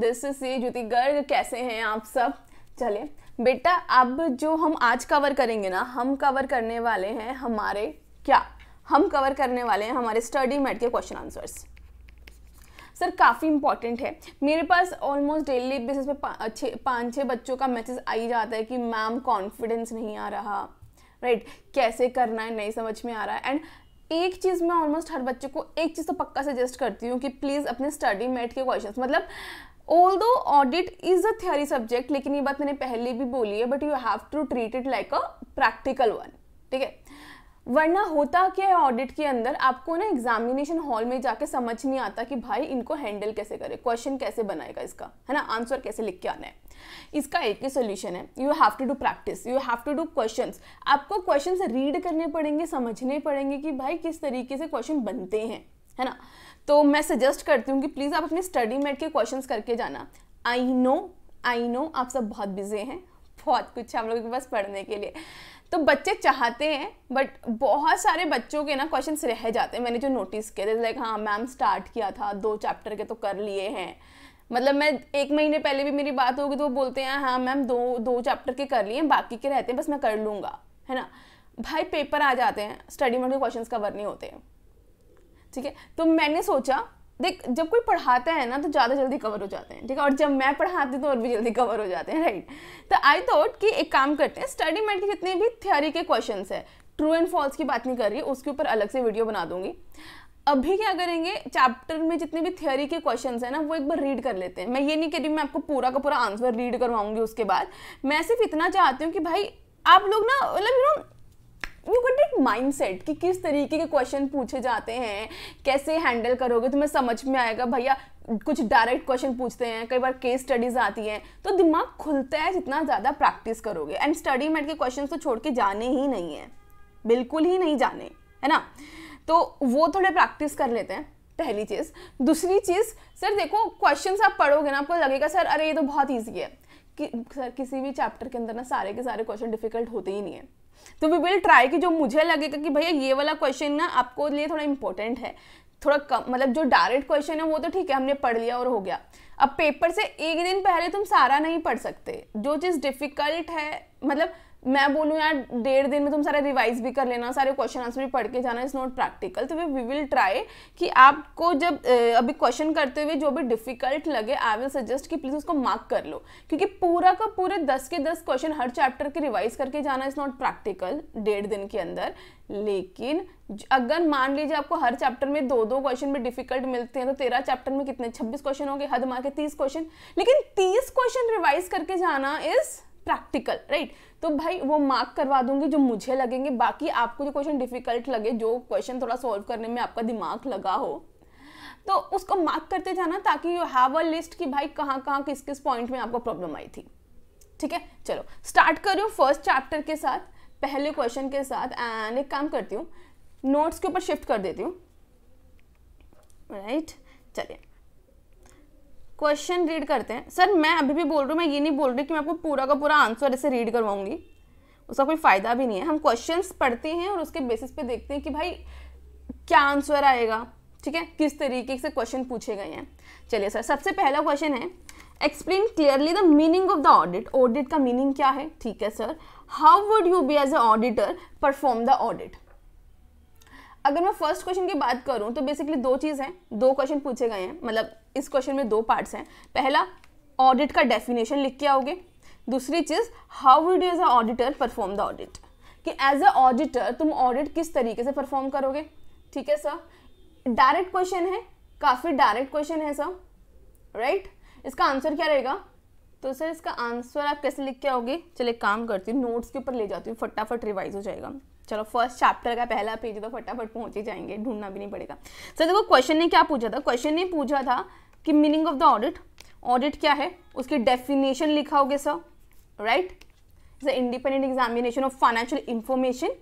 This is C Jyoti Garg कैसे हैं आप सब चले बेटा अब जो हम आज कवर करेंगे ना हम कवर करने वाले हैं हमारे क्या हम कवर करने वाले हैं हमारे स्टडी मेट के क्वेश्चन आंसर्स सर काफ़ी इंपॉर्टेंट है मेरे पास ऑलमोस्ट डेली बेसिस पे छः पाँच छः बच्चों का मैसेज आ ही जाता है कि मैम कॉन्फिडेंस नहीं आ रहा राइट right? कैसे करना है नहीं समझ में आ रहा है एंड एक चीज़ मैं ऑलमोस्ट हर बच्चे को एक चीज़ तो पक्का सजेस्ट करती हूँ कि प्लीज़ अपने स्टडी मेट के क्वेश्चन मतलब although audit is a theory subject लेकिन ये बात मैंने पहले भी बोली है but you have to treat it like a practical one ठीक है वरना होता क्या है ऑडिट के अंदर आपको ना एग्जामिनेशन हॉल में जाके समझ नहीं आता कि भाई इनको हैंडल कैसे करे क्वेश्चन कैसे बनाएगा इसका है ना आंसर कैसे लिख के आना है इसका एक ही सोल्यूशन है you have to do practice you have to do question आपको क्वेश्चन रीड करने पड़ेंगे समझने पड़ेंगे कि भाई किस तरीके से क्वेश्चन बनते हैं है ना तो मैं सजेस्ट करती हूँ कि प्लीज़ आप अपने स्टडी मेट के क्वेश्चन करके जाना आई नो आई नो आप सब बहुत बिजी हैं बहुत कुछ है हम लोगों के पास पढ़ने के लिए तो बच्चे चाहते हैं बट बहुत सारे बच्चों के ना क्वेश्चंस रह जाते हैं मैंने जो नोटिस किया थे लाइक हाँ मैम स्टार्ट किया था दो चैप्टर के तो कर लिए हैं मतलब मैं एक महीने पहले भी मेरी बात होगी तो वो बोलते हैं हाँ मैम दो दो चैप्टर के कर लिए हैं बाकी के रहते हैं बस मैं कर लूँगा है ना भाई पेपर आ जाते हैं स्टडी में क्वेश्चन कवर नहीं होते हैं ठीक है तो मैंने सोचा देख जब कोई पढ़ाता है ना तो ज़्यादा जल्दी कवर हो जाते हैं ठीक है और जब मैं पढ़ाती हूँ तो और भी जल्दी कवर हो जाते हैं राइट तो आई थॉट कि एक काम करते हैं स्टडी मैट के जितने भी थ्योरी के क्वेश्चन है ट्रू एंड फॉल्स की बात नहीं कर रही उसके ऊपर अलग से वीडियो बना दूंगी अभी क्या करेंगे चैप्टर में जितने भी थ्योरी के क्वेश्चंस हैं ना वो एक बार रीड कर लेते हैं मैं ये नहीं कह रही मैं आपको पूरा का पूरा आंसर रीड करवाऊंगी उसके बाद मैं सिर्फ इतना चाहती हूँ कि भाई आप लोग ना मतलब you know you got that mindset कि किस तरीके के क्वेश्चन पूछे जाते हैं कैसे हैंडल करोगे तुम्हें समझ में आएगा भैया कुछ डायरेक्ट क्वेश्चन पूछते हैं कई बार केस स्टडीज आती हैं तो दिमाग खुलता है जितना ज़्यादा प्रैक्टिस करोगे एंड स्टडी मेट के क्वेश्चन तो छोड़ के जाने ही नहीं है बिल्कुल ही नहीं जाने है ना तो वो थोड़े प्रैक्टिस कर लेते हैं पहली चीज़ दूसरी चीज़ सर देखो क्वेश्चन आप पढ़ोगे ना आपको लगेगा सर अरे ये तो बहुत ईजी है कि सर किसी भी चैप्टर के अंदर ना सारे के सारे क्वेश्चन डिफिकल्ट होते ही नहीं है तो वी विल ट्राई कि जो मुझे लगेगा कि भैया ये वाला क्वेश्चन ना आपको लिए थोड़ा इंपॉर्टेंट है थोड़ा कम मतलब जो डायरेक्ट क्वेश्चन है वो तो ठीक है हमने पढ़ लिया और हो गया अब पेपर से एक दिन पहले तुम सारा नहीं पढ़ सकते जो चीज़ डिफ़िकल्ट है मतलब मैं बोलूँ यार डेढ़ दिन में तुम सारे रिवाइज भी कर लेना सारे क्वेश्चन आंसर भी पढ़ के जाना इज़ नॉट प्रैक्टिकल तो वी विल ट्राई कि आपको जब अभी क्वेश्चन करते हुए जो भी डिफिकल्ट लगे आई विल सजेस्ट कि प्लीज़ उसको मार्क कर लो क्योंकि पूरा का पूरे दस के दस क्वेश्चन हर चैप्टर के रिवाइज करके जाना इज़ नॉट प्रैक्टिकल डेढ़ दिन के अंदर लेकिन अगर मान लीजिए आपको हर चैप्टर में दो दो क्वेश्चन भी डिफिकल्ट मिलते हैं तो तेरह चैप्टर में कितने छब्बीस क्वेश्चन हो गए हद मार के तीस क्वेश्चन लेकिन तीस क्वेश्चन रिवाइज करके जाना इज़ प्रैक्टिकल राइट तो भाई वो मार्क करवा दूंगी जो मुझे लगेंगे बाकी आपको जो क्वेश्चन डिफिकल्ट लगे जो क्वेश्चन थोड़ा सॉल्व करने में आपका दिमाग लगा हो तो उसको मार्क करते जाना ताकि यू हैव अ लिस्ट कि भाई कहाँ कहाँ किस किस पॉइंट में आपको प्रॉब्लम आई थी ठीक है चलो स्टार्ट करूँ फर्स्ट चैप्टर के साथ पहले क्वेश्चन के साथ एंड एक काम करती हूँ नोट्स के ऊपर शिफ्ट कर देती हूँ राइट right? चलिए क्वेश्चन रीड करते हैं सर मैं अभी भी बोल रही हूँ मैं ये नहीं बोल रही कि मैं आपको पूरा का पूरा आंसर ऐसे रीड करवाऊंगी उसका कोई फ़ायदा भी नहीं है हम क्वेश्चन पढ़ते हैं और उसके बेसिस पे देखते हैं कि भाई क्या आंसर आएगा ठीक है किस तरीके से क्वेश्चन पूछे गए हैं चलिए सर सबसे पहला क्वेश्चन है explain clearly the meaning of the audit audit का मीनिंग क्या है ठीक है sir how would you be as a auditor perform the audit अगर मैं फर्स्ट क्वेश्चन की बात करूं तो बेसिकली दो चीज़ हैं दो क्वेश्चन पूछे गए हैं मतलब इस क्वेश्चन में दो पार्ट्स हैं पहला ऑडिट का डेफिनेशन लिख के आओगे दूसरी चीज़ how you as a auditor perform the audit कि एज अ ऑडिटर तुम ऑडिट किस तरीके से परफॉर्म करोगे ठीक है सर डायरेक्ट क्वेश्चन है काफ़ी डायरेक्ट क्वेश्चन है सर राइट right? इसका आंसर क्या रहेगा तो सर इसका आंसर आप कैसे लिख के आओगे चलिए काम करती हूँ नोट्स के ऊपर ले जाती हूँ फटाफट रिवाइज हो जाएगा चलो फर्स्ट चैप्टर का पहला पेज तो फटाफट पहुंच ही जाएंगे ढूंढना भी नहीं पड़ेगा सर देखो क्वेश्चन ने क्या पूछा था क्वेश्चन ने पूछा था कि meaning of the audit audit क्या है उसकी डेफिनेशन लिखा होगे sir right is independent examination of financial information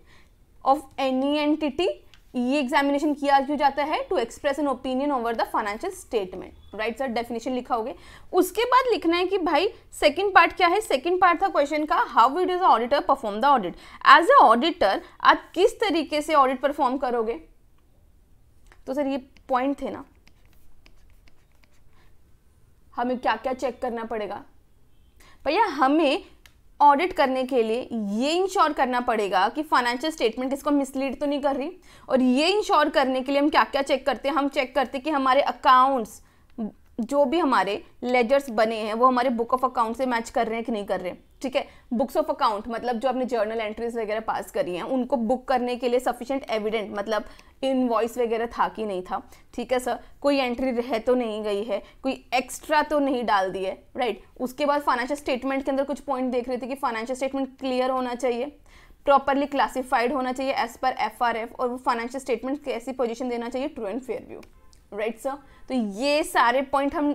of any entity ये एग्जामिनेशन किया क्यों जाता है to express an opinion over the financial statement right sir definition लिखा होगा उसके बाद लिखना है कि भाई सेकंड पार्ट क्या है सेकंड पार्ट था क्वेश्चन का how would is auditor perform the audit as a auditor आप किस तरीके से ऑडिट परफॉर्म करोगे तो सर ये पॉइंट थे ना हमें क्या क्या चेक करना पड़ेगा भैया हमें ऑडिट करने के लिए ये इंश्योर करना पड़ेगा कि फाइनेंशियल स्टेटमेंट इसको मिसलीड तो नहीं कर रही और ये इंश्योर करने के लिए हम क्या क्या चेक करते हैं हम चेक करते हैं कि हमारे अकाउंट्स जो भी हमारे लेजर्स बने हैं वो हमारे बुक ऑफ अकाउंट से मैच कर रहे हैं कि नहीं कर रहे हैं ठीक है बुक्स ऑफ अकाउंट मतलब जो आपने जर्नल एंट्रीज वगैरह पास करी हैं उनको बुक करने के लिए सफिशेंट एविडेंट मतलब इन वॉइस वगैरह था कि नहीं था ठीक है सर कोई एंट्री रह तो नहीं गई है कोई एक्स्ट्रा तो नहीं डाल दी है राइट उसके बाद फाइनेंशियल स्टेटमेंट के अंदर कुछ पॉइंट देख रहे थे कि फाइनेंशियल स्टेटमेंट क्लियर होना चाहिए प्रॉपरली क्लासिफाइड होना चाहिए एज पर एफ और वो फाइनेंशियल स्टेटमेंट कैसी पोजिशन देना चाहिए true and fair view right sir तो ये सारे पॉइंट हम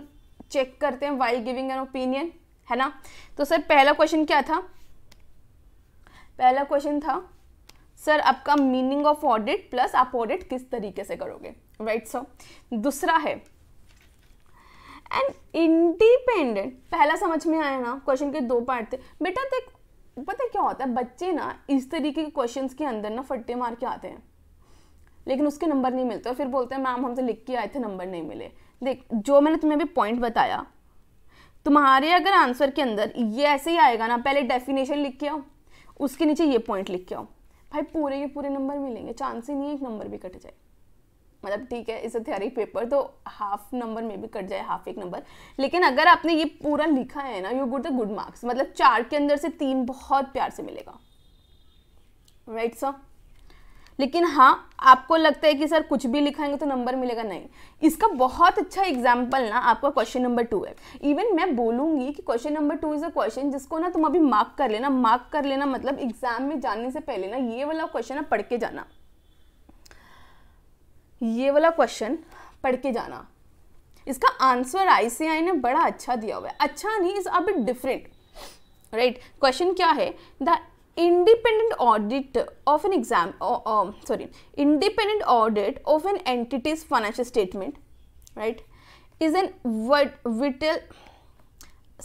चेक करते हैं वाइल गिविंग एन ओपिनियन है ना तो सर पहला क्वेश्चन क्या था पहला क्वेश्चन था सर आपका मीनिंग ऑफ ऑडिट प्लस आप ऑडिट किस तरीके से करोगे राइट right, सर so, दूसरा है एंड इंडिपेंडेंट पहला समझ में आया ना क्वेश्चन के दो पार्ट थे बेटा देख पता क्या होता है बच्चे ना इस तरीके के क्वेश्चंस के अंदर ना फट्टे मार के आते हैं लेकिन उसके नंबर नहीं मिलते और फिर बोलते हैं मैम हमसे लिख के आए थे नंबर नहीं मिले देख जो मैंने तुम्हें अभी पॉइंट बताया तुम्हारे अगर आंसर के अंदर ये ऐसे ही आएगा ना पहले डेफिनेशन लिख के आओ उसके नीचे ये पॉइंट लिख के आओ भाई पूरे के पूरे नंबर मिलेंगे चांस ही नहीं है एक नंबर भी कट जाए मतलब ठीक है इस थ्योरी पेपर तो हाफ नंबर में भी कट जाए हाफ एक नंबर लेकिन अगर आपने ये पूरा लिखा है ना you good the good marks मतलब चार के अंदर से तीन बहुत प्यार से मिलेगा राइट right, सर लेकिन हाँ आपको लगता है कि सर कुछ भी लिखाएंगे तो नंबर मिलेगा नहीं इसका बहुत अच्छा एग्जाम्पल ना आपका क्वेश्चन नंबर टू है इवन मैं बोलूंगी कि question number two is a question जिसको ना तुम अभी मार्क कर लेना मार्क कर लेना मतलब एग्जाम में जाने से पहले ना ये वाला क्वेश्चन ना पढ़ के जाना ये वाला क्वेश्चन पढ़ के जाना इसका आंसर आईसीआई ने बड़ा अच्छा दिया हुआ है अच्छा नहीं इज़ अब डिफरेंट राइट क्वेश्चन क्या है the independent audit of an exam uh, uh, sorry independent audit of an entity's financial statement right is an vital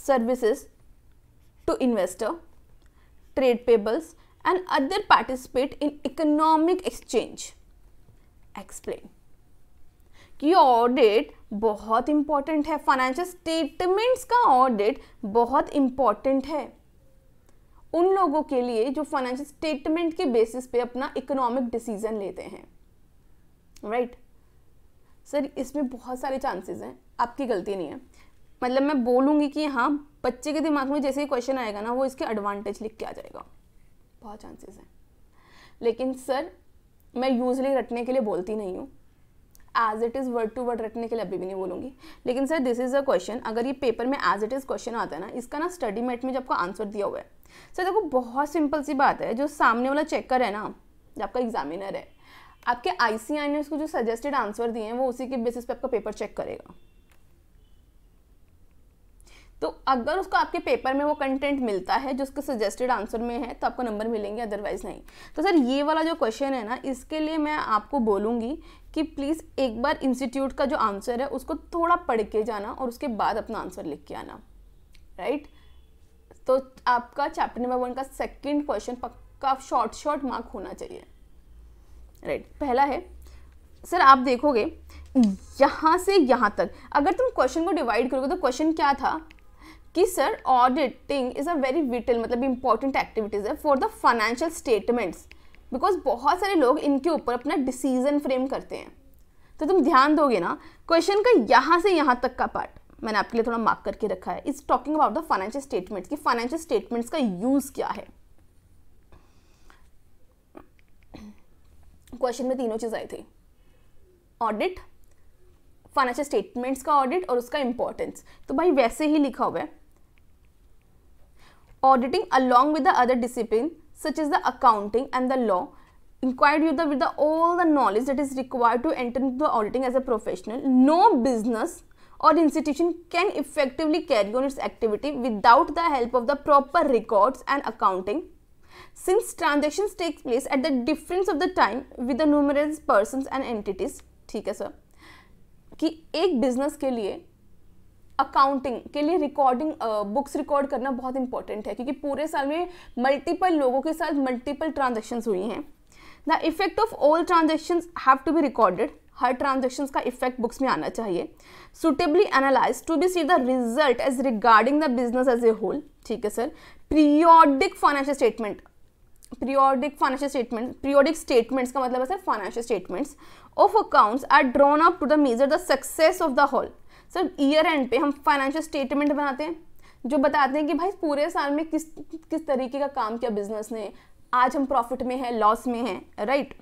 services to investor trade payables and other participate in economic exchange explain ki audit बहुत important है financial statements का audit बहुत important है उन लोगों के लिए जो फाइनेंशियल स्टेटमेंट के बेसिस पे अपना इकोनॉमिक डिसीजन लेते हैं राइट right? सर इसमें बहुत सारे चांसेस हैं आपकी गलती नहीं है मतलब मैं बोलूँगी कि हाँ बच्चे के दिमाग में जैसे ही क्वेश्चन आएगा ना वो इसके एडवांटेज लिख के आ जाएगा बहुत चांसेस हैं लेकिन सर मैं यूजली रटने के लिए बोलती नहीं हूँ as it is word to word रटने के लिए अभी भी नहीं बोलूँगी लेकिन sir this is a question अगर ये पेपर में एज इट इज़ क्वेश्चन आता है ना इसका ना स्टडी मेट में जब आपको आंसर दिया हुआ है सर देखो बहुत सिंपल सी बात है जो सामने वाला चेकर है ना जो आपका एग्जामिनर है आपके आई सी आई ने उसको जो सजेस्टेड आंसर दिए हैं वो उसी के बेसिस पे आपका पेपर चेक करेगा तो अगर उसको आपके पेपर में वो कंटेंट मिलता है जो उसके सजेस्टेड आंसर में है तो आपको नंबर मिलेंगे अदरवाइज नहीं तो सर ये वाला जो क्वेश्चन है ना इसके लिए मैं आपको बोलूँगी कि प्लीज़ एक बार इंस्टीट्यूट का जो आंसर है उसको थोड़ा पढ़ के जाना और उसके बाद अपना आंसर लिख के आना राइट तो आपका चैप्टर नंबर वन का सेकेंड क्वेश्चन पक्का शॉर्ट शॉर्ट मार्क होना चाहिए राइट पहला है सर आप देखोगे यहाँ से यहाँ तक अगर तुम क्वेश्चन को डिवाइड करोगे तो क्वेश्चन क्या था कि sir auditing is a very vital मतलब इंपॉर्टेंट एक्टिविटीज़ है for the financial statements because बहुत सारे लोग इनके ऊपर अपना डिसीजन फ्रेम करते हैं तो तुम ध्यान दोगे ना क्वेश्चन का यहाँ से यहाँ तक का पार्ट मैंने आपके लिए थोड़ा मार्क करके रखा है is talking about the financial statements कि फाइनेंशियल स्टेटमेंट्स का यूज़ क्या है क्वेश्चन में तीनों चीज़ आई थी ऑडिट फाइनेंशियल स्टेटमेंट्स का ऑडिट और उसका इंपॉर्टेंस तो भाई वैसे ही लिखा हुआ है auditing along with the other discipline such is the accounting and the law inquire you the with all the knowledge that is required to enter the auditing as a professional no business or institution can effectively carry on its activity without the help of the proper records and accounting since transaction takes place at the difference of the time with the numerous person and entities ठीक है sir कि एक business के लिए accounting के लिए recording books record करना बहुत इंपॉर्टेंट है क्योंकि पूरे साल में मल्टीपल लोगों के साथ मल्टीपल ट्रांजेक्शन हुई हैं the effect of all transaction have to be recorded हर ट्रांजेक्शन का इफेक्ट बुक्स में आना चाहिए suitably analyse to be see the result as regarding the business as a whole ठीक है sir periodic financial statement periodic financial statement periodic statements का मतलब है sir financial statements of accounts are drawn up to the measure the success of the whole sir year end पे हम financial statement बनाते हैं जो बताते हैं कि भाई पूरे साल में किस किस तरीके का काम किया बिजनेस ने आज हम प्रॉफिट में है लॉस में हैं right right?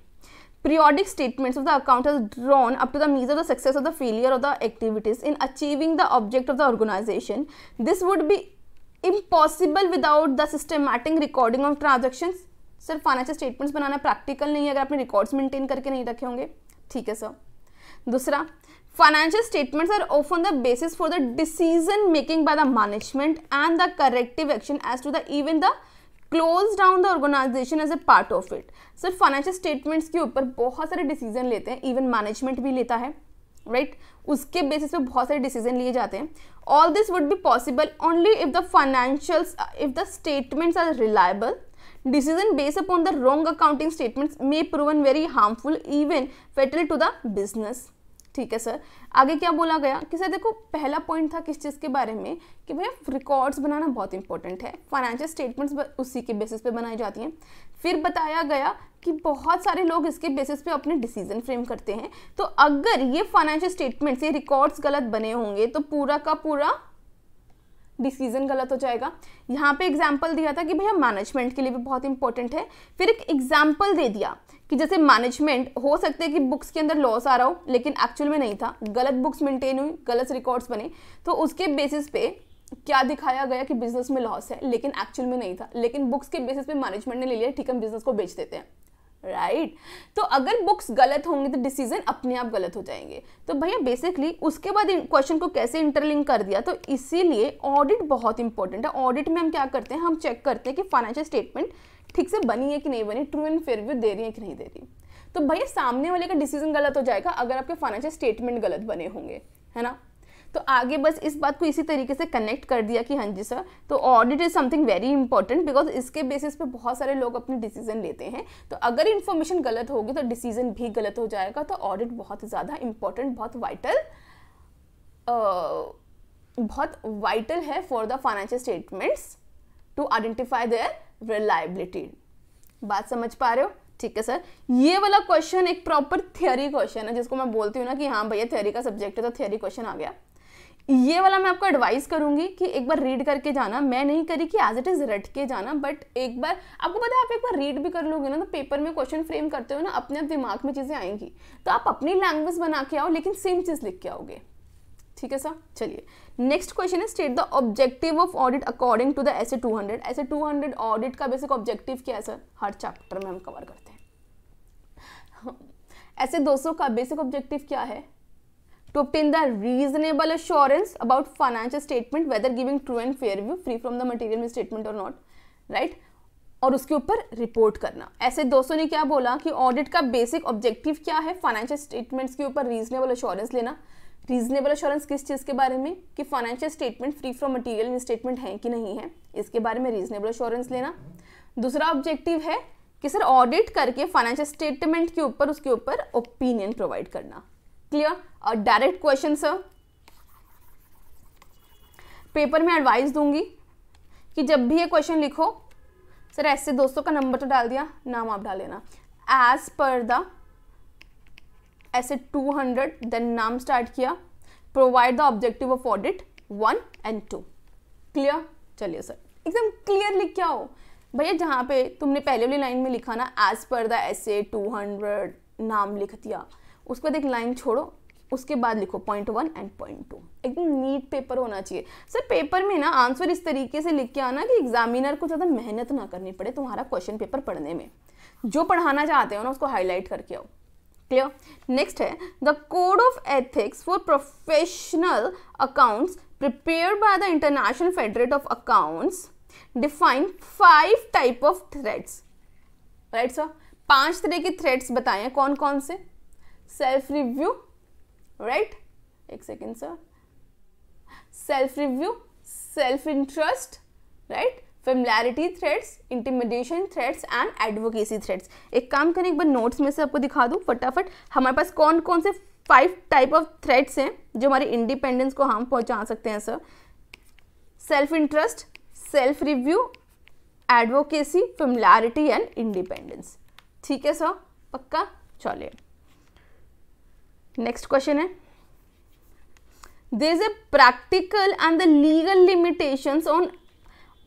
periodic statements of the account is drawn up to the measure of the success of the failure of the activities in achieving the object of the organization this would be impossible without the systematic recording of transactions sir financial statements banana practical nahi hai agar आपने records maintain karke nahi rakhe honge theek hai sir dusra financial statements are often the basis for the decision making by the management and the corrective action as to the even the close down the organisation as a part of it sir financial statements के ऊपर बहुत सारे decision लेते हैं even management भी लेता है right right? उसके बेसिस पे बहुत सारे डिसीजन लिए जाते हैं all this would be possible only if the financial if the statements are reliable decision base upon the wrong accounting statements may proven very harmful even fatal to the business ठीक है sir आगे क्या बोला गया कि sir देखो पहला point था किस चीज़ के बारे में कि भैया रिकॉर्ड्स बनाना बहुत इंपॉर्टेंट है फाइनेंशियल स्टेटमेंट्स उसी के बेसिस पे बनाई जाती हैं फिर बताया गया कि बहुत सारे लोग इसके बेसिस पे अपने डिसीजन फ्रेम करते हैं तो अगर ये फाइनेंशियल स्टेटमेंट्स ये रिकॉर्ड्स गलत बने होंगे तो पूरा का पूरा डिसीजन गलत हो जाएगा यहाँ पे एग्जाम्पल दिया था कि भैया मैनेजमेंट के लिए भी बहुत इंपॉर्टेंट है फिर एक एग्जाम्पल दे दिया कि जैसे मैनेजमेंट हो सकते हैं कि बुक्स के अंदर लॉस आ रहा हो लेकिन एक्चुअल में नहीं था गलत बुक्स मेंटेन हुई गलत रिकॉर्ड्स बने तो उसके बेसिस पे क्या दिखाया गया कि बिजनेस में लॉस है लेकिन एक्चुअल में नहीं था लेकिन बुक्स के बेसिस पे मैनेजमेंट ने ले लिया ठीक हम बिजनेस को बेच देते हैं राइट right. तो अगर बुक्स गलत होंगे तो डिसीजन अपने आप गलत हो जाएंगे तो भैया बेसिकली उसके बाद क्वेश्चन को कैसे इंटरलिंक कर दिया तो इसीलिए ऑडिट बहुत इंपॉर्टेंट है ऑडिट में हम क्या करते हैं हम चेक करते हैं कि फाइनेंशियल स्टेटमेंट ठीक से बनी है कि नहीं बनी ट्रू एंड फेयर व्यू दे रही है कि नहीं दे रही तो भैया सामने वाले का डिसीजन गलत हो जाएगा अगर आपके फाइनेंशियल स्टेटमेंट गलत बने होंगे है ना तो आगे बस इस बात को इसी तरीके से कनेक्ट कर दिया कि हाँ जी सर तो audit is something very important because इसके बेसिस पे बहुत सारे लोग अपने डिसीजन लेते हैं तो अगर इन्फॉर्मेशन गलत होगी तो डिसीजन भी गलत हो जाएगा तो ऑडिट बहुत ज़्यादा इंपॉर्टेंट बहुत वाइटल बहुत वाइटल है for the financial statements to identify their reliability बात समझ पा रहे हो ठीक है सर ये वाला क्वेश्चन एक प्रॉपर थियोरी क्वेश्चन है जिसको मैं बोलती हूँ ना कि हाँ भैया थियोरी का सब्जेक्ट है तो थियोरी क्वेश्चन आ गया ये वाला मैं आपको एडवाइस करूंगी कि एक बार रीड करके जाना मैं नहीं करी कि एज इट इज़ रट के जाना बट एक बार आपको पता है आप एक बार रीड भी कर लोगे ना तो पेपर में क्वेश्चन फ्रेम करते हो ना अपने आप दिमाग में चीज़ें आएंगी तो आप अपनी लैंग्वेज बना के आओ लेकिन सेम चीज़ लिख के आओगे ठीक है सर चलिए नेक्स्ट क्वेश्चन है state the objective of audit according to the SA 200 ऐसे 200 ऑडिट का बेसिक ऑब्जेक्टिव क्या है सर हर चैप्टर में हम कवर करते हैं ऐसे 200 का बेसिक ऑब्जेक्टिव क्या है to obtain the reasonable assurance about financial statement whether giving true and fair view free from the material statement or not right और उसके ऊपर रिपोर्ट करना ऐसे दोस्तों ने क्या बोला कि ऑडिट का बेसिक ऑब्जेक्टिव क्या है फाइनेंशियल स्टेटमेंट्स के ऊपर रीजनेबल अश्योरेंस लेना रीजनेबल अश्योरेंस किस चीज़ के बारे में कि financial statement free from material statement है कि नहीं है इसके बारे में रीजनेबल अश्योरेंस लेना दूसरा ऑब्जेक्टिव है कि सर ऑडिट करके फाइनेंशियल स्टेटमेंट के ऊपर उसके ऊपर ओपिनियन प्रोवाइड करना क्लियर और डायरेक्ट क्वेश्चन सर पेपर में एडवाइस दूंगी कि जब भी ये क्वेश्चन लिखो सर ऐसे दोस्तों का नंबर तो डाल दिया नाम आप डाल लेना as per the SA 200 then नाम स्टार्ट किया provide the objective of audit one and two clear चलिए सर एकदम क्लियर लिख क्या हो भैया जहाँ पे तुमने पहले वाली लाइन में लिखा ना as per the S A two hundred नाम लिख दिया उसके बाद एक लाइन छोड़ो उसके बाद लिखो point one and point two एकदम नीट पेपर होना चाहिए सर पेपर में ना आंसर इस तरीके से लिख के आना कि एग्जामिनर को ज़्यादा मेहनत ना करनी पड़े तुम्हारा क्वेश्चन पेपर पढ़ने में जो पढ़ाना चाहते हो ना उसको हाईलाइट करके आओ क्लियर नेक्स्ट है the code of ethics for professional accounts prepare by the international federate of accounts define five type of threats right sir पांच तरह के थ्रेड्स बताए कौन कौन से सेल्फ रिव्यू राइट एक second sir self review self interest right familiarity threats intimidation threats and advocacy threats एक काम करें एक बार नोट्स में से आपको दिखा दूँ फटाफट हमारे पास कौन कौन से फाइव टाइप ऑफ थ्रेड्स हैं जो हमारे इंडिपेंडेंस को हम पहुंचा सकते हैं sir self interest self review advocacy familiarity and independence ठीक है सर पक्का चलिए नेक्स्ट क्वेश्चन है there is a practical and the legal limitations on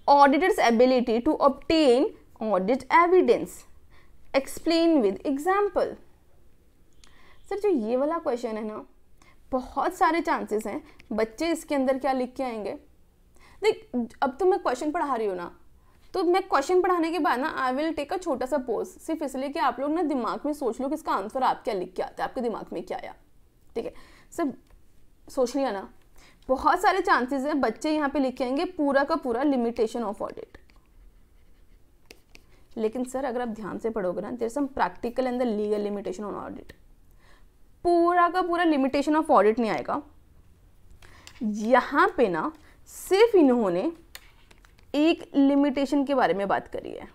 auditor's ability to obtain audit evidence explain with example sir जो ये वाला question है ना बहुत सारे चांसेस हैं बच्चे इसके अंदर क्या लिख के आएंगे देख अब तो मैं क्वेश्चन पढ़ा रही हूँ ना तो मैं क्वेश्चन पढ़ाने के बाद ना आई विल टेक अ छोटा सा पोज सिर्फ इसलिए कि आप लोग ना दिमाग में सोच लो कि इसका आंसर आप क्या लिख के आते हैं आपके दिमाग में क्या आया ठीक है सर सोच लिया ना बहुत सारे चांसेस हैं बच्चे यहाँ पे लिखेंगे पूरा का पूरा लिमिटेशन ऑफ ऑडिट लेकिन सर अगर आप ध्यान से पढ़ोगे ना there some practical and the legal limitation on audit पूरा का पूरा लिमिटेशन ऑफ ऑडिट नहीं आएगा यहाँ पे ना सिर्फ इन्होंने एक लिमिटेशन के बारे में बात करी है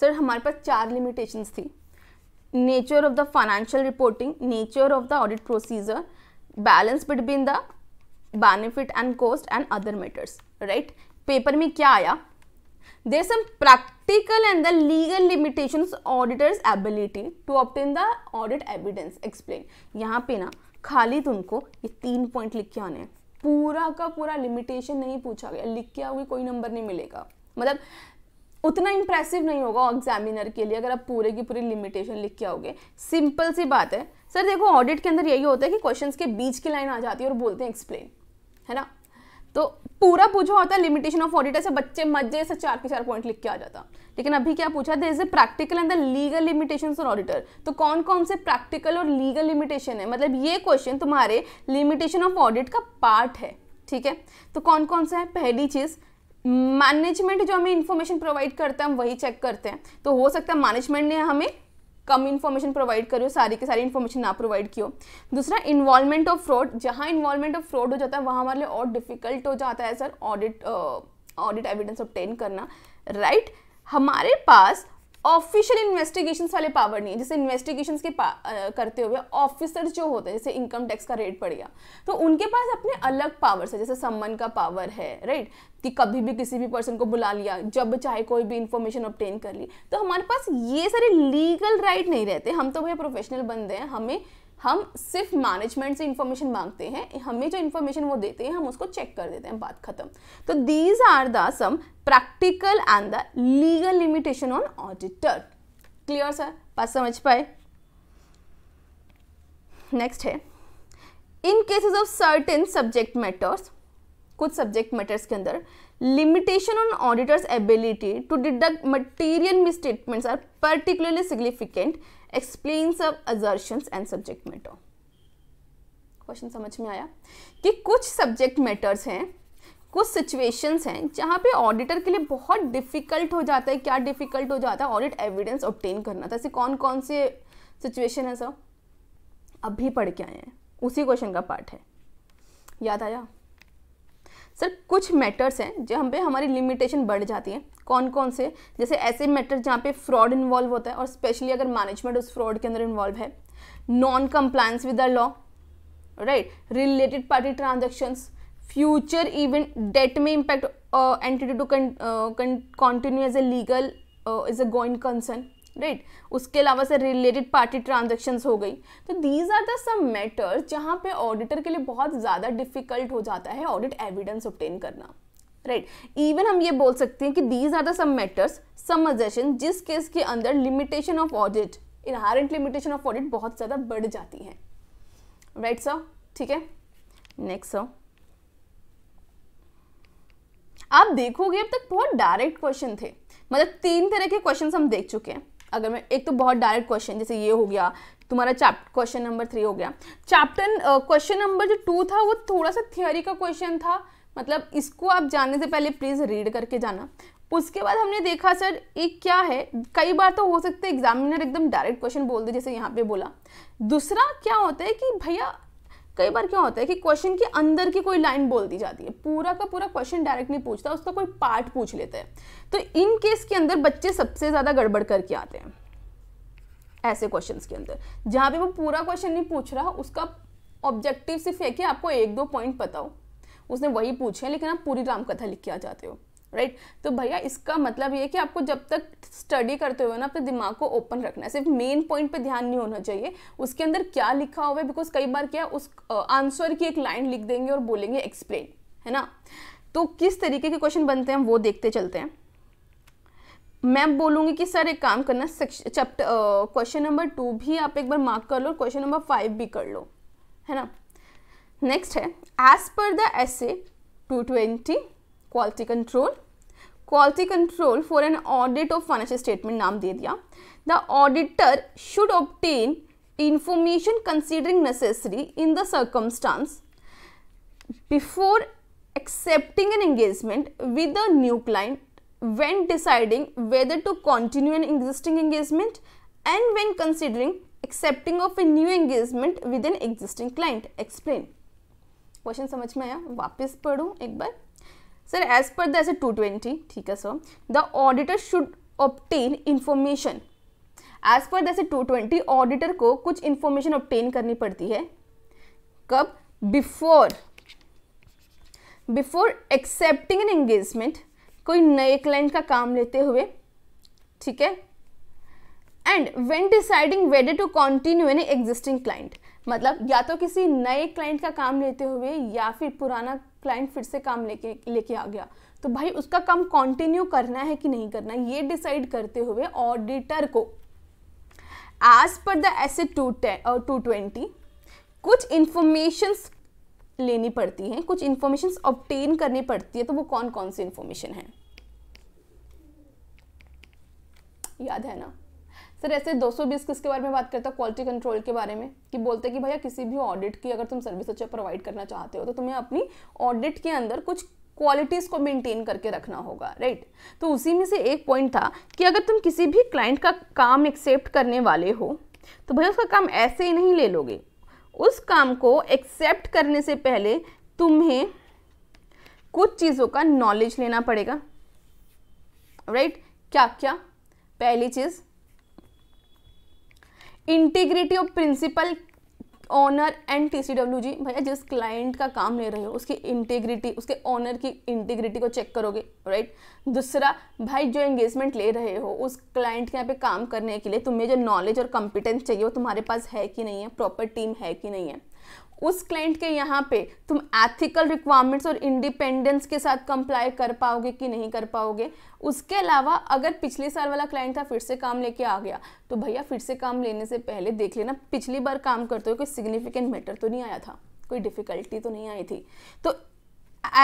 सर हमारे पास चार लिमिटेशंस थी nature of the financial reporting nature of the audit procedure balance between the benefit and cost and other matters right paper में क्या आया there some practical and the legal limitation auditor's ability to obtain the audit evidence explain यहाँ पे ना खाली तुमको तो ये तीन पॉइंट लिख के आने हैं पूरा का पूरा लिमिटेशन नहीं पूछा गया लिख के आओगे कोई नंबर नहीं मिलेगा मतलब उतना इंप्रेसिव नहीं होगा एग्जामिनर के लिए अगर आप पूरे की पूरी लिमिटेशन लिख के आओगे सिंपल सी बात है सर देखो ऑडिट के अंदर यही होता है कि क्वेश्चंस के बीच की लाइन आ जाती है और बोलते हैं एक्सप्लेन है ना तो पूरा पूछा होता है लिमिटेशन ऑफ ऑडिट ऐसे बच्चे मजे से चार के चार पॉइंट लिख के आ जाता लेकिन अभी क्या पूछा they is a practical and the legal limitation for auditor तो कौन कौन से प्रैक्टिकल और लीगल लिमिटेशन है मतलब ये क्वेश्चन तुम्हारे लिमिटेशन ऑफ ऑडिट का पार्ट है ठीक है तो कौन कौन सा है पहली चीज़ मैनेजमेंट जो हमें इन्फॉर्मेशन प्रोवाइड करता है हम वही चेक करते हैं तो हो सकता है मैनेजमेंट ने हमें कम इन्फॉर्मेशन प्रोवाइड करो सारी की सारी इन्फॉर्मेशन ना प्रोवाइड हो दूसरा इन्वॉल्वमेंट ऑफ फ्रॉड जहाँ इन्वॉल्वमेंट ऑफ फ्रॉड हो जाता है वहाँ हमारे लिए और डिफिकल्ट हो जाता है sir audit audit evidence obtain करना राइट right? हमारे पास ऑफिशियल इन्वेस्टिगेशंस वाले पावर नहीं है जैसे इन्वेस्टिगेशन के आ, करते हुए ऑफिसर्स जो होते हैं जैसे इनकम टैक्स का रेट पड़ गया तो उनके पास अपने अलग पावर्स है जैसे सम्मन का पावर है राइट कि कभी भी किसी भी पर्सन को बुला लिया जब चाहे कोई भी इन्फॉर्मेशन ऑप्टेन कर ली तो हमारे पास ये सारे लीगल राइट नहीं रहते हम तो भैया प्रोफेशनल बंदे हैं हमें हम सिर्फ मैनेजमेंट से इन्फॉर्मेशन मांगते हैं हमें जो इन्फॉर्मेशन वो देते हैं हम उसको चेक कर देते हैं बात खत्म तो these are the some practical and the legal limitation on auditor clear sir बात समझ पाए नेक्स्ट है in cases of certain subject matters कुछ सब्जेक्ट मैटर्स के अंदर limitation on auditor's ability to deduct material misstatements are particularly significant explain अब assertions and subject matter question समझ में आया कि कुछ सब्जेक्ट मैटर्स हैं कुछ सिचुएशंस हैं जहाँ पे ऑडिटर के लिए बहुत डिफ़िकल्ट हो जाता है क्या डिफ़िकल्ट हो जाता है ऑडिट एविडेंस ऑप्टेन करना था तो ऐसे कौन कौन से सिचुएशन है सर अभी पढ़ के आए हैं उसी क्वेश्चन का पार्ट है याद आया सर कुछ मैटर्स हैं जहाँ पे हमारी लिमिटेशन बढ़ जाती है कौन कौन से जैसे ऐसे मैटर जहाँ पे फ्रॉड इन्वॉल्व होता है और स्पेशली अगर मैनेजमेंट उस फ्रॉड के अंदर इन्वॉल्व है non compliance with the law right related party transactions future event that may impact entity to continue as a legal is a going concern right right? उसके अलावा से रिलेटेड पार्टी ट्रांजेक्शन्स हो गई तो these are the some matters जहाँ पे auditor के लिए बहुत ज़्यादा डिफिकल्ट हो जाता है ऑडिट एविडेंस ऑप्टेन करना राइट right. इवन हम ये बोल सकते हैं कि these are the some matters some suggestion जिस केस के अंदर limitation of audit inherent limitation of audit बहुत ज़्यादा बढ़ जाती है राइट सर ठीक है नेक्स्ट सर आप देखोगे अब तक बहुत डायरेक्ट क्वेश्चन थे मतलब तीन तरह के क्वेश्चन हम देख चुके हैं अगर मैं एक तो बहुत डायरेक्ट क्वेश्चन जैसे ये हो गया तुम्हारा चैप्ट क्वेश्चन नंबर थ्री हो गया चैप्टर क्वेश्चन नंबर जो टू था वो थोड़ा सा थियोरी का क्वेश्चन था मतलब इसको आप जानने से पहले प्लीज़ रीड करके जाना उसके बाद हमने देखा सर एक क्या है कई बार तो हो सकता है एग्जामिनर एकदम डायरेक्ट क्वेश्चन बोल दे जैसे यहाँ पे बोला दूसरा क्या होता है कि भैया कई बार क्या होता है कि क्वेश्चन के अंदर की कोई लाइन बोल दी जाती है पूरा का पूरा क्वेश्चन डायरेक्ट नहीं पूछता उसका कोई पार्ट पूछ लेते हैं तो इन केस के अंदर बच्चे सबसे ज़्यादा गड़बड़ करके आते हैं ऐसे क्वेश्चंस के अंदर जहाँ पे वो पूरा क्वेश्चन नहीं पूछ रहा उसका ऑब्जेक्टिव सिर्फ है कि आपको एक दो पॉइंट पता हो उसने वही पूछे लेकिन आप पूरी रामकथा लिख के आ जाते हो राइट right? तो भैया इसका मतलब ये कि आपको जब तक स्टडी करते हुए ना अपने दिमाग को ओपन रखना है सिर्फ मेन पॉइंट पे ध्यान नहीं होना चाहिए उसके अंदर क्या लिखा हुआ है बिकॉज कई बार क्या उस आंसर की एक लाइन लिख देंगे और बोलेंगे एक्सप्लेन है ना तो किस तरीके के क्वेश्चन बनते हैं वो देखते चलते हैं मैं बोलूँगी कि सर एक काम करना चैप्टर क्वेश्चन नंबर टू भी आप एक बार मार्क कर लो क्वेश्चन नंबर फाइव भी कर लो है ना नेक्स्ट है as per the SA two twenty quality control quality control for an audit of financial statement नाम दे दिया the auditor should obtain information considering necessary in the circumstances before accepting an engagement with a new client when deciding whether to continue an existing engagement and when considering accepting of a new engagement with an existing client explain question समझ में आया वापस पढ़ू एक बार sir as per there to twenty ठीक है sir the auditor should obtain information as per the SA to twenty auditor को कुछ इंफॉर्मेशन ऑप्टेन करनी पड़ती है कब before before accepting an engagement कोई नए क्लाइंट का काम लेते हुए ठीक है and when deciding whether to continue an existing client मतलब या तो किसी नए क्लाइंट का काम लेते हुए या फिर पुराना क्लाइंट फिर से काम लेके लेके आ गया तो भाई उसका काम कंटिन्यू करना है कि नहीं करना ये डिसाइड करते हुए ऑडिटर को as per the SA two और टू ट्वेंटी कुछ इंफॉर्मेशंस लेनी पड़ती हैं कुछ इन्फॉर्मेशन ऑप्टेन करनी पड़ती है तो वो कौन कौन सी इन्फॉर्मेशन है याद है ना सर ऐसे 220 किसके बारे में बात करता है क्वालिटी कंट्रोल के बारे में कि बोलते हैं कि भैया किसी भी ऑडिट की अगर तुम सर्विस अच्छा प्रोवाइड करना चाहते हो तो तुम्हें अपनी ऑडिट के अंदर कुछ क्वालिटीज़ को मेंटेन करके रखना होगा राइट तो उसी में से एक पॉइंट था कि अगर तुम किसी भी क्लाइंट का काम एक्सेप्ट करने वाले हो तो भैया उसका काम ऐसे ही नहीं ले लोगे उस काम को एक्सेप्ट करने से पहले तुम्हें कुछ चीज़ों का नॉलेज लेना पड़ेगा राइट right? क्या क्या पहली चीज़ integrity of principal owner and T C W G भैया जिस क्लाइंट का काम ले रहे हो उसकी इंटीग्रिटी उसके ऑनर की इंटीग्रिटी को चेक करोगे राइट दूसरा भाई जो एंगेजमेंट ले रहे हो उस क्लाइंट के यहाँ पे काम करने के लिए तुम्हें जो नॉलेज और कॉम्पिटेंस चाहिए वो तुम्हारे पास है कि नहीं है प्रॉपर टीम है कि नहीं है उस क्लाइंट के यहाँ पे तुम एथिकल रिक्वायरमेंट्स और इंडिपेंडेंस के साथ कंप्लाई कर पाओगे कि नहीं कर पाओगे उसके अलावा अगर पिछले साल वाला क्लाइंट था फिर से काम लेके आ गया तो भैया फिर से काम लेने से पहले देख लेना पिछली बार काम करते हुए कोई सिग्निफिकेंट मैटर तो नहीं आया था कोई डिफ़िकल्टी तो नहीं आई थी तो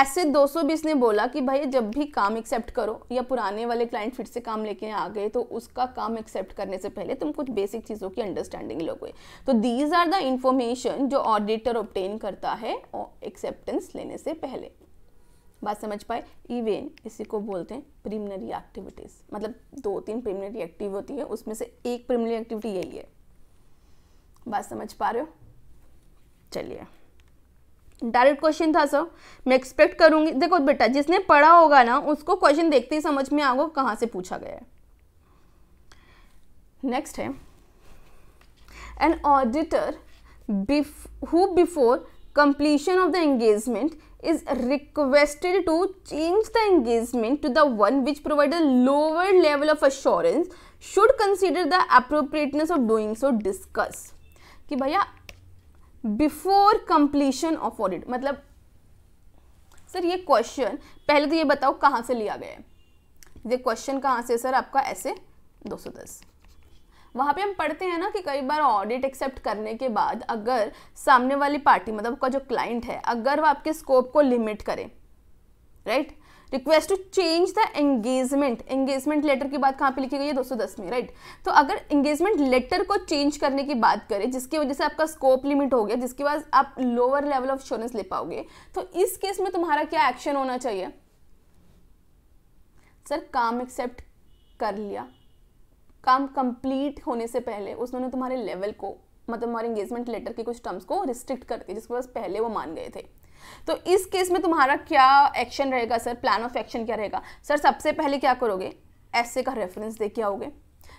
ऐसे 220 ने बोला कि भाई जब भी काम एक्सेप्ट करो या पुराने वाले क्लाइंट फिर से काम लेके आ गए तो उसका काम एक्सेप्ट करने से पहले तुम कुछ बेसिक चीज़ों की अंडरस्टैंडिंग लोगे तो दीज आर द इंफॉर्मेशन जो ऑडिटर ऑप्टेन करता है एक्सेप्टेंस लेने से पहले बात समझ पाए इवेन इसी को बोलते हैं प्रिमिनरी एक्टिविटीज़ मतलब दो तीन प्रिमिनरी एक्टिव होती है उसमें से एक प्रिमिनरी एक्टिविटी यही है बात समझ पा रहे हो चलिए डायरेक्ट क्वेश्चन था सर मैं एक्सपेक्ट करूंगी देखो बेटा जिसने पढ़ा होगा ना उसको क्वेश्चन देखते ही समझ में आगो कहां से पूछा गया है नेक्स्ट है an auditor who before completion of the engagement is requested to change the engagement to the one which provide lower level of assurance should consider the appropriateness of doing so discuss कि भैया before completion of audit मतलब sir ये question पहले तो ये बताओ कहाँ से लिया गया है ये क्वेश्चन कहाँ से सर आपका ऐसे 210 वहाँ पर हम पढ़ते हैं ना कि कई बार ऑडिट एक्सेप्ट करने के बाद अगर सामने वाली पार्टी मतलब का जो क्लाइंट है अगर वह आपके स्कोप को लिमिट करे right right? Request to change the engagement engagement letter की बात कहाँ पे लिखी गई है 210 में राइट तो अगर एंगेजमेंट लेटर को चेंज करने की बात करें जिसकी वजह से आपका स्कोप लिमिट हो गया जिसके बाद आप लोअर लेवल ऑफ इंश्योरेंस ले पाओगे तो इस केस में तुम्हारा क्या एक्शन होना चाहिए सर काम एक्सेप्ट कर लिया काम कंप्लीट होने से पहले उसने तुम्हारे लेवल को मतलब हमारे एंगेजमेंट लेटर के कुछ टर्म्स को रिस्ट्रिक्ट कर दिया जिसके पास पहले वो मान गए थे तो इस केस में तुम्हारा क्या एक्शन रहेगा सर प्लान ऑफ एक्शन क्या रहेगा सर सबसे पहले क्या करोगे ऐसे का रेफरेंस दे के आओगे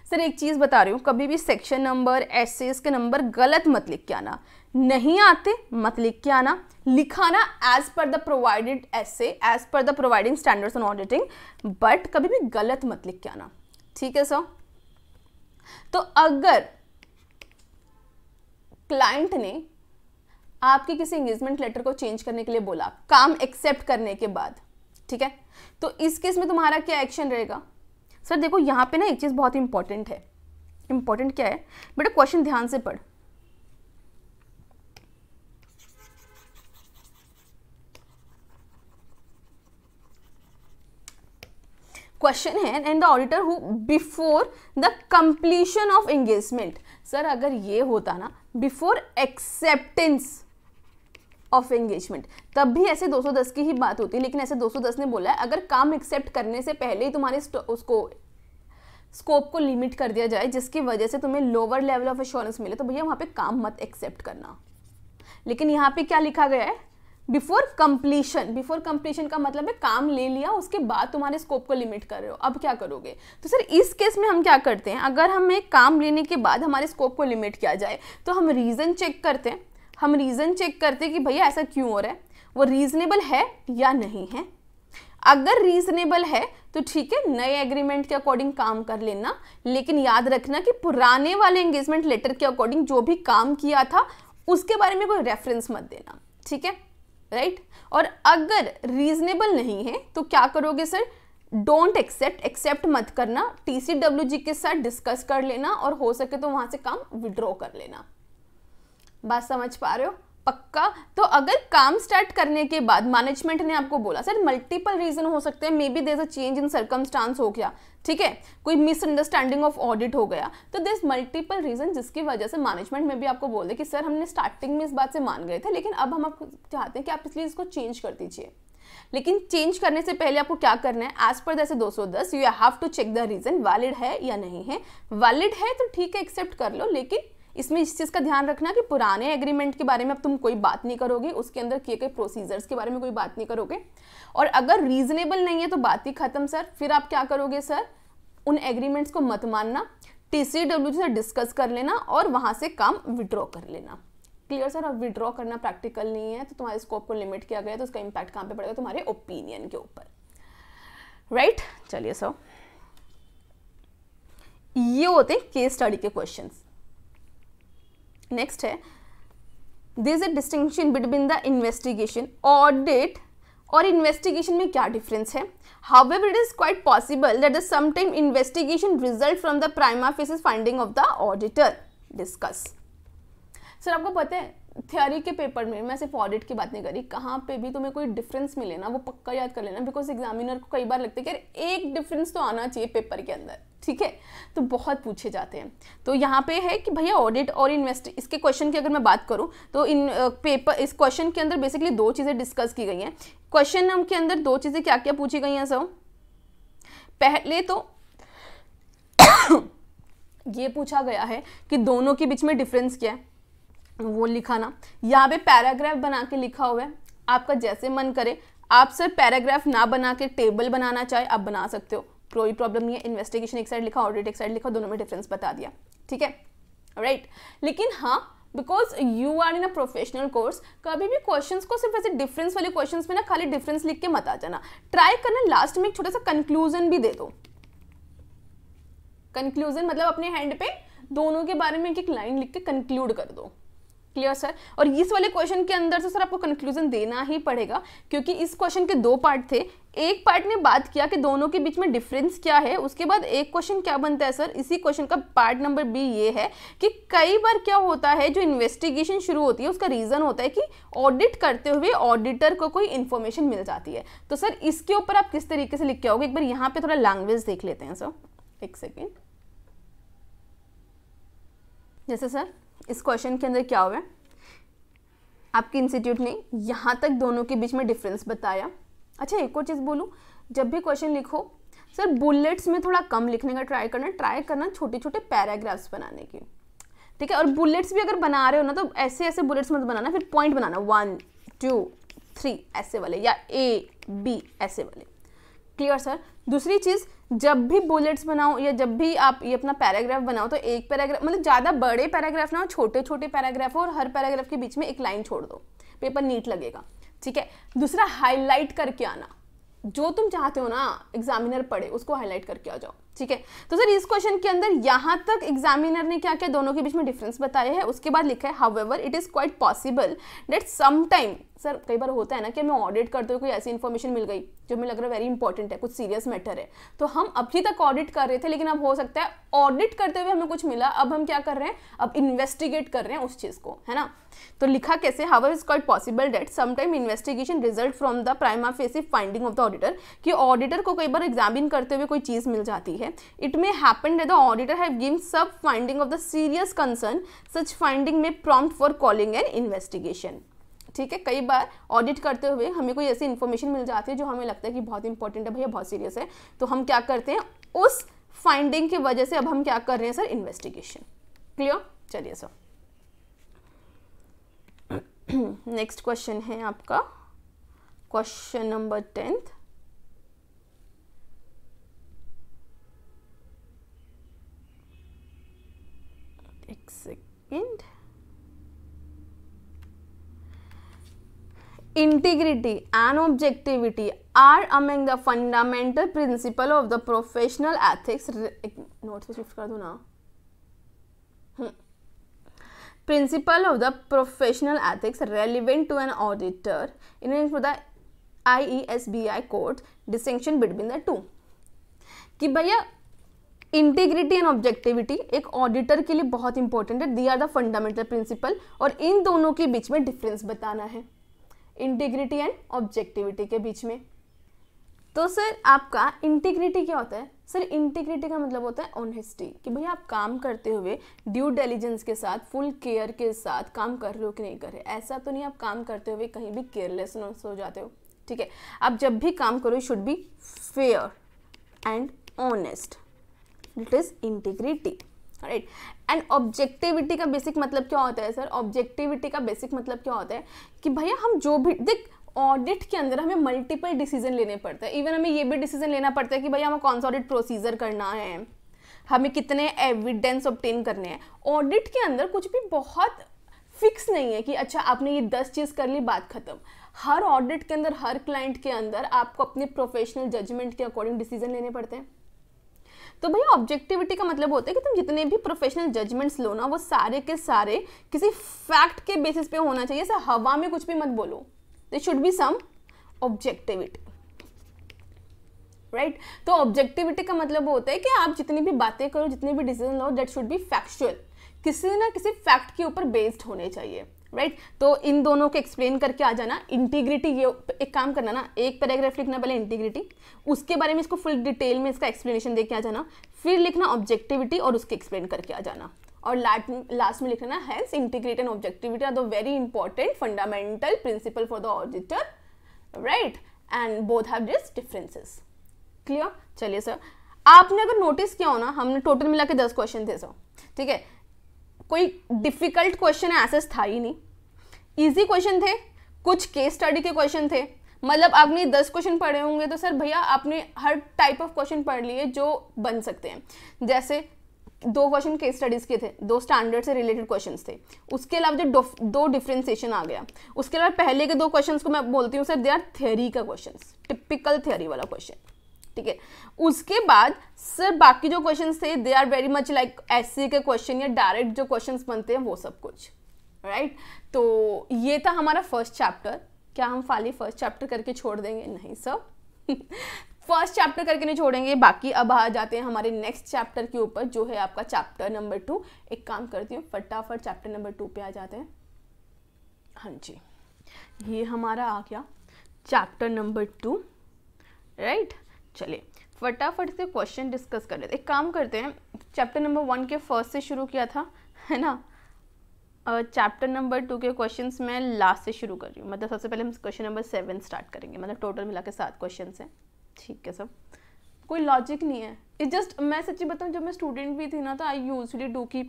सर एक चीज़ बता रही हूँ कभी भी सेक्शन नंबर एसेस के नंबर गलत मत लिख के आना नहीं आते मत लिख के आना लिखाना as per the provided SA as per the providing standards on auditing but कभी भी गलत मत लिख के आना ठीक है सर तो अगर क्लाइंट ने आपके किसी एंगेजमेंट लेटर को चेंज करने के लिए बोला काम एक्सेप्ट करने के बाद ठीक है तो इस केस में तुम्हारा क्या एक्शन रहेगा सर देखो यहाँ पे ना एक चीज़ बहुत इंपॉर्टेंट है इंपॉर्टेंट क्या है बेटा क्वेश्चन ध्यान से पढ़ क्वेश्चन है and the auditor who before the completion of engagement sir अगर ये होता ना बिफोर एक्सेप्टेंस ऑफ एंगेजमेंट तब भी ऐसे 210 की ही बात होती है लेकिन ऐसे 210 ने बोला है अगर काम एक्सेप्ट करने से पहले ही तुम्हारे उसको स्कोप को लिमिट कर दिया जाए जिसकी वजह से तुम्हें लोअर लेवल ऑफ एश्योरेंस मिले तो भैया वहाँ पे काम मत एक्सेप्ट करना लेकिन यहाँ पे क्या लिखा गया है बिफोर कंप्लीशन बिफोर कंप्लीशन का मतलब है काम ले लिया उसके बाद तुम्हारे स्कोप को लिमिट कर रहे हो अब क्या करोगे तो सर इस केस में हम क्या करते हैं अगर हमें काम लेने के बाद हमारे स्कोप को लिमिट किया जाए तो हम रीज़न चेक करते हैं हम रीज़न चेक करते कि भैया ऐसा क्यों हो रहा है वो रीज़नेबल है या नहीं है अगर रीज़नेबल है तो ठीक है नए एग्रीमेंट के अकॉर्डिंग काम कर लेना लेकिन याद रखना कि पुराने वाले एंगेजमेंट लेटर के अकॉर्डिंग जो भी काम किया था उसके बारे में कोई रेफरेंस मत देना ठीक है राइट और अगर रीज़नेबल नहीं है तो क्या करोगे सर डोंट एक्सेप्ट एक्सेप्ट मत करना टी के साथ डिस्कस कर लेना और हो सके तो वहाँ से काम विड्रॉ कर लेना बात समझ पा रहे हो पक्का तो अगर काम स्टार्ट करने के बाद मैनेजमेंट ने आपको बोला सर मल्टीपल रीजन हो सकते हैं may be there a change in circumstance हो गया ठीक है कोई मिसअंडरस्टैंडिंग ऑफ ऑडिट हो गया तो दिस मल्टीपल रीजन जिसकी वजह से मैनेजमेंट में भी आपको बोल दें कि सर हमने स्टार्टिंग में इस बात से मान गए थे लेकिन अब हम आपको चाहते हैं कि आप इसलिए इसको चेंज कर दीजिए लेकिन चेंज करने से पहले आपको क्या करना है एज पर जैसे 210 you have to check the reason valid है या नहीं है वैलिड है तो ठीक है एक्सेप्ट कर लो लेकिन इसमें इस चीज़ का ध्यान रखना कि पुराने एग्रीमेंट के बारे में अब तुम कोई बात नहीं करोगे उसके अंदर किए गए प्रोसीजर्स के बारे में कोई बात नहीं करोगे और अगर रीजनेबल नहीं है तो बात ही खत्म सर फिर आप क्या करोगे सर उन एग्रीमेंट्स को मत मानना टी से डिस्कस कर लेना और वहाँ से काम विड्रॉ कर लेना क्लियर सर अब विड्रॉ करना प्रैक्टिकल नहीं है तो तुम्हारे स्कोप को लिमिट किया गया तो उसका इम्पैक्ट कहाँ पर पड़ेगा तुम्हारे ओपिनियन के ऊपर राइट चलिए सर ये होते हैं केस स्टडी के क्वेश्चंस नेक्स्ट है this a distinction between the investigation audit और इन्वेस्टिगेशन में क्या डिफरेंस है however it is quite possible that the sometime investigation result from the prima facie finding of the auditor discuss sir आपको पता है theory के paper में मैं सिर्फ ऑडिट की बात नहीं करी कहाँ पे भी तुम्हें कोई डिफरेंस मिले ना वो पक्का याद कर लेना बिकॉज एग्जामिनर को कई बार लगता है कि एक डिफरेंस तो आना चाहिए पेपर के अंदर ठीक है तो बहुत पूछे जाते हैं तो यहाँ पे है कि भैया ऑडिट और इन्वेस्ट इसके क्वेश्चन की अगर मैं बात करूँ तो इन पेपर इस क्वेश्चन के अंदर बेसिकली दो चीज़ें डिस्कस की गई हैं क्वेश्चन के अंदर दो चीज़ें क्या क्या पूछी गई हैं सब पहले तो ये पूछा गया है कि दोनों के बीच में डिफरेंस क्या है वो लिखाना यहाँ पे पैराग्राफ बना के लिखा हुआ है आपका जैसे मन करे आप सर पैराग्राफ ना बना के टेबल बनाना चाहे आप बना सकते हो कोई प्रॉब्लम नहीं है इन्वेस्टिगेशन एक साइड लिखा ऑडिट एक साइड लिखा दोनों में डिफरेंस बता दिया ठीक है राइट right. लेकिन हाँ because you are in a professional course कभी भी क्वेश्चन को सिर्फ ऐसे डिफरेंस वाले क्वेश्चन में ना खाली डिफरेंस लिख के मत आ जाना ट्राई करना लास्ट में एक छोटा सा कंक्लूजन भी दे दो कंक्लूजन मतलब अपने हैंड पे दोनों के बारे में एक एक लाइन लिख के कंक्लूड कर दो क्लियर सर और इस वाले क्वेश्चन के अंदर से सर आपको कंक्लूजन देना ही पड़ेगा क्योंकि इस क्वेश्चन के दो पार्ट थे एक पार्ट ने बात किया कि दोनों के बीच में डिफरेंस क्या है उसके बाद एक क्वेश्चन क्या बनता है सर इसी क्वेश्चन का पार्ट नंबर बी ये है कि कई बार क्या होता है जो इन्वेस्टिगेशन शुरू होती है उसका रीज़न होता है कि ऑडिट करते हुए ऑडिटर को कोई इन्फॉर्मेशन मिल जाती है तो सर इसके ऊपर आप किस तरीके से लिख के आओगे एक बार यहाँ पर थोड़ा लैंग्वेज देख लेते हैं सर एक सेकेंड जैसे सर इस क्वेश्चन के अंदर क्या हुआ आपके इंस्टीट्यूट ने यहाँ तक दोनों के बीच में डिफरेंस बताया अच्छा एक और चीज़ बोलूँ जब भी क्वेश्चन लिखो सर बुलेट्स में थोड़ा कम लिखने का ट्राई करना ट्राई करना छोटे छोटे पैराग्राफ्स बनाने के ठीक है और बुलेट्स भी अगर बना रहे हो ना तो ऐसे ऐसे बुलेट्स मत बनाना फिर पॉइंट बनाना वन टू थ्री ऐसे वाले या ए बी ऐसे वाले क्लियर सर दूसरी चीज़ जब भी बुलेट्स बनाओ या जब भी आप ये अपना पैराग्राफ बनाओ तो एक पैराग्राफ मतलब ज़्यादा बड़े पैराग्राफ ना हो छोटे छोटे पैराग्राफ हो और हर पैराग्राफ के बीच में एक लाइन छोड़ दो पेपर नीट लगेगा ठीक है दूसरा हाईलाइट करके आना जो तुम चाहते हो ना एग्जामिनर पढ़े उसको हाईलाइट करके आ जाओ ठीक है तो सर इस क्वेश्चन के अंदर यहाँ तक एग्जामिनर ने क्या किया दोनों के बीच में डिफरेंस बताया है उसके बाद लिखा है however it is quite possible that sometime sir कई बार होता है ना कि हमें ऑडिट करते हुए कोई ऐसी इन्फॉर्मेशन मिल गई जो हमें लग रहा है वेरी इंपॉर्टेंट है कुछ सीरियस मैटर है तो हम अभी तक ऑडिट कर रहे थे लेकिन अब हो सकता है ऑडिट करते हुए हमें कुछ मिला अब हम क्या कर रहे हैं अब इन्वेस्टिगेट कर रहे हैं उस चीज़ को है ना तो लिखा कैसे how is called possible that sometime investigation result from the prima facie finding of the auditor कि ऑडिटर को कई बार एग्जामिन करते हुए कोई चीज़ मिल जाती है it may happen the auditor have give some finding of the serious concern such finding may prompt for calling an investigation ठीक है कई बार ऑडिट करते हुए हमें कोई ऐसी इन्फॉर्मेशन मिल जाती है जो हमें लगता है कि बहुत इंपॉर्टेंट है भैया बहुत सीरियस है तो हम क्या करते हैं उस फाइंडिंग की वजह से अब हम क्या कर रहे हैं सर इन्वेस्टिगेशन क्लियर चलिए सर नेक्स्ट क्वेश्चन है आपका question number tenth integrity and objectivity are among the fundamental principle of the professional ethics note shift kar do na ना principle of the professional ethics relevant to an auditor in and for the IESBI code distinction between the two ki bhaiya integrity and objectivity एक ऑडिटर के लिए बहुत important है they are the fundamental principle और इन दोनों के बीच में डिफरेंस बताना है इंटीग्रिटी एंड ऑब्जेक्टिविटी के बीच में तो सर आपका इंटीग्रिटी क्या होता है सर इंटीग्रिटी का मतलब होता है ऑनेस्टी कि भाई आप काम करते हुए ड्यू डेलीजेंस के साथ फुल केयर के साथ काम कर रहे हो कि नहीं कर रहे ऐसा तो नहीं आप काम करते हुए कहीं भी केयरलेसनेस हो जाते हो ठीक है आप जब भी काम करो should be fair and honest it is integrity right and objectivity का बेसिक मतलब क्या होता है सर ऑब्जेक्टिविटी का बेसिक मतलब क्या होता है कि भैया हम जो भी देख ऑडिट के अंदर हमें मल्टीपल डिसीजन लेने पड़ते हैं इवन हमें ये भी डिसीजन लेना पड़ता है कि भैया हमें कौन सा ऑडिट प्रोसीजर करना है हमें कितने एविडेंस ऑप्टेन करने हैं ऑडिट के अंदर कुछ भी बहुत फिक्स नहीं है कि अच्छा आपने ये दस चीज़ कर ली बात खत्म हर ऑडिट के अंदर हर क्लाइंट के अंदर आपको अपने प्रोफेशनल जजमेंट के अकॉर्डिंग डिसीजन लेने पड़ते हैं तो भैया ऑब्जेक्टिविटी का मतलब होता है कि तुम जितने भी प्रोफेशनल जजमेंट्स लो ना वो सारे के सारे किसी फैक्ट के बेसिस पे होना चाहिए ऐसे हवा में कुछ भी मत बोलो they should be some objectivity right तो ऑब्जेक्टिविटी का मतलब होता है कि आप जितनी भी बातें करो जितने भी डिसीजन लो दैट शुड बी फैक्चुअल किसी ना किसी फैक्ट के ऊपर बेस्ड होने चाहिए राइट तो इन दोनों को एक्सप्लेन करके आ जाना इंटीग्रिटी ये एक काम करना ना एक पैराग्राफ लिखना पहले इंटीग्रिटी उसके बारे में इसको फुल डिटेल में इसका एक्सप्लेनेशन दे आ जाना फिर लिखना ऑब्जेक्टिविटी और उसके एक्सप्लेन करके आ जाना और लास्ट में लिखना hence integrity and objectivity are the very important fundamental principle for the auditor right and both have this differences clear चलिए सर आपने अगर नोटिस किया हो ना हमने टोटल मिला के दस क्वेश्चन थे सर ठीक है कोई डिफिकल्ट क्वेश्चन ऐसे था ही नहीं इजी क्वेश्चन थे कुछ केस स्टडी के क्वेश्चन थे मतलब आपने दस क्वेश्चन पढ़े होंगे तो सर भैया आपने हर टाइप ऑफ क्वेश्चन पढ़ लिए जो बन सकते हैं जैसे दो क्वेश्चन केस स्टडीज़ के थे दो स्टैंडर्ड से रिलेटेड क्वेश्चंस थे उसके अलावा जो दो डिफ्रेंसिएशन आ गया उसके अलावा पहले के दो क्वेश्चंस को मैं बोलती हूँ सर दे आर थ्योरी का क्वेश्चंस टिपिकल थ्योरी वाला क्वेश्चन ठीक है उसके बाद सर बाकी जो क्वेश्चंस थे they are very much like एस के क्वेश्चन या डायरेक्ट जो क्वेश्चन बनते हैं वो सब कुछ राइट तो ये था हमारा फर्स्ट चैप्टर क्या हम फाली फर्स्ट चैप्टर करके छोड़ देंगे नहीं सर फर्स्ट चैप्टर करके नहीं छोड़ेंगे बाकी अब आ जाते हैं हमारे नेक्स्ट चैप्टर के ऊपर जो है आपका चैप्टर नंबर टू एक काम करती हूँ फटाफट चैप्टर नंबर टू पे आ जाते हैं हाँ जी ये हमारा आ गया चैप्टर नंबर टू राइट चलिए फटाफट से क्वेश्चन डिस्कस कर लेते एक काम करते हैं चैप्टर नंबर वन के फर्स्ट से शुरू किया था है ना चैप्टर नंबर टू के क्वेश्चन मैं लास्ट से शुरू कर रही हूँ मतलब सबसे पहले हम क्वेश्चन नंबर सेवन स्टार्ट करेंगे मतलब टोटल मिला के सात क्वेश्चन हैं ठीक है सब कोई लॉजिक नहीं है इट जस्ट मैं सच्ची बताऊँ जब मैं स्टूडेंट भी थी ना तो आई यूजली डू की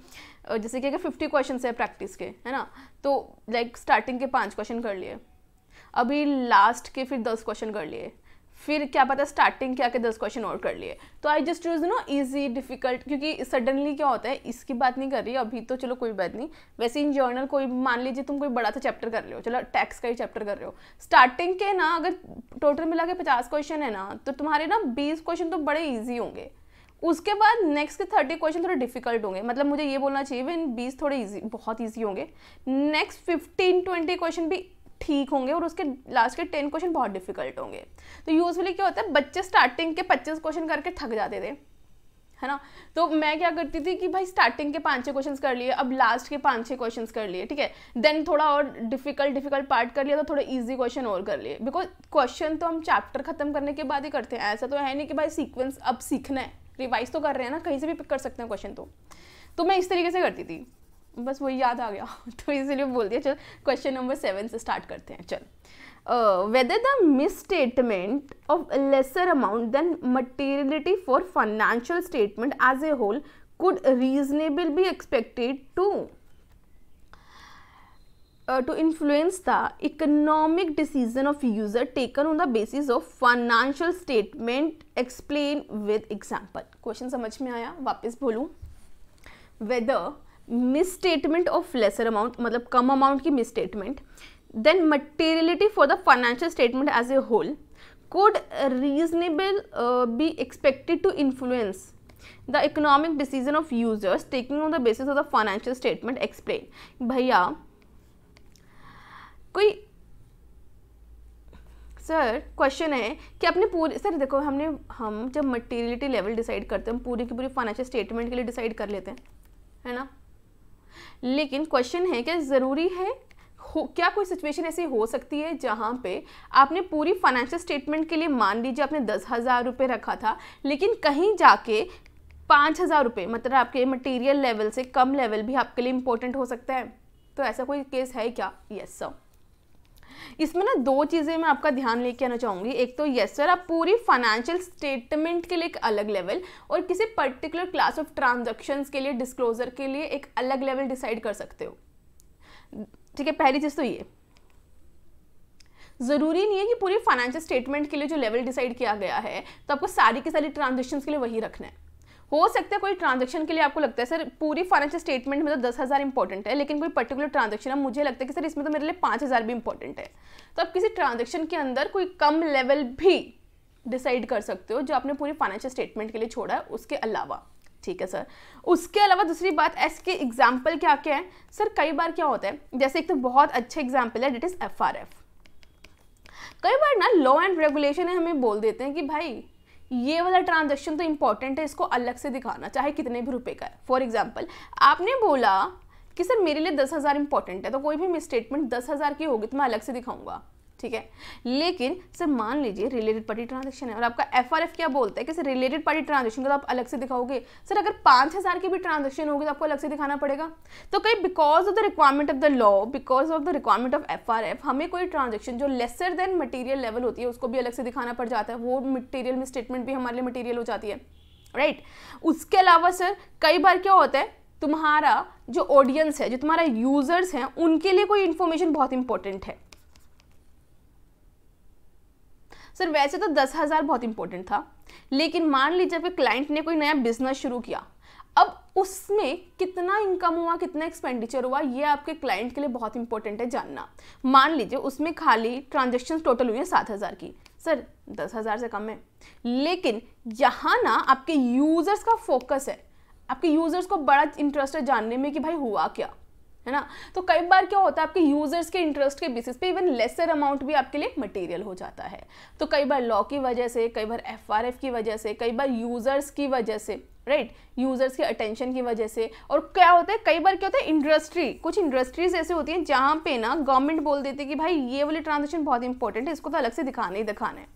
जैसे कि अगर फिफ्टी क्वेश्चन है प्रैक्टिस के है ना तो लाइक like, स्टार्टिंग के पाँच क्वेश्चन कर लिए अभी लास्ट के फिर दस क्वेश्चन कर लिए फिर क्या पता स्टार्टिंग के आके दस क्वेश्चन और कर लिए तो I just use no easy difficult क्योंकि सडनली क्या होता है इसकी बात नहीं कर रही अभी तो चलो कोई बात नहीं वैसे इन जर्नल कोई मान लीजिए तुम कोई बड़ा सा चैप्टर कर रहे हो चलो टैक्स का ही चैप्टर कर रहे हो स्टार्टिंग के ना अगर टोटल मिला के पचास क्वेश्चन है ना तो तुम्हारे ना बीस क्वेश्चन तो बड़े ईजी होंगे उसके बाद नेक्स्ट के थर्टी क्वेश्चन थोड़े डिफिकल्ट होंगे मतलब मुझे ये बोलना चाहिए इन बीस थोड़े इजी बहुत इजी होंगे नेक्स्ट फिफ्टीन ट्वेंटी क्वेश्चन भी ठीक होंगे और उसके लास्ट के टेन क्वेश्चन बहुत डिफिकल्ट होंगे तो यूजली क्या होता है बच्चे स्टार्टिंग के पच्चीस क्वेश्चन करके थक जाते थे है ना तो मैं क्या करती थी कि भाई स्टार्टिंग के पाँच छः क्वेश्चंस कर लिए अब लास्ट के पाँच छः क्वेश्चंस कर लिए ठीक है देन थोड़ा और डिफिकल्ट डिफिकल्ट पार्ट कर लिया तो थोड़ा इजी क्वेश्चन और कर लिए बिकॉज क्वेश्चन तो हम चैप्टर खत्म करने के बाद ही करते हैं ऐसा तो है नहीं कि भाई सीक्वेंस अब सीखना है रिवाइज तो कर रहे हैं ना कहीं से भी पिक कर सकते हैं क्वेश्चन तो तो मैं इस तरीके से करती थी बस वही याद आ गया तो इसीलिए बोल दिया चल क्वेश्चन नंबर सेवन से स्टार्ट करते हैं चल whether the misstatement of lesser amount than materiality for financial statement as a whole could reasonably be expected to uh, to influence the economic decision of user taken on the basis of financial statement explain with example question समझ में आया वापस बोलूँ whether misstatement of lesser amount मतलब कम amount की misstatement than materiality for the financial statement as a whole could reasonable be expected to influence the economic decision of users taking on the basis of the financial statement explain भैया कोई sir question है कि आपने पूरी sir देखो हमने हम जब मटेरियलिटी लेवल डिसाइड करते हैं हम पूरी की पूरी फाइनेंशियल स्टेटमेंट के लिए डिसाइड कर लेते हैं है ना लेकिन क्वेश्चन है क्या ज़रूरी है हो क्या कोई सिचुएशन ऐसी हो सकती है जहाँ पे आपने पूरी फाइनेंशियल स्टेटमेंट के लिए मान लीजिए आपने दस हज़ार रुपये रखा था लेकिन कहीं जाके पाँच हज़ार रुपये मतलब आपके मटेरियल लेवल से कम लेवल भी आपके लिए इम्पोर्टेंट हो सकता है तो ऐसा कोई केस है क्या यस yes, सर इसमें ना दो चीज़ें मैं आपका ध्यान लेके आना चाहूँगी एक तो yes, सर आप पूरी फाइनेंशियल स्टेटमेंट के लिए एक अलग लेवल और किसी पर्टिकुलर क्लास ऑफ ट्रांजेक्शन्स के लिए डिस्क्लोजर के लिए एक अलग लेवल डिसाइड कर सकते हो ठीक है पहली चीज़ तो ये ज़रूरी नहीं है कि पूरी फाइनेंशियल स्टेटमेंट के लिए जो लेवल डिसाइड किया गया है तो आपको सारी की सारी ट्रांजेक्शन के लिए वही रखना है हो सकता है कोई ट्रांजेक्शन के लिए आपको लगता है सर पूरी फाइनेंशियल स्टेटमेंट में तो दस हज़ार इंपॉर्टेंट है लेकिन कोई पर्टिकुलर ट्रांजेक्शन है मुझे लगता है कि सर इसमें तो मेरे लिए पाँच हज़ार भी इंपॉर्टेंट है तो आप किसी ट्रांजेक्शन के अंदर कोई कम लेवल भी डिसाइड कर सकते हो जो आपने पूरी फाइनेंशियल स्टेटमेंट के लिए छोड़ा है उसके अलावा ठीक है सर उसके अलावा दूसरी बात एस के एग्जाम्पल क्या क्या है सर कई बार क्या होता है जैसे एक तो बहुत अच्छा एग्जाम्पल है डिट इज़ एफ कई बार ना लॉ एंड रेगुलेशन हमें बोल देते हैं कि भाई ये वाला ट्रांजेक्शन तो इंपॉर्टेंट है इसको अलग से दिखाना चाहे कितने भी रुपए का है फॉर एग्जाम्पल आपने बोला कि सर मेरे लिए दस हज़ार इंपॉर्टेंट है तो कोई भी स्टेटमेंट दस हज़ार की होगी तो मैं अलग से दिखाऊंगा ठीक है लेकिन सर मान लीजिए रिलेटेड पार्टी ट्रांजेक्शन है और आपका एफ आर एफ क्या बोलता है कि सर रिलेटेड पार्टी ट्रांजेक्शन को तो आप अलग से दिखाओगे सर अगर पाँच हज़ार की भी ट्रांजेक्शन होगी तो आपको अलग से दिखाना पड़ेगा तो कहीं because of the requirement of the law because of the requirement of F R F हमें कोई ट्रांजेक्शन जो लेसर देन मटीरियल लेवल होती है उसको भी अलग से दिखाना पड़ जाता है वो मटीरियल में स्टेटमेंट भी हमारे लिए मटीरियल हो जाती है राइट उसके अलावा सर कई बार क्या होता है तुम्हारा जो ऑडियंस है जो तुम्हारा यूज़र्स हैं उनके लिए कोई इन्फॉर्मेशन बहुत इंपॉर्टेंट है सर वैसे तो दस हज़ार बहुत इंपॉर्टेंट था लेकिन मान लीजिए आपके क्लाइंट ने कोई नया बिजनेस शुरू किया अब उसमें कितना इनकम हुआ कितना एक्सपेंडिचर हुआ ये आपके क्लाइंट के लिए बहुत इंपॉर्टेंट है जानना मान लीजिए उसमें खाली ट्रांजेक्शन टोटल हुई है सात हज़ार की सर दस हज़ार से कम है लेकिन यहाँ ना आपके यूज़र्स का फोकस है आपके यूज़र्स को बड़ा इंटरेस्ट है जानने में कि भाई हुआ क्या है ना तो कई बार क्या होता है आपके यूजर्स के इंटरेस्ट के बेसिस पे इवन लेसर अमाउंट भी आपके लिए मटेरियल हो जाता है तो कई बार लॉ की वजह से कई बार एफ की वजह से कई बार यूजर्स की वजह से राइट right? यूजर्स के अटेंशन की वजह से और क्या होता है कई बार क्या होता है इंडस्ट्री कुछ इंडस्ट्रीज ऐसे होती हैं जहाँ पे ना गवर्नमेंट बोल देती है कि भाई ये वाली ट्रांजेक्शन बहुत इंपॉर्टेंट है इसको तो अलग से दिखाना ही दिखाना है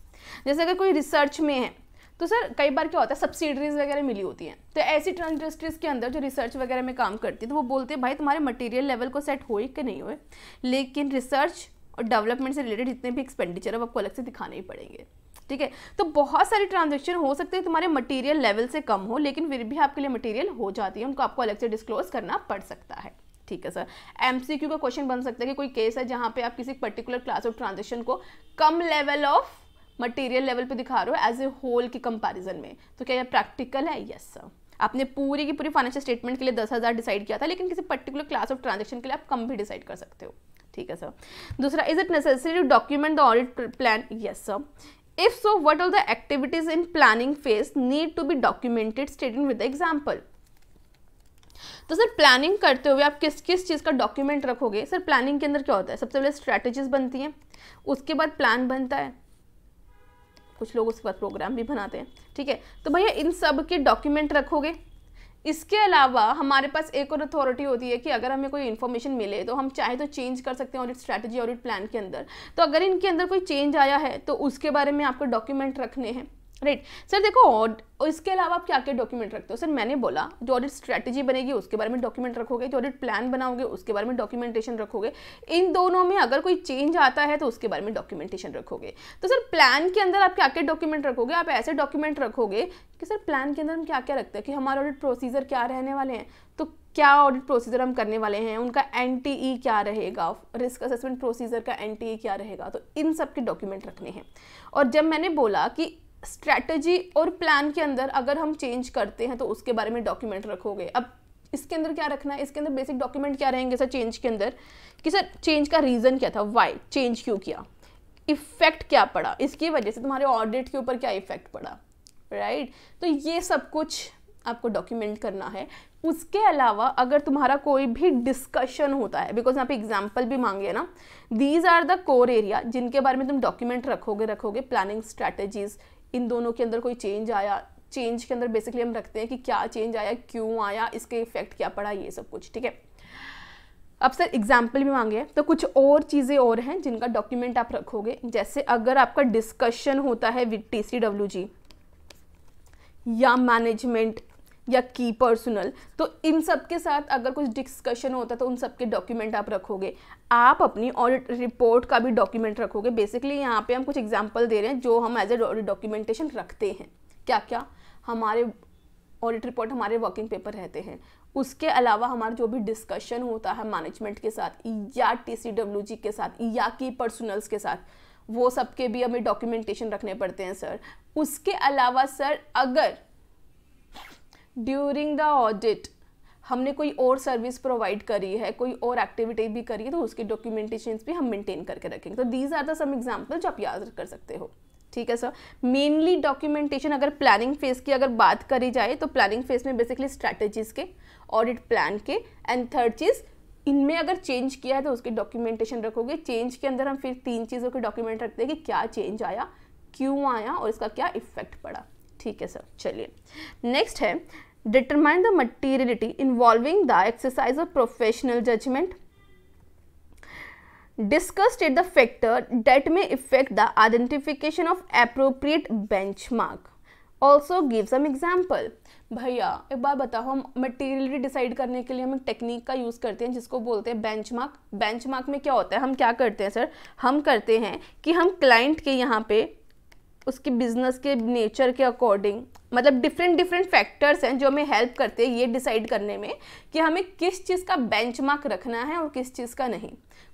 जैसे अगर कोई रिसर्च में है तो सर कई बार क्या होता है सब्सिडरीज वगैरह मिली होती हैं तो ऐसी इंडस्ट्रीज के अंदर जो रिसर्च वगैरह में काम करती है तो वो बोलते हैं भाई तुम्हारे मटेरियल लेवल को सेट हो कि नहीं हुए लेकिन रिसर्च और डेवलपमेंट से रिलेटेड जितने भी एक्सपेंडिचर है वो आपको अलग से दिखाने ही पड़ेंगे ठीक है तो बहुत सारी ट्रांजेक्शन हो सकते हैं तुम्हारे मटेरियल लेवल से कम हो लेकिन फिर भी आपके लिए मटेरियल हो जाती है उनको आपको अलग से डिस्क्लोज करना पड़ सकता है ठीक है सर एमसीक्यू का क्वेश्चन बन सकता है कि कोई केस है जहाँ पे आप किसी पर्टिकुलर क्लास ऑफ ट्रांजेक्शन को कम लेवल ऑफ मटेरियल लेवल पे दिखा रहे हो एज ए होल के कंपैरिजन में तो क्या यह प्रैक्टिकल है यस सर आपने पूरी की पूरी फाइनेंशियल स्टेटमेंट के लिए दस हज़ार डिसाइड किया था लेकिन किसी पर्टिकुलर क्लास ऑफ ट्रांजेक्शन के लिए आप कम भी डिसाइड कर सकते हो ठीक है सर दूसरा is it necessary to document the audit plan yes sir if so what all the activities in planning phase need to be documented stated with example तो सर प्लानिंग करते हुए आप किस किस चीज़ का डॉक्यूमेंट रखोगे सर प्लानिंग के अंदर क्या होता है सबसे पहले स्ट्रैटेजीज बनती हैं उसके बाद प्लान बनता है कुछ लोग उसके बाद प्रोग्राम भी बनाते हैं ठीक है तो भैया इन सब के डॉक्यूमेंट रखोगे इसके अलावा हमारे पास एक और अथॉरिटी होती है कि अगर हमें कोई इन्फॉर्मेशन मिले तो हम चाहे तो चेंज कर सकते हैं ऑडिट स्ट्रैटेजी ऑडिट प्लान के अंदर तो अगर इनके अंदर कोई चेंज आया है तो उसके बारे में आपको डॉक्यूमेंट रखने हैं राइट right. सर देखो इसके अलावा आप क्या क्या डॉक्यूमेंट रखते हो सर मैंने बोला जो ऑडिट स्ट्रैटेजी बनेगी उसके बारे में डॉक्यूमेंट रखोगे जो ऑडिट प्लान बनाओगे उसके बारे में डॉक्यूमेंटेशन रखोगे इन दोनों में अगर कोई चेंज आता है तो उसके बारे में डॉक्यूमेंटेशन रखोगे तो सर प्लान के अंदर आप क्या क्या डॉक्यूमेंट रखोगे आप ऐसे डॉक्यूमेंट रखोगे कि सर प्लान के अंदर हम क्या क्या रखते हैं कि हमारा ऑडिट प्रोसीजर क्या रहने वाले हैं तो क्या ऑडिट प्रोसीजर हम करने वाले हैं उनका एन e क्या रहेगा रिस्क असेसमेंट प्रोसीजर का एन e क्या रहेगा तो इन सब के डॉक्यूमेंट रखने हैं और जब मैंने बोला कि स्ट्रैटेजी और प्लान के अंदर अगर हम चेंज करते हैं तो उसके बारे में डॉक्यूमेंट रखोगे अब इसके अंदर क्या रखना है इसके अंदर बेसिक डॉक्यूमेंट क्या रहेंगे सर चेंज के अंदर कि सर चेंज का रीज़न क्या था वाई चेंज क्यों किया इफ़ेक्ट क्या पड़ा इसकी वजह से तुम्हारे ऑडिट के ऊपर क्या इफ़ेक्ट पड़ा राइट right? तो ये सब कुछ आपको डॉक्यूमेंट करना है उसके अलावा अगर तुम्हारा कोई भी डिस्कशन होता है बिकॉज यहाँ पे एग्जाम्पल भी मांगे ना these are the core area जिनके बारे में तुम डॉक्यूमेंट रखोगे रखोगे प्लानिंग स्ट्रैटेजीज इन दोनों के अंदर कोई चेंज आया चेंज के अंदर बेसिकली हम रखते हैं कि क्या चेंज आया क्यों आया इसके इफेक्ट क्या पड़ा ये सब कुछ ठीक है अब सर एग्जाम्पल भी मांगे तो कुछ और चीज़ें और हैं जिनका डॉक्यूमेंट आप रखोगे जैसे अगर आपका डिस्कशन होता है with T C W G या मैनेजमेंट या की पर्सनल तो इन सब के साथ अगर कुछ डिस्कशन होता तो उन सब के डॉक्यूमेंट आप रखोगे आप अपनी ऑडिट रिपोर्ट का भी डॉक्यूमेंट रखोगे बेसिकली यहाँ पे हम कुछ एग्जाम्पल दे रहे हैं जो हम एज ए डॉक्यूमेंटेशन रखते हैं क्या क्या हमारे ऑडिट रिपोर्ट हमारे वर्किंग पेपर रहते हैं उसके अलावा हमारा जो भी डिस्कशन होता है मैनेजमेंट के साथ या टी के साथ या की पर्सनल्स के साथ वो सब के भी हमें डॉक्यूमेंटेशन रखने पड़ते हैं सर उसके अलावा सर अगर ड्यूरिंग द ऑडिट हमने कोई और सर्विस प्रोवाइड करी है कोई और एक्टिविटी भी करी है तो उसकी डॉक्यूमेंटेशन भी हम मेंटेन करके रखेंगे तो these are the some example जो आप याद कर सकते हो ठीक है सर मेनली डॉक्यूमेंटेशन अगर प्लानिंग फेज की अगर बात करी जाए तो प्लानिंग फेज में बेसिकली स्ट्रैटेजीज के ऑडिट प्लान के एंड थर्ड चीज़ इनमें अगर चेंज किया है तो उसकी डॉक्यूमेंटेशन रखोगे चेंज के अंदर हम फिर तीन चीज़ों के डॉक्यूमेंट रखते हैं कि क्या चेंज आया क्यों आया और इसका क्या इफेक्ट पड़ा ठीक है सर चलिए नेक्स्ट है determine the materiality involving the exercise of professional judgement it the factor that may effect the identification of appropriate benchmark also give some example भैया एक बार बताओ हम मटेरियलिटी डिसाइड करने के लिए हम एक टेक्निक का यूज़ करते हैं जिसको बोलते हैं बेंचमार्क बेंचमार्क में क्या होता है हम क्या करते हैं सर हम करते हैं कि हम क्लाइंट के यहाँ पे उसके बिजनेस के नेचर के अकॉर्डिंग मतलब डिफरेंट डिफरेंट फैक्टर्स हैं जो हमें हेल्प करते हैं ये डिसाइड करने में कि हमें किस चीज़ का बेंचमार्क रखना है और किस चीज़ का नहीं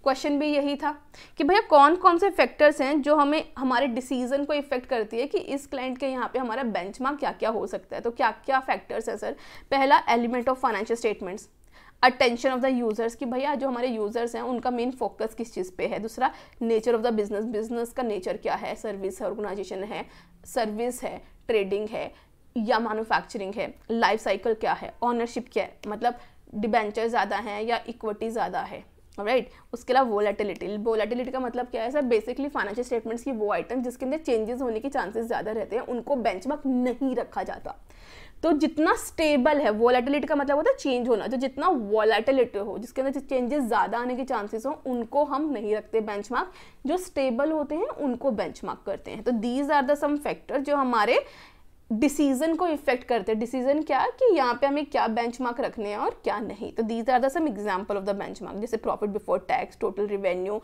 क्वेश्चन भी यही था कि भैया कौन कौन से फैक्टर्स हैं जो हमें हमारे डिसीजन को इफेक्ट करती है कि इस क्लाइंट के यहाँ पे हमारा बेंचमार्क क्या क्या हो सकता है तो क्या क्या फैक्टर्स हैं सर पहला element of financial statements attention of the users कि भैया जो हमारे यूज़र्स हैं उनका मेन फोकस किस चीज़ पे है दूसरा nature of the business business का नेचर क्या है सर्विस है ऑर्गेनाइजेशन है सर्विस है ट्रेडिंग है या मैनुफैक्चरिंग है लाइफ साइकिल क्या है ऑनरशिप क्या है मतलब डिबेंचर ज़्यादा हैं या इक्विटी ज़्यादा है राइट right. उसके अलावा वोलेटिलिटी वोलेटिलिटी का मतलब क्या है सर बेसिकली फाइनेंशियल स्टेटमेंट्स की वो आइटम जिसके अंदर चेंजेस होने के चांसेस ज़्यादा रहते हैं उनको बेंचमार्क नहीं रखा जाता तो जितना स्टेबल है वॉलेटिलिटी का मतलब होता है चेंज होना जो जितना वॉलेटिलिटी हो जिसके अंदर चेंजेस ज़्यादा आने के चांसेस हो उनको हम नहीं रखते बेंच जो स्टेबल होते हैं उनको बेंच करते हैं तो these are the some factor जो हमारे डिसीजन को इफेक्ट करते हैं डिसीजन क्या कि यहाँ पे हमें क्या बेंचमार्क रखने हैं और क्या नहीं तो these are the some example of the benchmark जैसे profit before tax total revenue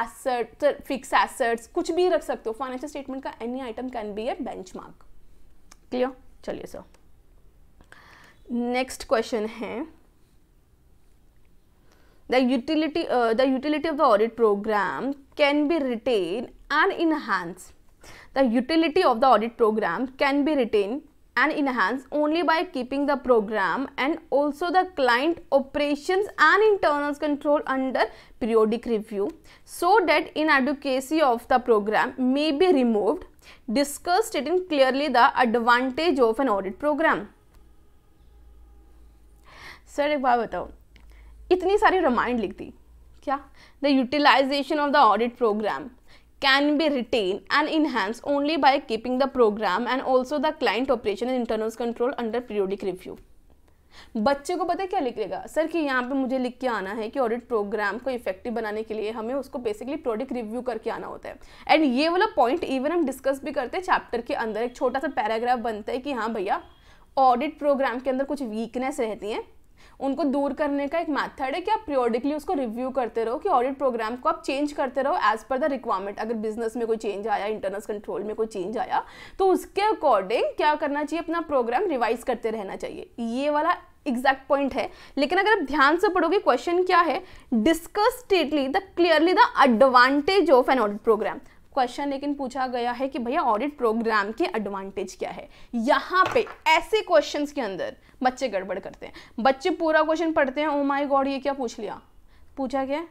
asset fix assets कुछ भी रख सकते हो फाइनेंशियल स्टेटमेंट का any item can be a benchmark clear चलिए सर Next question है the utility uh, the utility of the audit program can be retained and enhanced the utility of the audit program can be retained and enhanced only by keeping the program and also the client operations and internal control under periodic review so that inadequacy of the program may be removed discuss stating clearly the advantage of an audit program sir एक बात बताओ इतनी सारी remind लिख दी क्या the utilization of the audit program can be written and enhance only by keeping the program and also the client operation and internal control under periodic review बच्चे को पता है क्या लिख लेगा सर कि यहाँ पे मुझे लिख के आना है कि ऑडिट प्रोग्राम को इफेक्टिव बनाने के लिए हमें उसको बेसिकली प्रोडिक रिव्यू करके आना होता है एंड ये वाला पॉइंट इवन हम डिस्कस भी करते हैं चैप्टर के अंदर एक छोटा सा पैराग्राफ बनता है कि हाँ भैया ऑडिट प्रोग्राम के अंदर कुछ वीकनेस रहती हैं उनको दूर करने का एक मैथड है कि आप पीरियोडिकली उसको रिव्यू करते रहो कि ऑडिट प्रोग्राम को आप चेंज करते रहो एज पर द रिक्वायरमेंट अगर बिजनेस में कोई चेंज आया इंटरनल कंट्रोल में कोई चेंज आया तो उसके अकॉर्डिंग क्या करना चाहिए अपना प्रोग्राम रिवाइज करते रहना चाहिए ये वाला एग्जैक्ट पॉइंट है लेकिन अगर आप ध्यान से पढ़ोगे क्वेश्चन क्या है discuss stately the clearly the advantage of an audit program question लेकिन पूछा गया है कि भैया ऑडिट प्रोग्राम के एडवांटेज क्या है यहाँ पे ऐसे क्वेश्चंस के अंदर बच्चे गड़बड़ करते हैं बच्चे पूरा क्वेश्चन पढ़ते हैं ओ माय गॉड ये क्या पूछ लिया पूछा क्या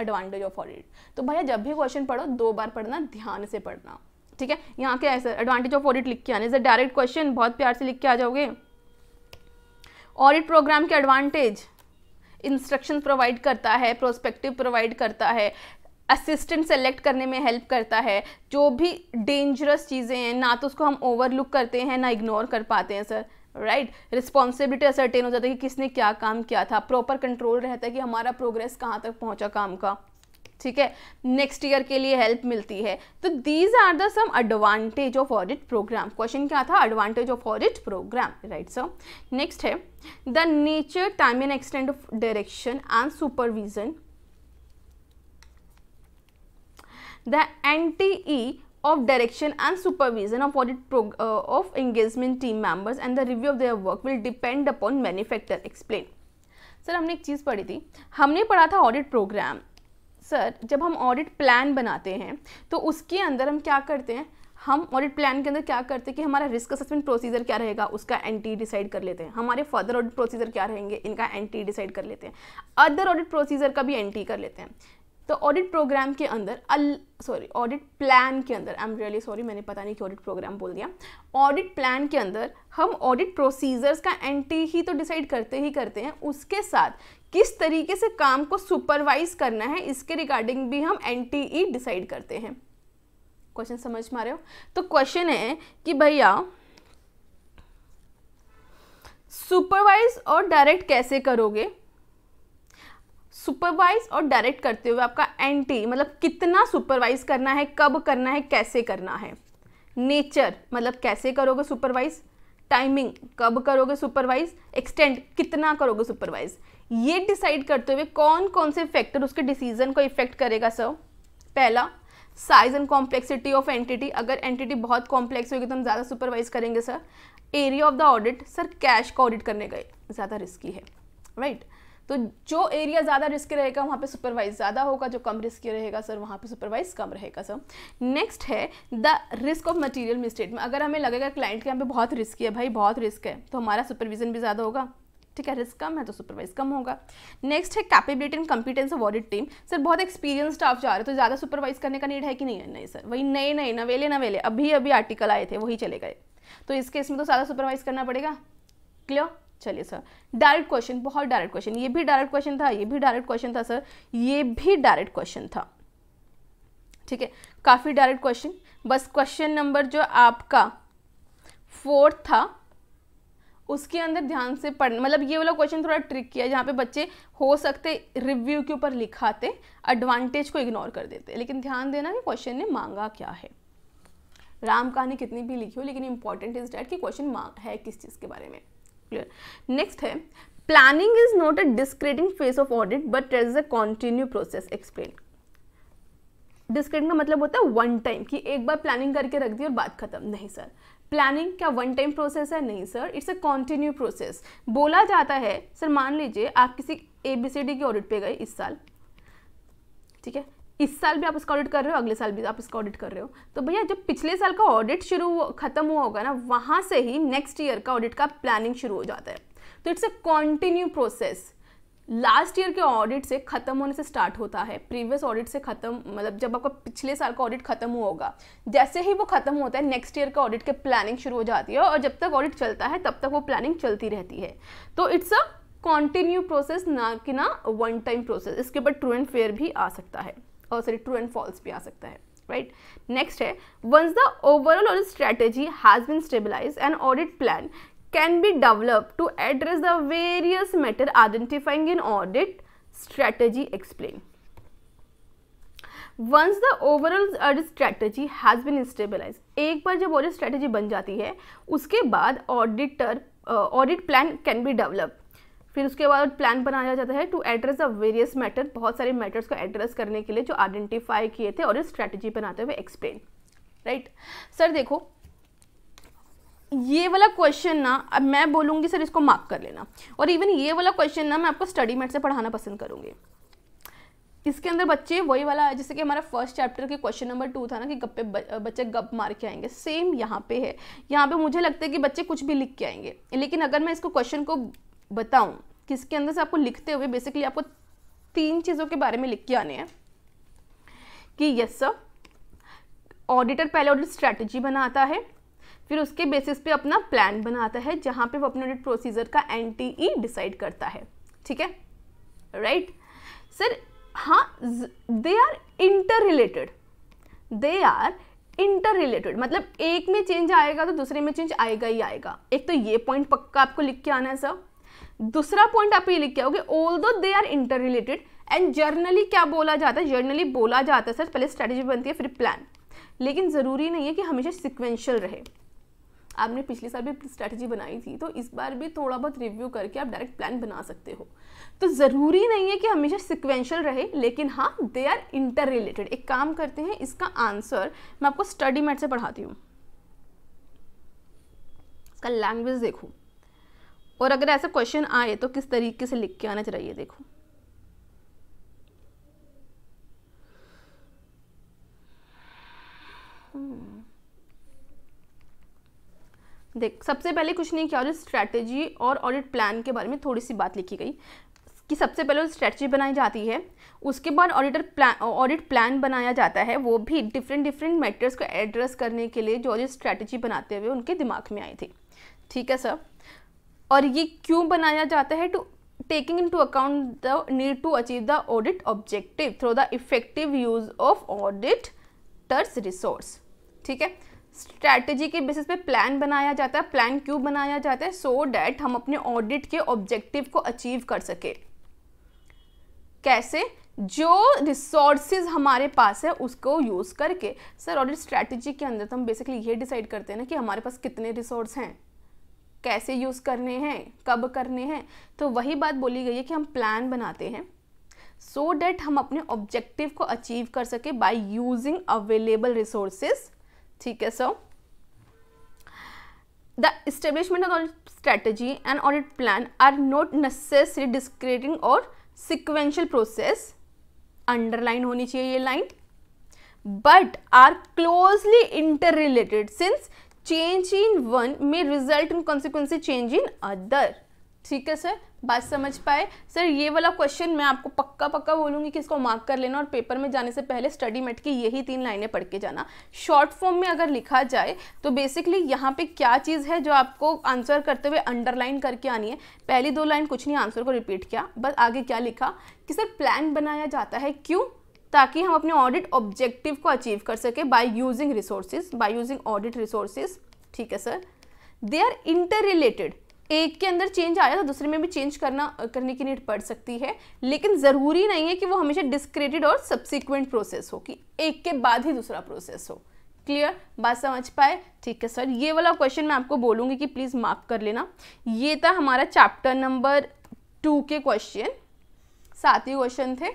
एडवांटेज ऑफ ऑडिट तो भैया जब भी क्वेश्चन पढ़ो दो बार पढ़ना ध्यान से पढ़ना ठीक है यहाँ क्या है एडवांटेज ऑफ ऑडिट लिख के आने सर डायरेक्ट क्वेश्चन बहुत प्यार से लिख के आ जाओगे ऑडिट प्रोग्राम के एडवांटेज इंस्ट्रक्शन प्रोवाइड करता है प्रोस्पेक्टिव प्रोवाइड करता है असिस्टेंट सेलेक्ट करने में हेल्प करता है जो भी डेंजरस चीज़ें हैं ना तो उसको हम ओवरलुक करते हैं ना इग्नोर कर पाते हैं सर राइट रिस्पॉन्सिबिलिटी असरटेन हो जाता है कि किसने क्या काम किया था प्रॉपर कंट्रोल रहता है कि हमारा प्रोग्रेस कहाँ तक पहुँचा काम का ठीक है नेक्स्ट ईयर के लिए हेल्प मिलती है तो these are the some advantage of audit program question क्या था advantage of audit program right sir next है the nature time and extent of direction and supervision the NTE of direction and supervision of audit uh, of engagement team members and the review of their work will depend upon many factor explain sir हमने एक चीज़ पढ़ी थी हमने पढ़ा था audit program sir जब हम audit plan बनाते हैं तो उसके अंदर हम क्या करते हैं हम ऑडिट प्लान के अंदर क्या करते हैं कि हमारा रिस्क असेसमेंट प्रोसीजर क्या रहेगा उसका एन डिसाइड e कर लेते हैं हमारे फर्दर ऑडिट प्रोसीजर क्या रहेंगे इनका एन डिसाइड e कर लेते हैं अदर ऑडिट प्रोसीजर का भी एन e कर लेते हैं तो ऑडिट प्रोग्राम के अंदर सॉरी ऑडिट प्लान के अंदर आई एम रियली सॉरी मैंने पता नहीं कि ऑडिट प्रोग्राम बोल दिया ऑडिट प्लान के अंदर हम ऑडिट प्रोसीजर्स का एंट्री ही तो डिसाइड करते ही करते हैं उसके साथ किस तरीके से काम को सुपरवाइज करना है इसके रिगार्डिंग भी हम एन डिसाइड करते हैं क्वेश्चन समझ में आ रहे हो तो क्वेश्चन है कि भैया सुपरवाइज और डायरेक्ट कैसे करोगे सुपरवाइज और डायरेक्ट करते हुए आपका एंटी मतलब कितना सुपरवाइज करना है कब करना है कैसे करना है नेचर मतलब कैसे करोगे सुपरवाइज टाइमिंग कब करोगे सुपरवाइज एक्सटेंड कितना करोगे सुपरवाइज ये डिसाइड करते हुए कौन कौन से फैक्टर उसके डिसीजन को इफेक्ट करेगा सर पहला size and complexity of entity अगर एंटिटी बहुत कॉम्प्लेक्स होगी तो हम ज़्यादा सुपरवाइज करेंगे sir area of the audit sir cash का ऑडिट करने का ज़्यादा रिस्की है राइट right? तो जो एरिया ज़्यादा रिस्क रहेगा वहाँ पे सुपरवाइज ज़्यादा होगा जो कम रिस्क रहेगा सर वहाँ पे सुपरवाइज कम रहेगा सर नेक्स्ट है the risk of material misstate में अगर हमें लगेगा क्लाइंट के यहाँ पे बहुत रिस्की है भाई बहुत रिस्क है तो हमारा सुपरविजन भी ज़्यादा होगा ठीक है रिस्क कम है तो सुपरवाइज कम होगा नेक्स्ट है capability and competence of audit team sir बहुत एक्सपीरियंस स्टाफ जा रहे तो ज़्यादा सुपरवाइज करने का नीड है कि नहीं है नहीं सर वही नए नए नवेले नवेले अभी अभी आर्टिकल आए थे वही चले गए तो इस केस में तो ज़्यादा सुपरवाइज करना पड़ेगा क्लियर चलिए सर डायरेक्ट क्वेश्चन बहुत डायरेक्ट क्वेश्चन ये भी डायरेक्ट क्वेश्चन था ये भी डायरेक्ट क्वेश्चन था सर ये भी डायरेक्ट क्वेश्चन था ठीक है काफ़ी डायरेक्ट क्वेश्चन बस क्वेश्चन नंबर जो आपका फोर्थ था उसके अंदर ध्यान से पढ़ मतलब ये वाला क्वेश्चन थोड़ा ट्रिक किया जहाँ पे बच्चे हो सकते रिव्यू के ऊपर लिखाते एडवांटेज को इग्नोर कर देते लेकिन ध्यान देना कि क्वेश्चन ने मांगा क्या है राम कहानी कितनी भी लिखी हो लेकिन इंपॉर्टेंट इज डैट कि क्वेश्चन मांग है किस चीज़ के बारे में क्लियर नेक्स्ट है planning is not a discreting phase of audit but is a continue process explain discreting का मतलब होता है वन टाइम कि एक बार प्लानिंग करके रख दी और बात खत्म नहीं सर प्लानिंग क्या वन टाइम प्रोसेस है नहीं sir it's a continue process बोला जाता है सर मान लीजिए आप किसी ए बी सी डी के ऑडिट पे गए इस साल ठीक है इस साल भी आप उसका ऑडिट कर रहे हो अगले साल भी आप इसका ऑडिट कर रहे हो तो भैया जब पिछले साल का ऑडिट शुरू खत्म हुआ होगा ना वहाँ से ही नेक्स्ट ईयर का ऑडिट का प्लानिंग शुरू हो जाता है तो it's a continue process last year के ऑडिट से ख़त्म होने से स्टार्ट होता है प्रीवियस ऑडिट से ख़त्म मतलब जब आपका पिछले साल का ऑडिट ख़त्म हुआ होगा जैसे ही वो ख़त्म होता है नेक्स्ट ईयर का ऑडिट के प्लानिंग शुरू हो जाती है और जब तक ऑडिट चलता है तब तक वो प्लानिंग चलती रहती है तो इट्स अ कॉन्टिन्यू प्रोसेस ना कि ना वन टाइम प्रोसेस इसके ऊपर ट्रू एंड फेयर भी आ सकता है और सॉरी ट्रू एंड फॉल्स भी आ सकता है राइट नेक्स्ट है once the overall audit strategy has been stabilize and audit plan can be develop to address the various matter identifying in audit strategy explain once the overall audit strategy has been stabilize एक बार जब audit strategy बन जाती है उसके बाद auditor audit plan can be developed फिर उसके बाद प्लान बनाया जाता है to address the various matter बहुत सारे मैटर्स को एड्रेस करने के लिए जो आइडेंटिफाई किए थे और स्ट्रैटेजी बनाते हुए एक्सप्लेन राइट सर देखो ये वाला क्वेश्चन ना अब मैं बोलूँगी सर इसको मार्क कर लेना और इवन ये वाला क्वेश्चन ना मैं आपको स्टडी मेट से पढ़ाना पसंद करूँगी इसके अंदर बच्चे वही वाला है जैसे कि हमारा फर्स्ट चैप्टर के क्वेश्चन नंबर टू था ना कि गप्पे बच्चे गप मार के आएंगे सेम यहाँ पे है यहाँ पे मुझे लगता है कि बच्चे कुछ भी लिख के आएंगे लेकिन अगर मैं इसको क्वेश्चन को बताऊं किसके अंदर से आपको लिखते हुए बेसिकली आपको तीन चीज़ों के बारे में लिख के आने हैं कि यस सर ऑडिटर पहले ऑडिट स्ट्रैटेजी बनाता है फिर उसके बेसिस पे अपना प्लान बनाता है जहाँ पे वो अपने ऑडिट प्रोसीजर का एन डिसाइड करता है ठीक है राइट सर हाँ they are interrelated they are interrelated मतलब एक में चेंज आएगा तो दूसरे में चेंज आएगा ही आएगा एक तो ये पॉइंट पक्का आपको लिख के आना है सर दूसरा पॉइंट आप ये लिख के आओगे although they are interrelated and generally क्या बोला जाता है जर्नली बोला जाता है सर पहले स्ट्रेटेजी बनती है फिर प्लान लेकिन ज़रूरी नहीं है कि हमेशा सिक्वेंशियल रहे आपने पिछले साल भी स्ट्रैटेजी बनाई थी तो इस बार भी थोड़ा बहुत रिव्यू करके आप डायरेक्ट प्लान बना सकते हो तो ज़रूरी नहीं है कि हमेशा सिक्वेंशियल रहे लेकिन हाँ दे आर इंटर रिलेटेड एक काम करते हैं इसका आंसर मैं आपको स्टडी मैट से पढ़ाती हूँ इसका लैंग्वेज देखूँ और अगर ऐसा क्वेश्चन आए तो किस तरीके से लिख के आना चाहिए देखो हम्म। देख सबसे पहले कुछ नहीं किया ऑडिट स्ट्रैटेजी और ऑडिट प्लान के बारे में थोड़ी सी बात लिखी गई कि सबसे पहले स्ट्रैटेजी बनाई जाती है उसके बाद ऑडिटर प्लान ऑडिट प्लान बनाया जाता है वो भी डिफरेंट डिफरेंट मैटर्स को एड्रेस करने के लिए जो ऑडिट स्ट्रैटेजी बनाते हुए उनके दिमाग में आई थी ठीक है सर और ये क्यों बनाया जाता है to taking into account the need to achieve the audit objective through the effective use of auditor's resource ठीक है स्ट्रैटेजी के बेसिस पे प्लान बनाया जाता है प्लान क्यों बनाया जाता है सो so डैट हम अपने ऑडिट के ऑब्जेक्टिव को अचीव कर सके कैसे जो रिसोर्सेज हमारे पास है उसको यूज़ करके सर ऑडिट स्ट्रैटेजी के अंदर तो हम बेसिकली ये डिसाइड करते हैं ना कि हमारे पास कितने रिसोर्स हैं कैसे यूज़ करने हैं कब करने हैं तो वही बात बोली गई है कि हम प्लान बनाते हैं सो so डैट हम अपने ऑब्जेक्टिव को अचीव कर सके बाय यूजिंग अवेलेबल रिसोर्सेस ठीक है so the establishment of strategy and audit plan are not necessary discrete और सिक्वेंशियल प्रोसेस अंडरलाइन होनी चाहिए ये line but are closely interrelated since change in one may result in consequently change in other ठीक है sir बात समझ पाए sir ये वाला क्वेश्चन मैं आपको पक्का पक्का बोलूँगी कि इसको मार्क कर लेना और पेपर में जाने से पहले स्टडी मेट की यही तीन लाइनें पढ़ के जाना शॉर्ट फॉर्म में अगर लिखा जाए तो बेसिकली यहाँ पे क्या चीज़ है जो आपको आंसर करते हुए अंडरलाइन करके आनी है पहली दो लाइन कुछ नहीं आंसर को रिपीट किया बस आगे क्या लिखा कि सर प्लान बनाया जाता है क्यों ताकि हम अपने ऑडिट ऑब्जेक्टिव को अचीव कर सकें by using resources by using audit resources ठीक है sir they are interrelated एक के अंदर चेंज आया तो दूसरे में भी चेंज करना करने की नीड पड़ सकती है लेकिन ज़रूरी नहीं है कि वो हमेशा डिस्क्रेडिड और सब्सिक्वेंट प्रोसेस हो कि एक के बाद ही दूसरा प्रोसेस हो क्लियर बात समझ पाए ठीक है सर ये वाला क्वेश्चन मैं आपको बोलूँगी कि प्लीज़ मार्क कर लेना ये था हमारा चैप्टर नंबर टू के क्वेश्चन सात ही क्वेश्चन थे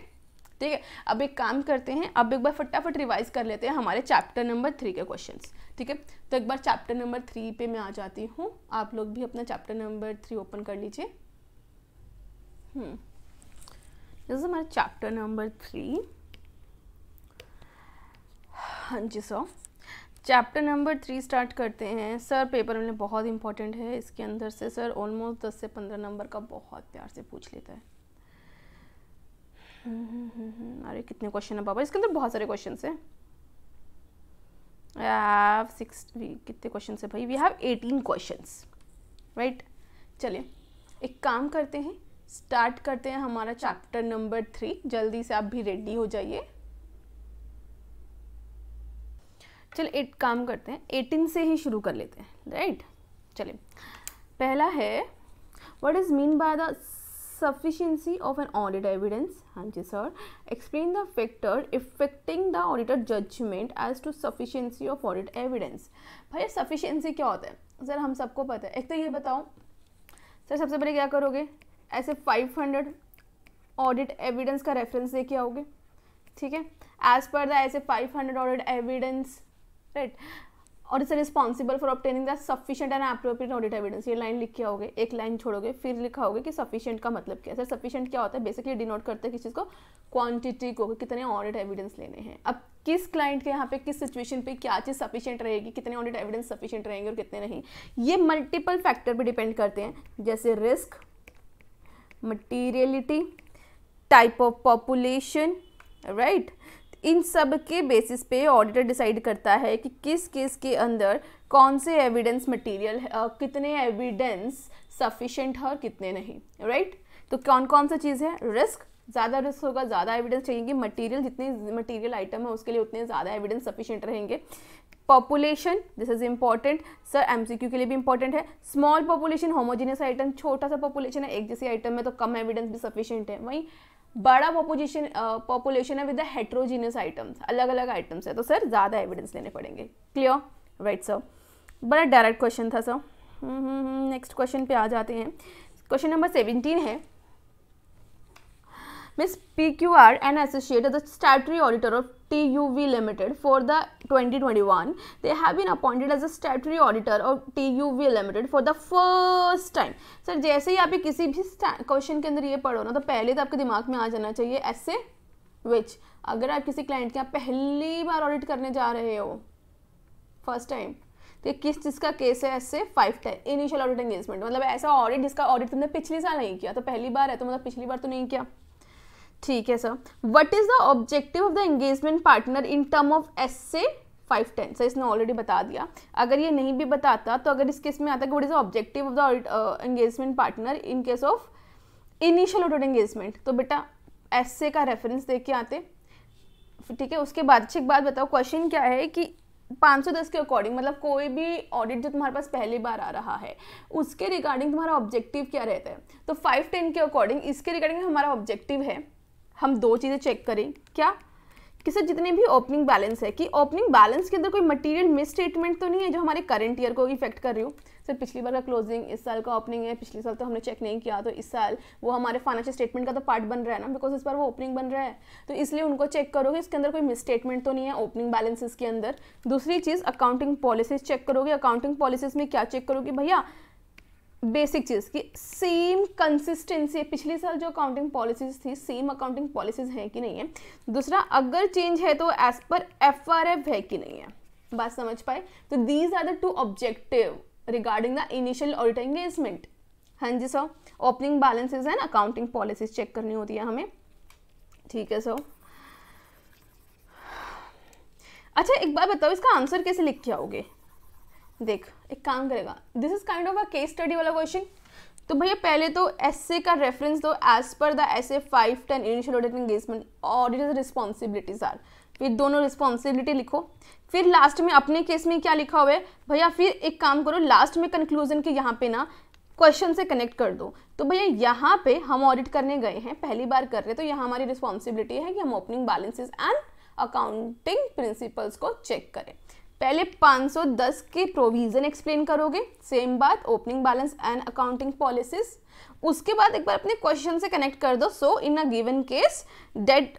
ठीक है अब एक काम करते हैं अब एक बार फटाफट रिवाइज कर लेते हैं हमारे चैप्टर नंबर थ्री के क्वेश्चन ठीक है तो एक बार चैप्टर नंबर थ्री पे मैं आ जाती हूँ आप लोग भी अपना चैप्टर नंबर थ्री ओपन कर लीजिए दिस हम्म। हमारा चैप्टर नंबर थ्री हाँ जी sir chapter number three start करते हैं सर पेपर में बहुत इंपॉर्टेंट है इसके अंदर से सर ऑलमोस्ट दस से पंद्रह नंबर का बहुत प्यार से पूछ लेता है हम्म, हम्म, हम्म, अरे कितने क्वेश्चन है बाबा इसके अंदर बहुत सारे क्वेश्चन है हैव सिक्स कितने क्वेश्चन है भाई we have eighteen question right चलिए एक काम करते हैं स्टार्ट करते हैं हमारा चैप्टर नंबर थ्री जल्दी से आप भी रेडी हो जाइए चल एक काम करते हैं एटीन से ही शुरू कर लेते हैं राइट चलिए पहला है what is mean by the sufficiency of an audit evidence hanji sir explain the factor affecting the auditor judgment as to sufficiency of audit evidence भाई sufficiency क्या होता है सर हम सबको पता है एक तो ये बताओ सर सबसे पहले क्या करोगे ऐसे 500 ऑडिट एविडेंस का रेफरेंस लेके आओगे ठीक है as per the SA 500 audit evidence right और is responsible for obtaining the sufficient and appropriate audit evidence ये लाइन लिखा होगे एक लाइन छोड़ोगे फिर लिखा होगा कि सफिशियंट का मतलब क्या है सर सफिशियंट क्या होता है बेसिकली डिनोट करते हैं किस चीज़ को क्वांटिटी को कितने ऑडिट एविडेंस लेने हैं अब किस क्लाइंट के यहाँ पे किस सिचुएशन पे क्या चीज़ सफिशियंट रहेगी कितने ऑडिट एविडेंस सफिशियंट रहेंगे और कितने नहीं ये मल्टीपल फैक्टर पर डिपेंड करते हैं जैसे risk materiality type of population right इन सब के बेसिस पे ऑडिटर डिसाइड करता है कि किस केस के अंदर कौन से एविडेंस मटेरियल कितने एविडेंस सफिशेंट है और कितने नहीं राइट right? तो कौन कौन सा चीज़ है रिस्क ज़्यादा रिस्क होगा ज़्यादा एविडेंस चाहिए मटीरियल जितने मटीरियल आइटम है उसके लिए उतने ज़्यादा एविडेंस सफिशेंट रहेंगे population this is important sir Q के लिए भी इंपॉर्टेंट है स्मॉल पॉपुलेशन होमोजीनियस आइटम छोटा सा पॉपुलेशन है एक जैसी आइटम में तो कम एविडेंस भी सफिशियंट है वहीं बड़ा पॉपुलेशन पॉपुलेशन है विद द हेट्रोजीनियस आइटम्स अलग अलग आइटम्स है तो सर ज़्यादा एविडेंस लेने पड़ेंगे क्लियर राइट सर बड़ा डायरेक्ट क्वेश्चन था सर नेक्स्ट क्वेश्चन पे आ जाते हैं क्वेश्चन नंबर सेवेंटीन है Miss P Q R and associate the statutory auditor of TUV Limited for the 2021. They have been appointed as a statutory auditor of TUV Limited for the first time. Sir, जैसे ही आप किसी भी question के अंदर ये पढ़ो ना तो पहले तो आपके दिमाग में आ जाना चाहिए ऐसे विच अगर आप किसी क्लाइंट के यहाँ पहली बार ऑडिट करने जा रहे हो फर्स्ट टाइम तो किस चीज़ का केस है SA five ten initial audit engagement मतलब ऐसा ऑडिट जिसका ऑडिट तुमने पिछले साल नहीं किया तो पहली बार है तो मतलब पिछली बार तो नहीं किया ठीक है sir what is the objective of the engagement partner in term of S से फाइव टेन सर इसने ऑलरेडी बता दिया अगर ये नहीं भी बताता तो अगर इस केस में आता कि what is the objective of the engagement partner in case of initial ऑर्डर एंगेजमेंट तो बेटा एस से का रेफरेंस दे के आते ठीक है उसके बाद अच्छी बात बताओ क्वेश्चन क्या है कि 510 के अकॉर्डिंग मतलब कोई भी ऑडिट जो तुम्हारे पास पहली बार आ रहा है उसके रिगार्डिंग तुम्हारा ऑब्जेक्टिव क्या रहता है तो 510 के अकॉर्डिंग इसके रिगार्डिंग हमारा ऑब्जेक्टिव है हम दो चीज़ें चेक करें क्या कि सर जितने भी ओपनिंग बैलेंस है कि ओपनिंग बैलेंस के अंदर कोई मटेरियल मिस स्टेटमेंट तो नहीं है जो हमारे करंट ईयर को इफेक्ट कर रही हो सर पिछली बार का क्लोजिंग इस साल का ओपनिंग है पिछले साल तो हमने चेक नहीं किया तो इस साल वो हमारे फाइनेंशियल स्टेटमेंट का तो पार्ट बन रहा है ना बिकॉज इस बार वो ओपनिंग बन रहा है तो इसलिए उनको चेक करोगे इसके अंदर कोई मिस स्टेटमेंट तो नहीं है ओपनिंग बैलेंसेज के अंदर दूसरी चीज़ अकाउंटिंग पॉलिसीज चेक करोगे अकाउंटिंग पॉलिसीज में क्या चेक करोगे भैया बेसिक चीज़ कि सेम कंसिस्टेंसी पिछले साल जो अकाउंटिंग पॉलिसीज थी सेम अकाउंटिंग पॉलिसीज हैं कि नहीं है दूसरा अगर चेंज है तो एज पर एफ है कि नहीं है बात समझ पाए तो these are the two objective regarding the initial audit engagement हाँ जी sir opening balances and accounting policies check करनी होती है हमें ठीक है सर अच्छा एक बार बताओ इसका आंसर कैसे लिख के आओगे देख एक काम करेगा this is kind of a case study वाला क्वेश्चन तो भैया पहले तो एसए का रेफरेंस दो as per the S A five ten initial audit engagement audit responsibilities are फिर दोनों रिस्पॉन्सिबिलिटी लिखो फिर लास्ट में अपने केस में क्या लिखा हुआ है भैया फिर एक काम करो लास्ट में कंक्लूजन के यहाँ पे ना क्वेश्चन से कनेक्ट कर दो तो भैया यहाँ पे हम ऑडिट करने गए हैं पहली बार कर रहे हैं तो यहाँ हमारी रिस्पॉन्सिबिलिटी है कि हम opening balances and accounting principles को चेक करें पहले 510 के प्रोविज़न एक्सप्लेन करोगे सेम बात opening balance and accounting policies उसके बाद एक बार अपने क्वेश्चन से कनेक्ट कर दो so in a given case that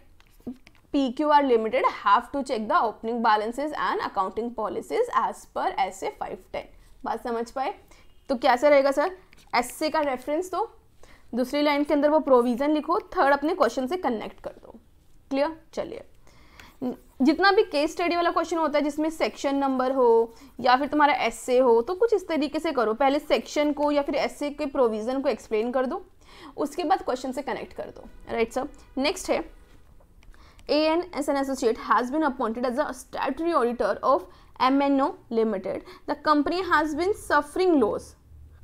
P Q R limited have to check the opening balances and accounting policies as per S A five ten बात समझ पाए तो कैसे रहेगा सर एस ए का रेफरेंस दो दूसरी लाइन के अंदर वो प्रोविज़न लिखो थर्ड अपने क्वेश्चन से कनेक्ट कर दो क्लियर चलिए जितना भी केस स्टडी वाला क्वेश्चन होता है जिसमें सेक्शन नंबर हो या फिर तुम्हारा एसे हो तो कुछ इस तरीके से करो पहले सेक्शन को या फिर एसे के प्रोविज़न को एक्सप्लेन कर दो उसके बाद क्वेश्चन से कनेक्ट कर दो राइट सर नेक्स्ट है A N S N associate has been appointed as a statutory auditor of M N O limited the company has been suffering loss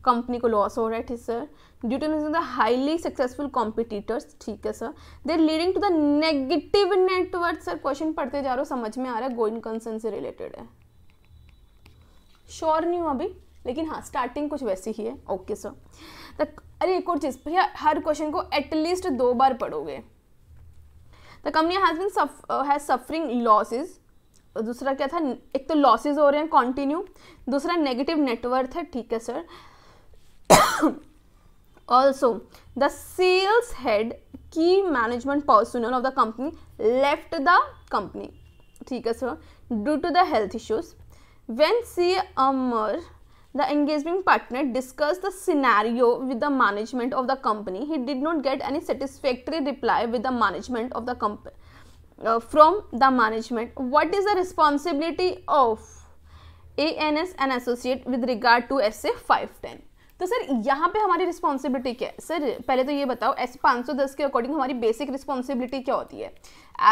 company को लॉस हो रहा है ठीक sir due to using the highly successful competitors ठीक है sir their leading to the negative network sir question पढ़ते जा रहे हो समझ में आ रहा है गोइन कंसर्न से रिलेटेड है श्योर नहीं हूँ अभी लेकिन हाँ स्टार्टिंग कुछ वैसी ही है ओके सर तो अरे एक और चीज़ भैया हर क्वेश्चन को एटलीस्ट दो बार पढ़ोगे the company has been has suffering losses दूसरा क्या था एक तो लॉसेज हो रहे हैं कॉन्टिन्यू दूसरा नेगेटिव नेटवर्थ है ठीक है sir Also, the sales head, key management personnel of the company left the company. Okay, sir. due to the health issues. When C. Amar, the engagement partner, discussed the scenario with the management of the company, he did not get any satisfactory reply with the management of the company. Uh, from the management, what is the responsibility of ANS and associate with regard to SA 510? तो sir यहाँ पे हमारी responsibility क्या है sir पहले तो ये बताओ एस पाँच सौ दस के अकॉर्डिंग हमारी बेसिक रिस्पॉन्सिबिलिटी क्या होती है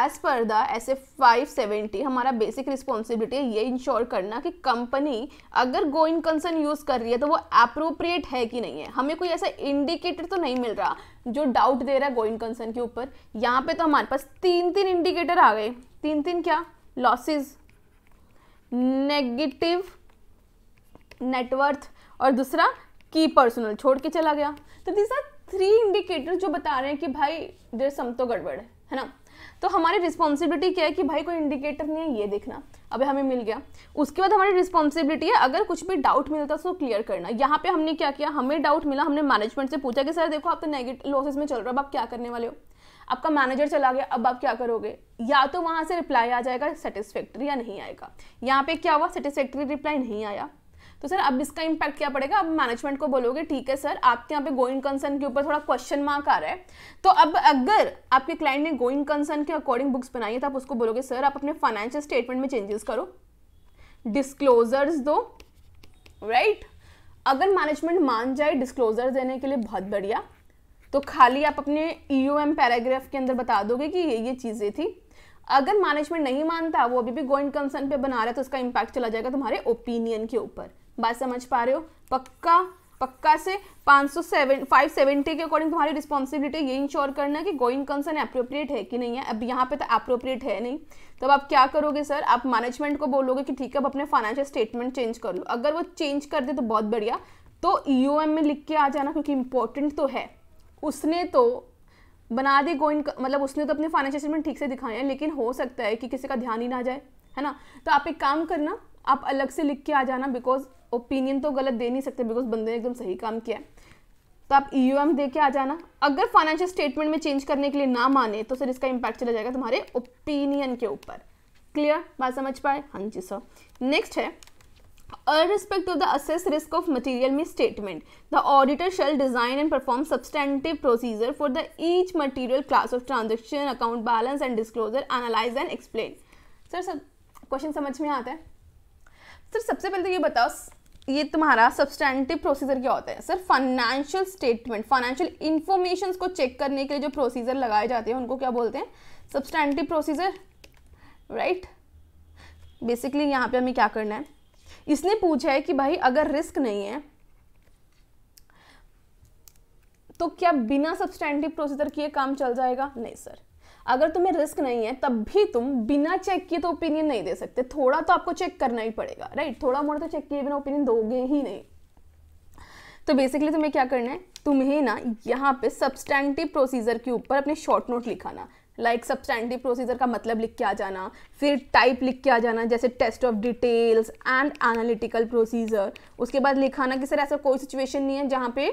as per the S F five seventy हमारा बेसिक रिस्पॉन्सिबिलिटी है ये इंश्योर करना कि कंपनी अगर गोइंग कंसर्न यूज़ कर रही है तो वो अप्रोप्रिएट है कि नहीं है हमें कोई ऐसा इंडिकेटर तो नहीं मिल रहा जो डाउट दे रहा है गोइंग कंसर्न के ऊपर यहाँ पे तो हमारे पास तीन तीन इंडिकेटर आ गए तीन तीन क्या लॉसेज नेगेटिव नेटवर्थ और दूसरा की पर्सनल छोड़ के चला गया तो दिस आर थ्री इंडिकेटर जो बता रहे हैं कि भाई देर सम तो गड़बड़ है है ना तो हमारी रिस्पॉन्सिबिलिटी क्या है कि भाई कोई इंडिकेटर नहीं है ये देखना अब हमें मिल गया उसके बाद हमारी रिस्पॉन्सिबिलिटी है अगर कुछ भी डाउट मिलता है उसको तो क्लियर करना यहाँ पे हमने क्या किया हमें डाउट मिला हमने मैनेजमेंट से पूछा कि सर देखो आप तो नेगेटिव लॉसेस में चल रहे हो अब आप क्या करने वाले हो आपका मैनेजर चला गया अब आप क्या करोगे या तो वहाँ से रिप्लाई आ जाएगा सेटिस्फैक्ट्री या नहीं आएगा यहाँ पे क्या हुआ सेटिस्फैक्ट्री रिप्लाई नहीं आया तो सर अब इसका इम्पैक्ट क्या पड़ेगा अब मैनेजमेंट को बोलोगे ठीक है सर आपके यहाँ पे गोइंग कंसर्न के ऊपर थोड़ा क्वेश्चन मार्क आ रहा है तो अब अगर आपके क्लाइंट ने गोइंग कंसर्न के अकॉर्डिंग बुक्स बनाई है तो आप उसको बोलोगे सर आप अपने फाइनेंशियल स्टेटमेंट में चेंजेस करो डिस्क्लोजर्स दो राइट right? अगर मैनेजमेंट मान जाए डिस्क्लोजर देने के लिए बहुत बढ़िया तो खाली आप अपने ई e पैराग्राफ के अंदर बता दोगे कि ये ये चीज़ें थी अगर मैनेजमेंट नहीं मानता वो अभी भी गोइंग कंसर्न पे बना रहा है तो उसका इम्पैक्ट चला जाएगा तुम्हारे ओपिनियन के ऊपर बात समझ पा रहे हो पक्का पक्का से पाँच सौ सेवन फाइव सेवेंटी के अकॉर्डिंग तुम्हारी रिस्पॉन्सिबिलिटी ये इंश्योर करना कि गोइंग कंसर्न अप्रोप्रिएट है कि नहीं है अब यहाँ पे तो अप्रोप्रिएट है नहीं तब तो आप क्या करोगे सर आप मैनेजमेंट को बोलोगे कि ठीक है अब अपने फाइनेंशियल स्टेटमेंट चेंज कर लो अगर वो चेंज कर दे तो बहुत बढ़िया तो ई e में लिख के आ जाना क्योंकि इंपॉर्टेंट तो है उसने तो बना दी गोइंग मतलब उसने तो अपने फाइनेंशियल स्टेटमेंट ठीक से दिखाए हैं लेकिन हो सकता है कि किसी का ध्यान ही ना जाए है ना तो आप एक काम करना आप अलग से लिख के आ जाना बिकॉज ओपिनियन तो गलत दे नहीं सकते बिकॉज बंदे ने एकदम सही काम किया तो आप ई e यू के आ जाना अगर फाइनेंशियल स्टेटमेंट में चेंज करने के लिए ना माने तो सर इसका इम्पैक्ट चला जाएगा तुम्हारे ओपिनियन के ऊपर क्लियर बात समझ पाए हाँ जी सर नेक्स्ट है irrespective of the assess risk of material misstatement the auditor shall design and perform substantive procedure for the each material class of transaction account balance and disclosure analyse and explain sir sir question समझ में आता है sir सबसे पहले तो ये बताओ ये तुम्हारा सब्सटैंटिव प्रोसीजर क्या होता है sir financial statement financial information को चेक करने के लिए जो प्रोसीजर लगाए जाते हैं उनको क्या बोलते हैं सब्सटैंटिव प्रोसीजर राइट बेसिकली यहाँ पे हमें क्या करना है इसने पूछा है कि भाई अगर रिस्क नहीं है तो क्या बिना सब्सटैंटिव प्रोसीजर किए काम चल जाएगा नहीं सर अगर तुम्हें रिस्क नहीं है तब भी तुम बिना चेक किए तो ओपिनियन नहीं दे सकते थोड़ा तो आपको चेक करना ही पड़ेगा राइट थोड़ा मोड़ तो चेक किए बिना ओपिनियन दोगे ही नहीं तो बेसिकली तुम्हें क्या करना है तुम्हें ना यहाँ पे सब्सटैंडिव प्रोसीजर के ऊपर अपने शॉर्ट नोट लिखाना लाइक सब्सटैंडिव प्रोसीजर का मतलब लिख के आ जाना फिर टाइप लिख के आ जाना जैसे test of details and analytical procedure उसके बाद लिखाना कि सर ऐसा कोई सिचुएशन नहीं है जहाँ पे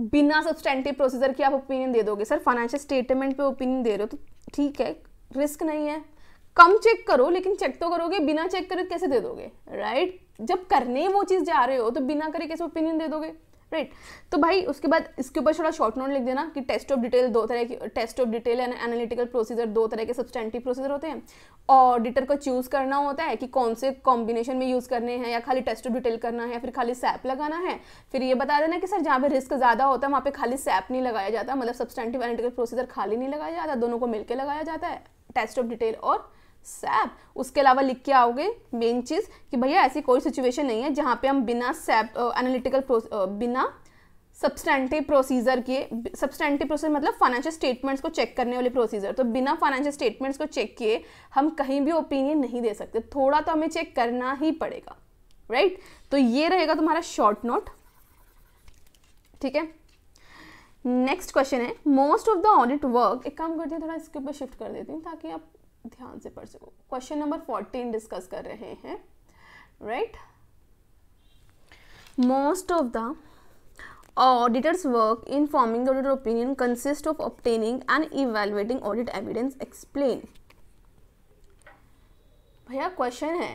बिना सब्सटेंटिव प्रोसीजर के आप ओपिनियन दे दोगे सर फाइनेंशियल स्टेटमेंट पे ओपिनियन दे रहे हो तो ठीक है रिस्क नहीं है कम चेक करो लेकिन चेक तो करोगे बिना चेक करे कैसे दे दोगे राइट right? जब करने वो चीज़ जा रहे हो तो बिना करे कैसे ओपिनियन दे दोगे राइट तो भाई उसके बाद इसके ऊपर थोड़ा शॉर्ट नोट लिख देना कि टेस्ट ऑफ डिटेल दो तरह की test of detail and analytical procedure दो तरह के सब्सटेंटिव प्रोसीजर होते हैं ऑडिटर को चूज़ करना होता है कि कौन से कॉम्बिनेशन में यूज़ करने हैं या खाली टेस्ट ऑफ डिटेल करना है फिर खाली सैप लगाना है फिर ये बता देना कि सर जहाँ पर रिस्क ज़्यादा होता है वहाँ पर खाली सैप नहीं लगाया जाता मतलब सब्सटेंटिव एनालिटिकल प्रोसीजर खाली नहीं लगाया जाता दोनों को मिलकर लगाया जाता है टेस्ट ऑफ डिटेल और सैप उसके अलावा लिख के आओगे मेन चीज़ कि भैया ऐसी कोई सिचुएशन नहीं है जहाँ पे हम बिना सैप एनालिटिकल बिना सब्सटेंटिव प्रोसीजर के सब्सटेंटिव प्रोसीजर मतलब फाइनेंशियल स्टेटमेंट्स को चेक करने वाले प्रोसीजर तो बिना फाइनेंशियल स्टेटमेंट्स को चेक किए हम कहीं भी ओपिनियन नहीं दे सकते थोड़ा तो हमें चेक करना ही पड़ेगा राइट right? तो ये रहेगा तुम्हारा शॉर्ट नोट ठीक है नेक्स्ट क्वेश्चन है most of the audit work एक काम करती हूँ थोड़ा इसके ऊपर शिफ्ट कर देती हूँ ताकि आप ध्यान से पढ़ सको क्वेश्चन नंबर फोर्टीन डिस्कस कर रहे हैं right most of the auditors work in forming the auditor opinion consists of obtaining and evaluating audit evidence explain भैया क्वेश्चन है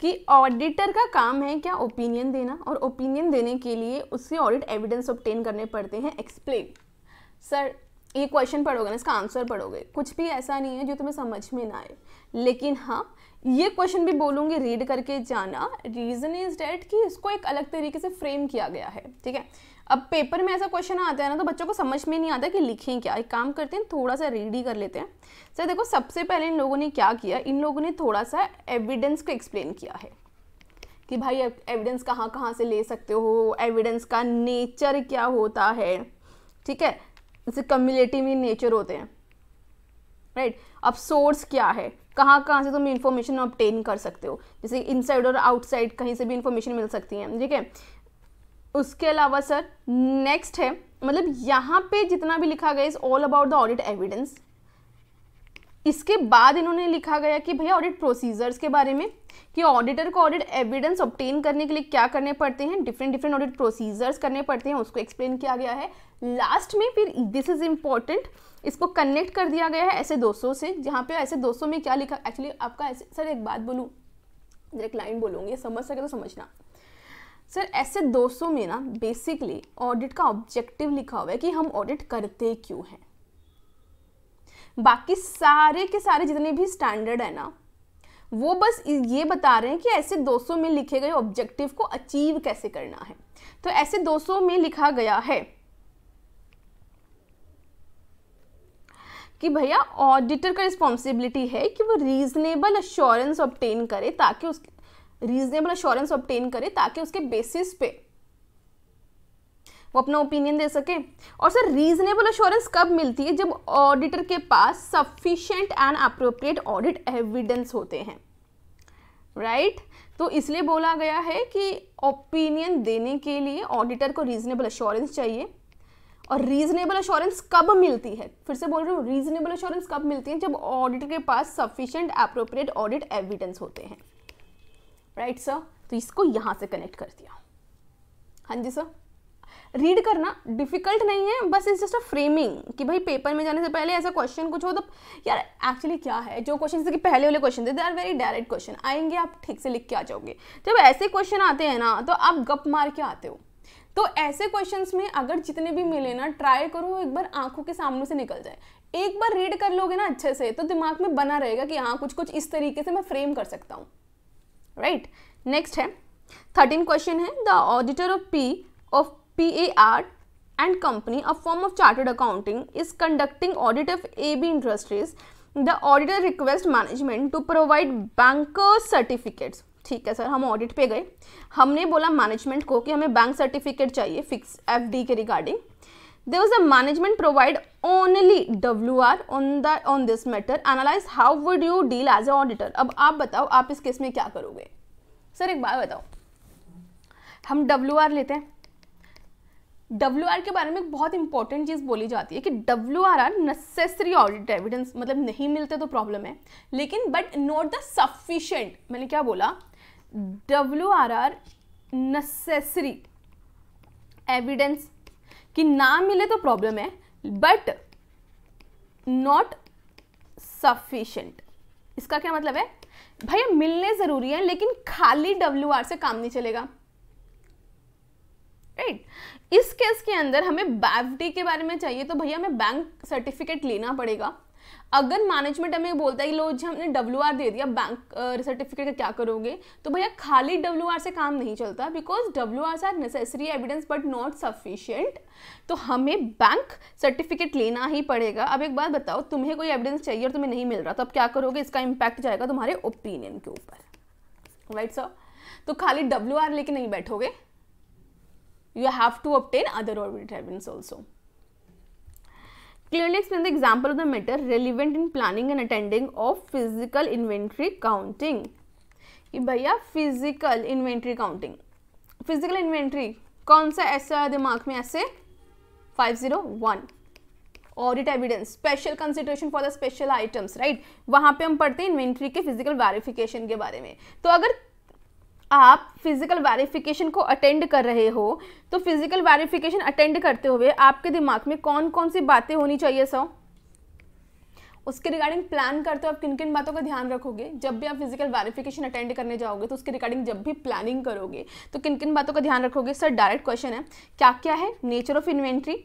कि ऑडिटर का काम है क्या ओपिनियन देना और ओपिनियन देने के लिए उससे ऑडिट एविडेंस ऑप्टेन करने पड़ते हैं एक्सप्लेन सर ये क्वेश्चन पढ़ोगे ना इसका आंसर पढ़ोगे कुछ भी ऐसा नहीं है जो तुम्हें समझ में ना आए लेकिन हाँ ये क्वेश्चन भी बोलूँगी रीड करके जाना रीज़न इज डेट कि इसको एक अलग तरीके से फ्रेम किया गया है ठीक है अब पेपर में ऐसा क्वेश्चन आता है ना तो बच्चों को समझ में नहीं आता कि लिखें क्या एक काम करते हैं थोड़ा सा रीड ही कर लेते हैं सर देखो सबसे पहले इन लोगों ने क्या किया इन लोगों ने थोड़ा सा एविडेंस को एक्सप्लेन किया है कि भाई एविडेंस कहाँ कहाँ से ले सकते हो एविडेंस का नेचर क्या होता है ठीक है जैसे कम्युलेटिव इन नेचर होते हैं राइट right? अब सोर्स क्या है कहाँ कहाँ से तुम इन्फॉर्मेशन ऑप्टेन कर सकते हो जैसे इनसाइड और आउटसाइड कहीं से भी इन्फॉर्मेशन मिल सकती है ठीक है उसके अलावा सर नेक्स्ट है मतलब यहाँ पे जितना भी लिखा गया is all about the audit evidence इसके बाद इन्होंने लिखा गया कि भैया ऑडिट प्रोसीजर्स के बारे में कि ऑडिटर को ऑडिट एविडेंस ऑप्टेन करने के लिए क्या करने पड़ते हैं डिफरेंट डिफरेंट ऑडिट प्रोसीजर्स करने पड़ते हैं उसको एक्सप्लेन किया गया है लास्ट में फिर दिस इज़ इम्पॉर्टेंट इसको कनेक्ट कर दिया गया है ऐसे 200 से जहाँ पे ऐसे 200 में क्या लिखा एक्चुअली आपका ऐसे सर एक बात बोलूँ एक लाइन बोलूँगी समझ सके तो समझना सर ऐसे 200 में ना बेसिकली ऑडिट का ऑब्जेक्टिव लिखा हुआ है कि हम ऑडिट करते क्यों हैं बाकी सारे के सारे जितने भी स्टैंडर्ड है ना वो बस ये बता रहे हैं कि ऐसे 200 में लिखे गए ऑब्जेक्टिव को अचीव कैसे करना है तो ऐसे 200 में लिखा गया है कि भैया ऑडिटर का रिस्पॉन्सिबिलिटी है कि वो रीजनेबल अश्योरेंस ऑप्टेन करे ताकि उस रीजनेबल अश्योरेंस ऑप्टेन करे ताकि उसके बेसिस पे वो अपना ओपिनियन दे सके और सर रीजनेबल अश्योरेंस कब मिलती है जब ऑडिटर के पास sufficient and appropriate audit evidence होते हैं राइट right? तो इसलिए बोला गया है कि ओपिनियन देने के लिए ऑडिटर को रीजनेबल अश्योरेंस चाहिए और रीजनेबल अश्योरेंस कब मिलती है फिर से बोल रही हूँ रीजनेबल अश्योरेंस कब मिलती है जब ऑडिटर के पास सफिशियंट अप्रोप्रिएट ऑडिट एविडेंस होते हैं राइट right, सर तो इसको यहाँ से कनेक्ट कर दिया हाँ जी सर रीड करना डिफिकल्ट नहीं है बस इज जस्ट अ फ्रेमिंग कि भाई पेपर में जाने से पहले ऐसा क्वेश्चन कुछ हो तो यार एक्चुअली क्या है जो क्वेश्चन कि पहले वाले क्वेश्चन थे they are very direct question आएंगे आप ठीक से लिख के आ जाओगे जब ऐसे क्वेश्चन आते हैं ना तो आप गप मार के आते हो तो ऐसे क्वेश्चंस में अगर जितने भी मिले ना ट्राई करो एक बार आंखों के सामने से निकल जाए एक बार रीड कर लोगे ना अच्छे से तो दिमाग में बना रहेगा कि हाँ कुछ कुछ इस तरीके से मैं फ्रेम कर सकता हूँ राइट नेक्स्ट है थर्टीन क्वेश्चन है the auditor of P of P A R and company a firm of chartered accounting is conducting audit of A B industries the auditor request management to provide bankers certificates ठीक है sir हम audit पे गए हमने बोला management को कि हमें बैंक सर्टिफिकेट चाहिए फिक्स एफ के regarding was a management provide only W R on the on this matter analyse how would you deal as a auditor अब आप बताओ आप इस केस में क्या करोगे सर एक बात बताओ हम आर लेते हैं डब्ल्यू आर के बारे में एक बहुत इंपॉर्टेंट चीज़ बोली जाती है कि W R are necessary audit evidence मतलब नहीं मिलते तो प्रॉब्लम है लेकिन बट नॉट द सफिशेंट मैंने क्या बोला W R are necessary evidence कि ना मिले तो प्रॉब्लम है बट नॉट सफिशेंट इसका क्या मतलब है भैया मिलने ज़रूरी है लेकिन खाली डब्ल्यू आर से काम नहीं चलेगा राइट right. इस केस के अंदर हमें बैफ के बारे में चाहिए तो भैया हमें बैंक सर्टिफिकेट लेना पड़ेगा अगर मैनेजमेंट हमें बोलता है कि लो जी हमने डब्ल्यू दे दिया बैंक सर्टिफिकेट का क्या करोगे तो भैया खाली डब्ल्यू आर से काम नहीं चलता because W R necessary evidence but not sufficient तो हमें बैंक सर्टिफिकेट लेना ही पड़ेगा अब एक बात बताओ तुम्हें कोई एविडेंस चाहिए और तुम्हें नहीं मिल रहा तो अब क्या करोगे इसका इम्पैक्ट जाएगा तुम्हारे ओपिनियन के ऊपर राइट सर तो खाली डब्ल्यू आर लेके नहीं बैठोगे you have to obtain other ऑर्बिट evidence also Clearly explain the example of the matter relevant in planning and attending of physical inventory counting. कि भैया physical inventory counting physical inventory कौन सा ऐसा दिमाग में SA 501 audit evidence special consideration for the special items right वहाँ पे हम पढ़ते हैं इन्वेंट्री के फिजिकल वेरिफिकेशन के बारे में तो अगर आप फिज़िकल वेरिफिकेशन को अटेंड कर रहे हो तो फिज़िकल वेरिफिकेशन अटेंड करते हुए आपके दिमाग में कौन कौन सी बातें होनी चाहिए सर उसके रिगार्डिंग प्लान करते हो आप किन किन बातों का ध्यान रखोगे जब भी आप फिजिकल वेरिफिकेशन अटेंड करने जाओगे तो उसके रिगार्डिंग जब भी प्लानिंग करोगे तो किन किन बातों का ध्यान रखोगे सर डायरेक्ट क्वेश्चन है क्या क्या है नेचर ऑफ इन्वेंट्री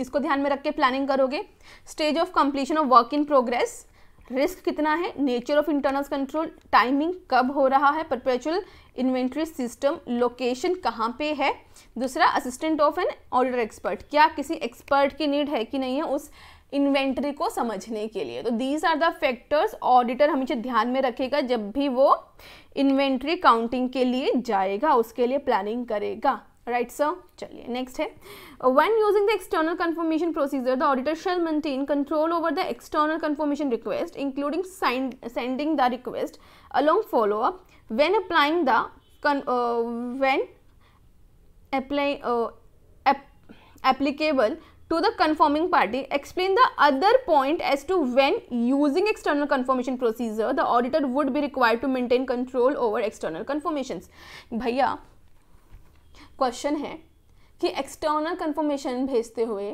इसको ध्यान में रख के प्लानिंग करोगे stage of completion of work in progress risk कितना है nature of internal control timing कब हो रहा है परपेचुअल इन्वेंट्री सिस्टम लोकेशन कहाँ पे है दूसरा assistant of an auditor expert क्या किसी एक्सपर्ट की नीड है कि नहीं है उस इन्वेंट्री को समझने के लिए तो these are the factors auditor हमेशा ध्यान में रखेगा जब भी वो इन्वेंट्री काउंटिंग के लिए जाएगा उसके लिए प्लानिंग करेगा right sir chaliye next hai uh, when using the external confirmation procedure the auditor shall maintain control over the external confirmation request including sending the request along follow up when applying the con, uh, when apply uh, ap applicable to the confirming party explain the other point as to when using external confirmation procedure the auditor would be required to maintain control over external confirmations bhaiya question है कि external confirmation भेजते हुए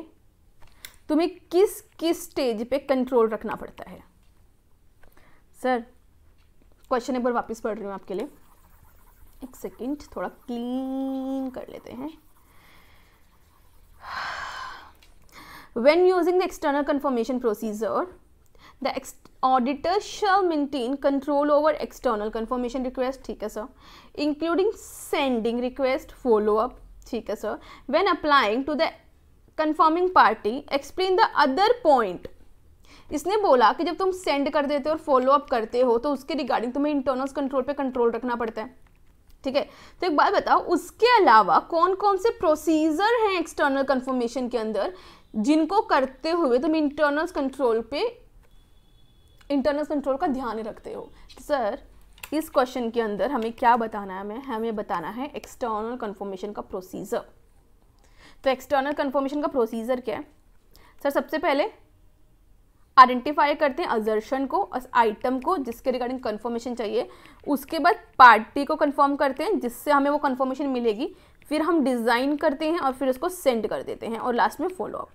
तुम्हें किस किस stage पे control रखना पड़ता है सर क्वेश्चन एक बार वापस पढ़ रही हूँ आपके लिए एक सेकंड थोड़ा क्लीन कर लेते हैं when using the external confirmation procedure the ex auditor shall maintain control over external confirmation request ठीक है sir including sending request follow up ठीक है sir when applying to the confirming party explain the other point इसने बोला कि जब तुम send कर देते हो और फॉलो अप करते हो तो उसके रिगार्डिंग तुम्हें इंटरनल कंट्रोल पे कंट्रोल रखना पड़ता है ठीक है तो एक बात बताओ उसके अलावा कौन कौन से प्रोसीजर हैं एक्सटर्नल कन्फर्मेशन के अंदर जिनको करते हुए तुम इंटरनल कंट्रोल पे इंटरनल कंट्रोल का ध्यान रखते हो सर इस क्वेश्चन के अंदर हमें क्या बताना है हमें हमें बताना है एक्सटर्नल कन्फर्मेशन का प्रोसीजर तो एक्सटर्नल कन्फर्मेशन का प्रोसीजर क्या है सर सबसे पहले आइडेंटिफाई करते हैं अजर्शन को और आइटम को जिसके रिगार्डिंग कन्फर्मेशन चाहिए उसके बाद पार्टी को कन्फर्म करते हैं जिससे हमें वो कन्फर्मेशन मिलेगी फिर हम डिज़ाइन करते हैं और फिर उसको सेंड कर देते हैं और लास्ट में फॉलोअप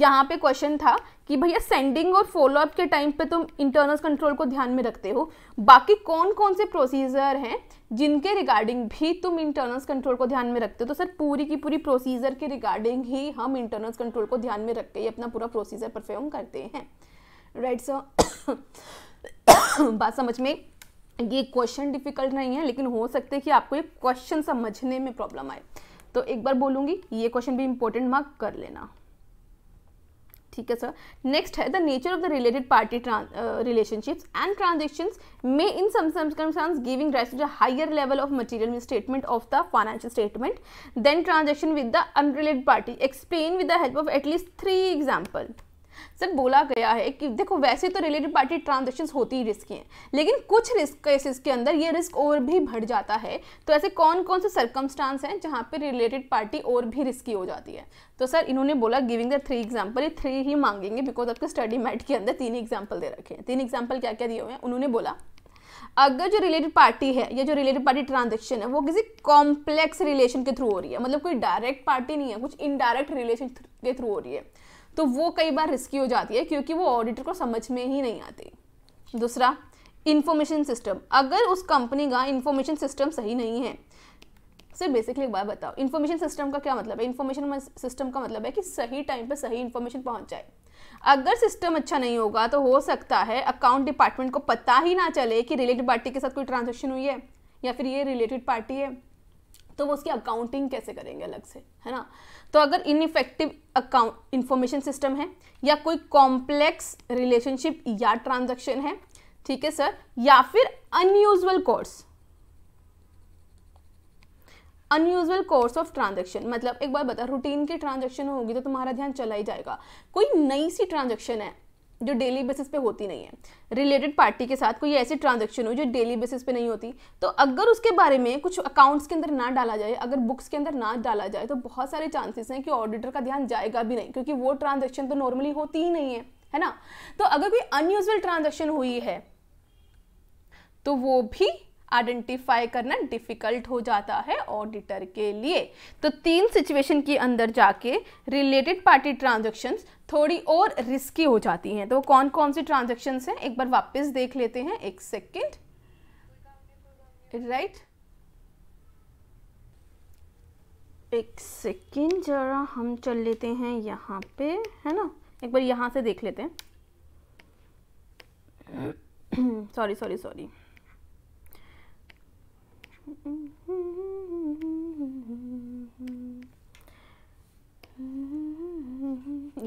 यहाँ पे क्वेश्चन था कि भैया सेंडिंग और फॉलोअप के टाइम पे तुम इंटरनल कंट्रोल को ध्यान में रखते हो बाकी कौन कौन से प्रोसीजर हैं जिनके रिगार्डिंग भी तुम इंटरनल कंट्रोल को ध्यान में रखते हो तो सर पूरी की पूरी प्रोसीजर के रिगार्डिंग ही हम इंटरनल कंट्रोल को ध्यान में रख के अपना पूरा प्रोसीजर परफॉर्म करते हैं राइट सर बात समझ में ये क्वेश्चन डिफिकल्ट नहीं है लेकिन हो सकते कि आपको ये क्वेश्चन समझने में प्रॉब्लम आए तो एक बार बोलूंगी ये क्वेश्चन भी इंपॉर्टेंट मार्क कर लेना ठीक है सर नेक्स्ट है the nature of the related party relationships and transaction may in circumstances giving rise to the higher level of material statement of the financial statement than transaction with the unrelated party explain with the help of at least three example sir बोला गया है कि देखो वैसे तो related party transaction होती ही risky हैं लेकिन कुछ रिस्क केसेस के अंदर ये रिस्क और भी बढ़ जाता है तो ऐसे कौन कौन से सर्कमस्टांस हैं जहाँ पर रिलेटेड पार्टी और भी रिस्की हो जाती है तो सर इन्होंने बोला गिविंग द थ्री एग्जाम्पल ये थ्री ही मांगेंगे बिकॉज आपके स्टडी मैट के अंदर तीन एग्जाम्पल दे रखे हैं तीन एग्जाम्पल क्या क्या दिए हुए हैं उन्होंने बोला अगर जो रिलेटेड पार्टी है या जो रिलेटेड पार्टी ट्रांजेक्शन है वो किसी कॉम्प्लेक्स रिलेशन के थ्रू हो रही है मतलब कोई डायरेक्ट पार्टी नहीं है कुछ इनडायरेक्ट रिलेशन के थ्रू हो रही है तो वो कई बार रिस्की हो जाती है क्योंकि वो ऑडिटर को समझ में ही नहीं आती दूसरा इन्फॉर्मेशन सिस्टम अगर उस कंपनी का इन्फॉर्मेशन सिस्टम सही नहीं है सर बेसिकली एक बात बताओ इन्फॉर्मेशन सिस्टम का क्या मतलब है इन्फॉर्मेशन सिस्टम का मतलब है कि सही टाइम पर सही इन्फॉर्मेशन पहुंच जाए अगर सिस्टम अच्छा नहीं होगा तो हो सकता है अकाउंट डिपार्टमेंट को पता ही ना चले कि रिलेटेड पार्टी के साथ कोई ट्रांजेक्शन हुई है या फिर ये रिलेटेड पार्टी है तो वो उसकी अकाउंटिंग कैसे करेंगे अलग से है ना तो अगर इनफेक्टिव अकाउंट इन्फॉर्मेशन सिस्टम है या कोई कॉम्प्लेक्स रिलेशनशिप या ट्रांजैक्शन है ठीक है सर या फिर unusual course unusual course of transaction मतलब एक बार बता रूटीन की ट्रांजेक्शन होगी तो तुम्हारा ध्यान चला ही जाएगा कोई नई सी ट्रांजेक्शन है जो डेली बेसिस पे होती नहीं है रिलेटेड पार्टी के साथ कोई ऐसी ट्रांजेक्शन हो जो डेली बेसिस पे नहीं होती तो अगर उसके बारे में कुछ अकाउंट्स के अंदर ना डाला जाए अगर बुक्स के अंदर ना डाला जाए तो बहुत सारे चांसेस हैं कि ऑडिटर का ध्यान जाएगा भी नहीं क्योंकि वो ट्रांजेक्शन तो नॉर्मली होती ही नहीं है है ना तो अगर कोई अनयूजल ट्रांजेक्शन हुई है तो वो भी आइडेंटिफाई करना डिफ़िकल्ट हो जाता है ऑडिटर के लिए तो तीन सिचुएशन के अंदर जाके रिलेटेड पार्टी ट्रांजेक्शन थोड़ी और रिस्की हो जाती हैं तो कौन कौन सी ट्रांजेक्शन हैं एक बार वापस देख लेते हैं एक सेकेंड राइट एक सेकेंड जरा हम चल लेते हैं यहाँ पे है ना एक बार यहाँ से देख लेते हैं सॉरी सॉरी सॉरी ये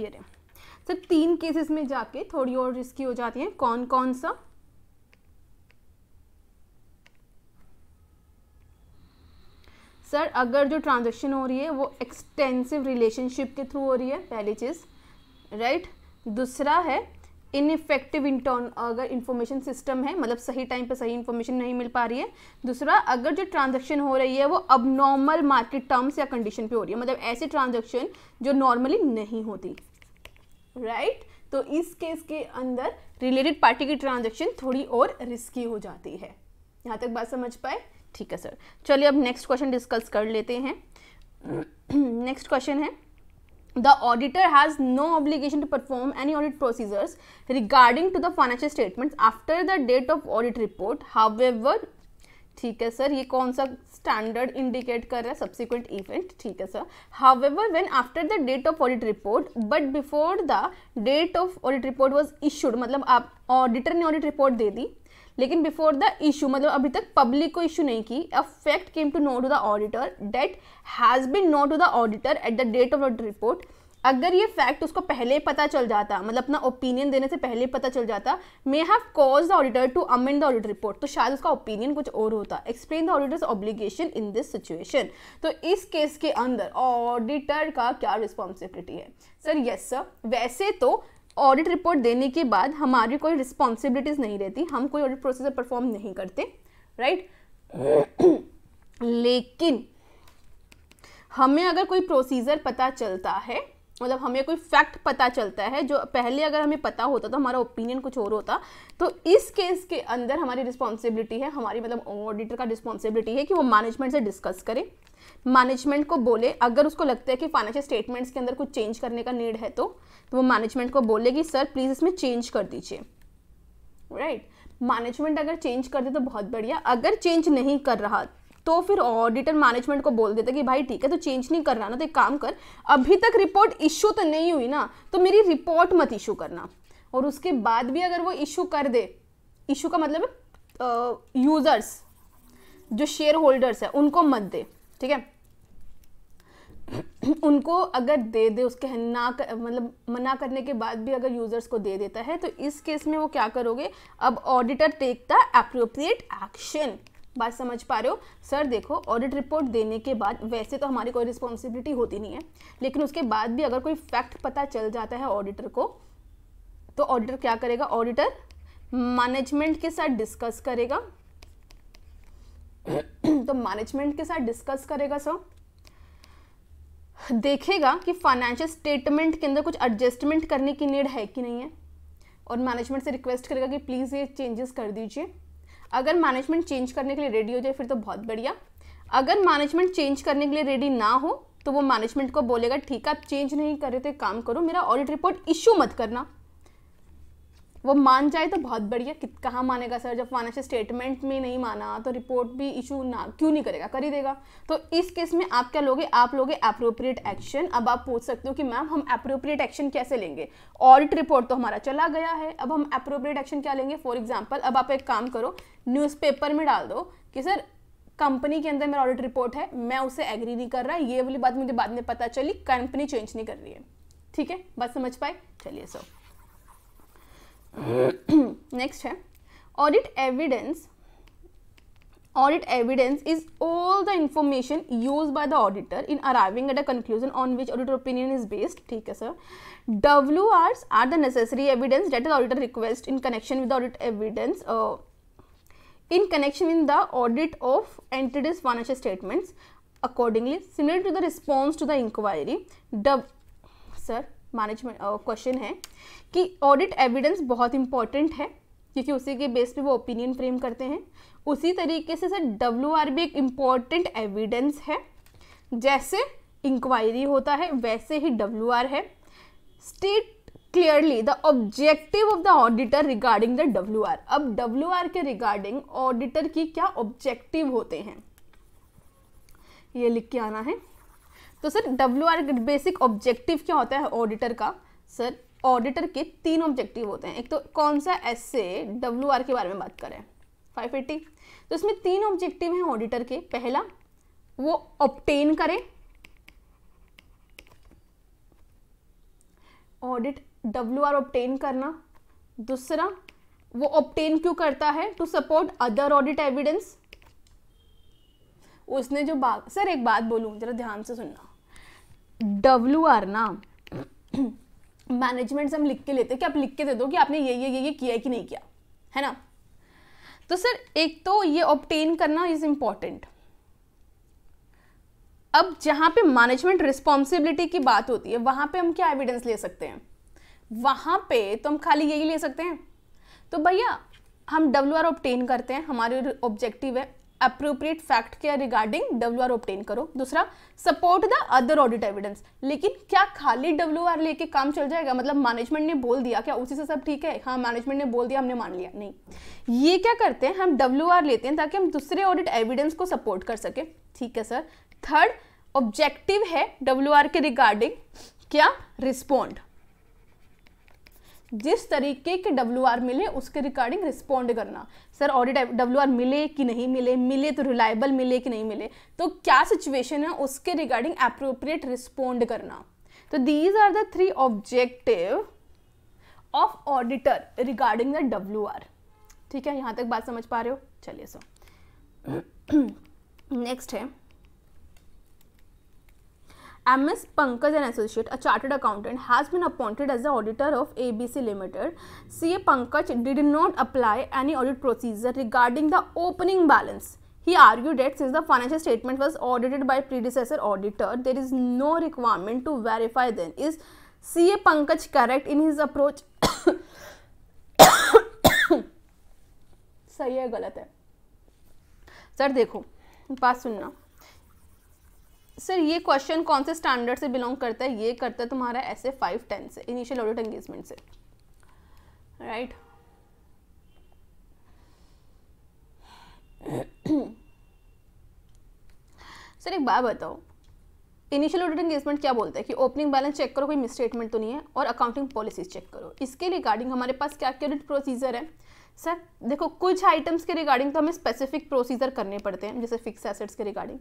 रहे सर तो तीन केसेस में जाके थोड़ी और रिस्की हो जाती है कौन कौन सा सर अगर जो ट्रांजेक्शन हो रही है वो एक्सटेंसिव रिलेशनशिप के थ्रू हो रही है पहली चीज़ राइट दूसरा है इनफेक्टिव इंटर्न अगर इन्फॉर्मेशन सिस्टम है मतलब सही टाइम पर सही इंफॉर्मेशन नहीं मिल पा रही है दूसरा अगर जो ट्रांजैक्शन हो रही है वो अब नॉर्मल मार्केट टर्म्स या कंडीशन पे हो रही है मतलब ऐसे ट्रांजैक्शन जो नॉर्मली नहीं होती राइट right? तो इस केस के अंदर रिलेटेड पार्टी की ट्रांजेक्शन थोड़ी और रिस्की हो जाती है यहाँ तक बात समझ पाए ठीक है सर चलिए अब नेक्स्ट क्वेश्चन डिस्कस कर लेते हैं नेक्स्ट क्वेश्चन है the auditor has no obligation to perform any audit procedures regarding to the financial statements after the date of audit report however ठीक है सर ये कौन सा स्टैंडर्ड इंडिकेट कर रहा है सब्सिक्वेंट इवेंट ठीक है sir however when after the date of audit report but before the date of audit report was issued मतलब आप ऑडिटर ने ऑडिट रिपोर्ट दे दी लेकिन बिफोर द इशू मतलब अभी तक पब्लिक को इशू नहीं की a fact came to know to the auditor date has been know to the auditor at the date of the report अगर ये फैक्ट उसको पहले पता चल जाता मतलब अपना ओपिनियन देने से पहले पता चल जाता may have cause the auditor to amend the audit report तो शायद उसका ओपिनियन कुछ और होता explain the auditor's obligation in this situation तो इस केस के अंदर ऑडिटर का क्या रिस्पॉन्सिबिलिटी है सर यस सर वैसे तो ऑडिट रिपोर्ट देने के बाद हमारी कोई रिस्पॉन्सिबिलिटीज़ नहीं रहती हम कोई ऑडिट प्रोसीजर परफॉर्म नहीं करते राइट लेकिन हमें अगर कोई प्रोसीजर पता चलता है मतलब हमें कोई फैक्ट पता चलता है जो पहले अगर हमें पता होता तो हमारा ओपिनियन कुछ और होता तो इस केस के अंदर हमारी रिस्पॉन्सिबिलिटी है हमारी मतलब ऑडिटर का रिस्पॉन्सिबिलिटी है कि वो मैनेजमेंट से डिस्कस करे मैनेजमेंट को बोले अगर उसको लगता है कि फाइनेंशियल स्टेटमेंट्स के अंदर कुछ चेंज करने का नीड है तो, तो वो मैनेजमेंट को बोले कि सर प्लीज़ इसमें चेंज कर दीजिए राइट मैनेजमेंट अगर चेंज कर दे तो बहुत बढ़िया अगर चेंज नहीं कर रहा तो फिर ऑडिटर मैनेजमेंट को बोल देता कि भाई ठीक है तो चेंज नहीं कर रहा ना तो एक काम कर अभी तक रिपोर्ट इश्यू तो नहीं हुई ना तो मेरी रिपोर्ट मत इशू करना और उसके बाद भी अगर वो इशू कर दे इशू का मतलब यूज़र्स जो शेयर होल्डर्स है उनको मत दे ठीक है उनको अगर दे दे उसके ना कर, मतलब मना करने के बाद भी अगर यूज़र्स को दे देता है तो इस केस में वो क्या करोगे अब auditor take the appropriate action बात समझ पा रहे हो सर देखो ऑडिट रिपोर्ट देने के बाद वैसे तो हमारी कोई रिस्पॉन्सिबिलिटी होती नहीं है लेकिन उसके बाद भी अगर कोई फैक्ट पता चल जाता है ऑडिटर को तो ऑडिटर क्या करेगा ऑडिटर मैनेजमेंट के साथ डिस्कस करेगा तो मैनेजमेंट के साथ डिस्कस करेगा सर देखेगा कि फाइनेंशियल स्टेटमेंट के अंदर कुछ एडजस्टमेंट करने की नीड है कि नहीं है और मैनेजमेंट से रिक्वेस्ट करेगा कि प्लीज़ ये चेंजेस कर दीजिए अगर मैनेजमेंट चेंज करने के लिए रेडी हो जाए फिर तो बहुत बढ़िया अगर मैनेजमेंट चेंज करने के लिए रेडी ना हो तो वो मैनेजमेंट को बोलेगा ठीक है आप चेंज नहीं कर रहे थे काम करो मेरा ऑडिट रिपोर्ट इशू मत करना वो मान जाए तो बहुत बढ़िया कहाँ मानेगा सर जब फाइनेंशियल स्टेटमेंट में नहीं माना तो रिपोर्ट भी इशू ना क्यों नहीं करेगा कर ही देगा तो इस केस में आप क्या लोगे आप लोगे अप्रोप्रिएट एक्शन अब आप पूछ सकते हो कि मैम हम अप्रोप्रिएट एक्शन कैसे लेंगे ऑडिट रिपोर्ट तो हमारा चला गया है अब हम अप्रोप्रिएट एक्शन क्या लेंगे फॉर एग्जाम्पल अब आप एक काम करो न्यूज़पेपर में डाल दो कि सर कंपनी के अंदर मेरा ऑडिट रिपोर्ट है मैं उसे एग्री नहीं कर रहा ये वाली बात मुझे बाद में पता चली कंपनी चेंज नहीं कर रही है ठीक है बात समझ पाए चलिए sir Next, audit evidence. audit evidence is all the information used by the auditor in arriving at a conclusion on which auditor opinion is based theek hai sir wrs are the necessary evidence that the auditor request in connection with audit evidence uh, in connection with the audit of entities financial statements accordingly similar to the response to the inquiry the sir management question uh, है कि audit evidence बहुत important है क्योंकि उसी के base पे वो opinion frame करते हैं उसी तरीके से सर डब्ल्यू आर भी एक इम्पॉर्टेंट एविडेंस है जैसे इंक्वायरी होता है वैसे ही डब्ल्यू आर है state clearly the objective of the auditor regarding the W R अब डब्ल्यू आर के रिगार्डिंग ऑडिटर की क्या ऑब्जेक्टिव होते हैं ये लिख के आना है तो sir W R basic objective क्या होता है ऑडिटर का सर ऑडिटर के तीन ऑब्जेक्टिव होते हैं एक तो कौन सा एस से डब्ल्यू के बारे में बात करें 580 तो इसमें तीन ऑब्जेक्टिव हैं ऑडिटर के पहला वो ऑप्टेन करें ऑडिट डब्ल्यू आर ऑप्टेन करना दूसरा वो ऑप्टेन क्यों करता है to support other audit evidence उसने जो बात सर एक बात बोलूं जरा ध्यान से सुनना डब्ल्यू आर ना मैनेजमेंट से हम लिख के लेते हैं कि आप लिख के दे दो कि आपने ये ये ये ये किया कि नहीं किया है ना तो सर एक तो ये ऑप्टेन करना इज इंपॉर्टेंट अब जहां पे मैनेजमेंट रिस्पॉन्सिबिलिटी की बात होती है वहां पे हम क्या एविडेंस ले सकते हैं वहां पे तो हम खाली यही ले सकते हैं तो भैया हम डब्ल्यू आर ऑप्टेन करते हैं हमारे ऑब्जेक्टिव है अप्रोप्रिएट फैक्ट के रिगार्डिंग डब्ल्यू आर ऑप्टेन करो दूसरा support the other audit evidence लेकिन क्या खाली डब्ल्यू आर लेके काम चल जाएगा मतलब मैनेजमेंट ने बोल दिया क्या उसी से सब ठीक है हाँ मैनेजमेंट ने बोल दिया हमने मान लिया नहीं ये क्या करते हैं हम डब्ल्यू आर लेते हैं ताकि हम दूसरे ऑडिट एविडेंस को सपोर्ट कर सके ठीक है सर थर्ड ऑब्जेक्टिव है डब्ल्यू आर के रिगार्डिंग क्या रिस्पॉन्ड जिस तरीके के डब्ल्यू आर मिले उसके रिगार्डिंग रिस्पॉन्ड करना सर ऑडिट डब्ल्यू आर मिले कि नहीं मिले मिले तो रिलायबल मिले कि नहीं मिले तो क्या सिचुएशन है उसके रिगार्डिंग अप्रोप्रिएट रिस्पोंड करना तो these are the three objective of auditor regarding the W R ठीक है यहाँ तक बात समझ पा रहे हो चलिए सो नेक्स्ट है M S Pankaj and associate a chart accountant has been appointed as the auditor of C limited C A Pankaj did not apply any audit procedure regarding the opening balance he argue that since the financial statement was audited by predecessor auditor there is no requirement to verify then is C A Pankaj correct in his approach सही है गलत है sir देखो बात सुनना sir ये question कौन से स्टैंडर्ड से बिलोंग करता है ये करता है तुम्हारा एस ए फाइव टेन से इनिशियल ऑडिट एंगेजमेंट से राइट सर एक बात बताओ इनिशियल ऑडिट एंगेजमेंट क्या बोलता है कि ओपनिंग बैलेंस चेक करो कोई स्टेटमेंट तो नहीं है और अकाउंटिंग पॉलिसीज चेक करो इसके रिगार्डिंग हमारे पास क्या क्या ऑडिट प्रोसीजर है सर देखो कुछ आइटम्स के रिगार्डिंग तो हमें स्पेसिफिक प्रोसीजर करने पड़ते हैं जैसे फिक्स एसेट्स के रिगार्डिंग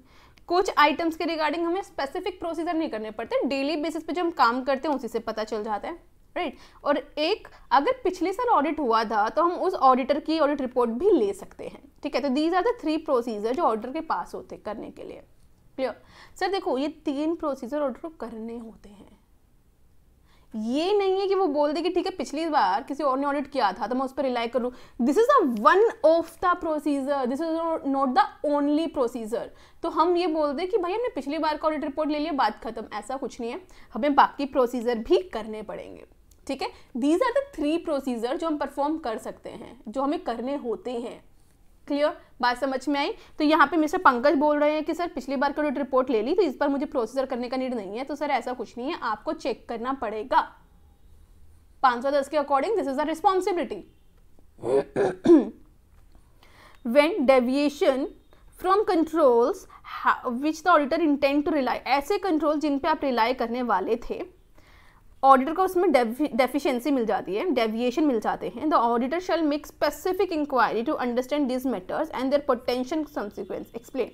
कुछ आइटम्स के रिगार्डिंग हमें स्पेसिफिक प्रोसीजर नहीं करने पड़ते डेली बेसिस पे जो हम काम करते हैं उसी से पता चल जाता है राइट right? और एक अगर पिछले साल ऑडिट हुआ था तो हम उस ऑडिटर की ऑडिट रिपोर्ट भी ले सकते हैं ठीक है तो these are the three procedure जो ऑडिटर के पास होते करने के लिए क्लियर सर देखो ये तीन प्रोसीजर ऑडिटर करने होते हैं ये नहीं है कि वो बोल दे कि ठीक है पिछली बार किसी और ने ऑडिट किया था तो मैं उस पर रिलाई करूँ this is a one of the procedure this is not the only procedure तो हम ये बोल दें कि भाई हमने पिछली बार का ऑडिट रिपोर्ट ले लिया बात खत्म ऐसा कुछ नहीं है हमें बाकी प्रोसीजर भी करने पड़ेंगे ठीक है these are the three procedure जो हम परफॉर्म कर सकते हैं जो हमें करने होते हैं क्लियर बात समझ में आई तो यहाँ पे मिस्टर पंकज बोल रहे हैं कि सर पिछली बार क्रेडिट रिपोर्ट ले ली तो इस बार मुझे प्रोसेसर करने का नीड नहीं है तो सर ऐसा कुछ नहीं है आपको चेक करना पड़ेगा 510 के according this is a responsibility when deviation from controls which the auditor intent to rely ऐसे कंट्रोल जिन पे आप रिलाई करने वाले थे ऑडिटर को उसमें डेफिशिएंसी मिल जाती है डेविएशन मिल जाते हैं the auditor shall make specific inquiry to understand this matters and their potential consequence explain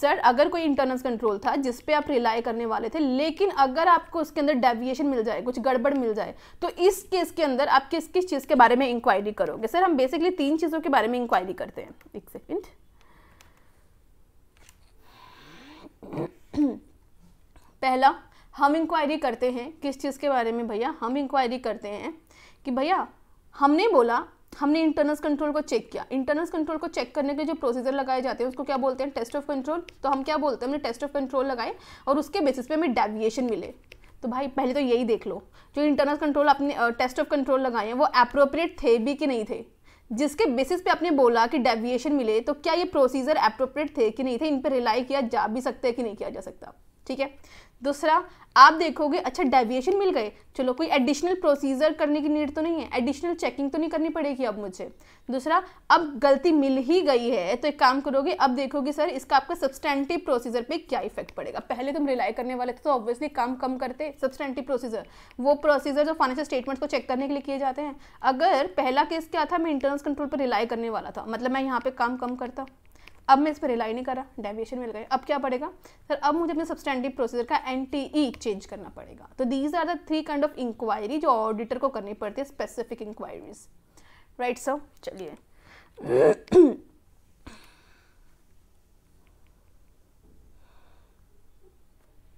sir अगर कोई इंटरनल कंट्रोल था जिस पे आप रिलाई करने वाले थे लेकिन अगर आपको उसके अंदर डेविएशन मिल जाए कुछ गड़बड़ मिल जाए तो इस केस के अंदर आप किस किस चीज़ के बारे में इंक्वायरी करोगे सर हम बेसिकली तीन चीज़ों के बारे में इंक्वायरी करते हैं एक सेकेंड पहला हम इंक्वायरी करते हैं किस चीज़ के बारे में भैया हम इंक्वायरी करते हैं कि भैया हमने बोला हमने इंटरनल कंट्रोल को चेक किया इंटरनल कंट्रोल को चेक करने के जो प्रोसीजर लगाए जाते हैं उसको क्या बोलते हैं टेस्ट ऑफ कंट्रोल तो हम क्या बोलते हैं हमने टेस्ट ऑफ कंट्रोल लगाए और उसके बेसिस पे हमें डेविएशन मिले तो भाई पहले तो यही देख लो जो इंटरनल कंट्रोल अपने टेस्ट ऑफ कंट्रोल लगाए हैं वो अप्रोप्रिएट थे भी कि नहीं थे जिसके बेसिस पे आपने बोला कि डेविएशन मिले तो क्या ये प्रोसीजर अप्रोप्रिएट थे कि नहीं थे इन पर रिलाई किया जा भी सकता है कि नहीं किया जा सकता ठीक है दूसरा आप देखोगे अच्छा डेविएशन मिल गए चलो कोई एडिशनल प्रोसीजर करने की नीड तो नहीं है एडिशनल चेकिंग तो नहीं करनी पड़ेगी अब मुझे दूसरा अब गलती मिल ही गई है तो एक काम करोगे अब देखोगे सर इसका आपका सब्सटेंटिव प्रोसीजर पे क्या इफेक्ट पड़ेगा पहले तुम रिलाई करने वाले थे तो ऑब्वियसली काम कम करते सब्सटेंटिव प्रोसीजर वो प्रोसीजर जो फाइनेंशियल स्टेटमेंट्स को चेक करने के लिए किए जाते हैं अगर पहला केस क्या था मैं इंटरनल कंट्रोल पर रिलाई करने वाला था मतलब मैं यहाँ पर काम कम करता अब मैं इस पर रिलाई नहीं कर रहा डेविएशन में लगाई अब क्या पड़ेगा सर अब मुझे अपने सब्सटैंडिव प्रोसीजर का एन टी ई चेंज करना पड़ेगा तो these are the three kind of inquiry जो ऑडिटर को करनी पड़ती है स्पेसिफिक इंक्वायरीज राइट सर चलिए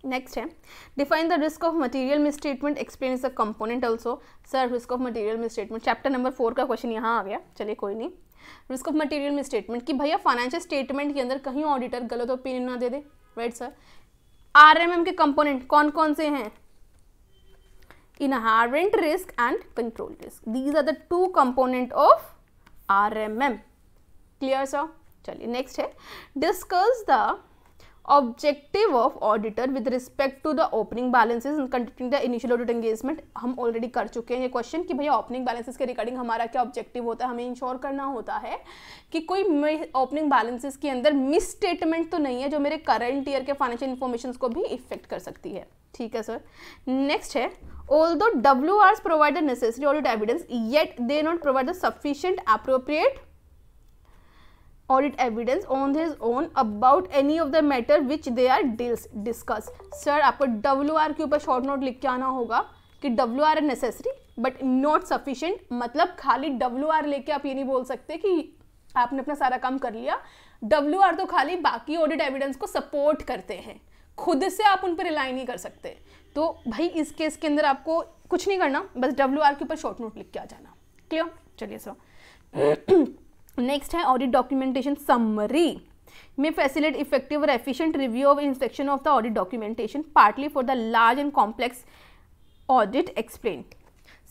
नेक्स्ट है define the risk of material misstatement explain the component also sir risk of material misstatement chapter number four का question यहाँ आ गया चलिए कोई नहीं risk of material misstatement कि भैया फाइनेंशियल स्टेटमेंट के अंदर कहीं ऑडिटर गलत ओपिनियन ना दे दे राइट सर आरएमएम के कंपोनेंट कौन कौन से हैं inherent risk and control risk these are the two component of RMM clear sir चलिए नेक्स्ट है discuss the objective of auditor with respect to the opening balances continue the initial audit engagement हम already कर चुके हैं question कि भैया opening balances के regarding हमारा क्या ऑब्जेक्टिव होता है हमें इंश्योर करना होता है कि कोई ओपनिंग बैलेंसेज के अंदर मिस स्टेटमेंट तो नहीं है जो मेरे करंट ईयर के फाइनेंशियल इन्फॉर्मेशन को भी इफेक्ट कर सकती है ठीक है सर नेक्स्ट है although W R provide the necessary audit evidence yet they not provide the sufficient appropriate evidence on his own about any of the matter which they are are discuss sir आपको W R के ऊपर short note लिख के आना होगा कि W R necessary but not sufficient मतलब खाली डब्ल्यू आर लेके आप ये नहीं बोल सकते कि आपने अपना सारा काम कर लिया डब्ल्यू आर तो खाली बाकी ऑडिट एविडेंस को सपोर्ट करते हैं खुद से आप उन पर रिलाई नहीं कर सकते तो भाई इस केस के अंदर आपको कुछ नहीं करना बस डब्ल्यू आर के ऊपर शॉर्ट नोट लिख के आ जाना क्लियर चलिए सर नेक्स्ट है audit documentation summary may facilitate effective और efficient review of inspection of the audit documentation partly for the large and complex audit explain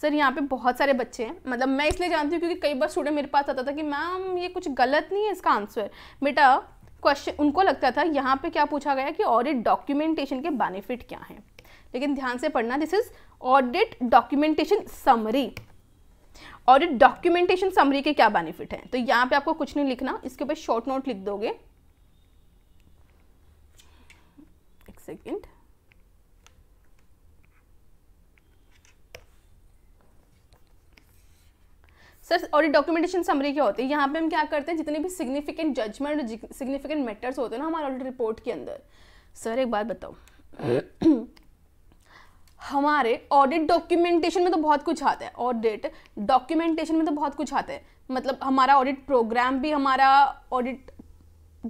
sir यहाँ पे बहुत सारे बच्चे हैं मतलब मैं इसलिए जानती हूँ क्योंकि कई बार स्टूडेंट मेरे पास आता था कि मैम ये कुछ गलत नहीं है इसका आंसर बेटा क्वेश्चन उनको लगता था यहाँ पे क्या पूछा गया कि ऑडिट डॉक्यूमेंटेशन के बेनिफिट क्या हैं लेकिन ध्यान से पढ़ना this is audit documentation summary audit documentation summary के क्या बेनिफिट हैं तो यहाँ पे आपको कुछ नहीं लिखना इसके ऊपर शॉर्ट नोट लिख दोगे एक second sir audit documentation summary क्या होती है यहाँ पे हम क्या करते हैं जितने भी सिग्निफिकेंट जजमेंट सिग्निफिकेंट मैटर्स होते हैं ना हमारे ऑडिट रिपोर्ट के अंदर सर एक बात बताओ हमारे ऑडिट डॉक्यूमेंटेशन में तो बहुत कुछ आता है ऑडिट डॉक्यूमेंटेशन में तो बहुत कुछ आता है मतलब हमारा ऑडिट प्रोग्राम भी हमारा ऑडिट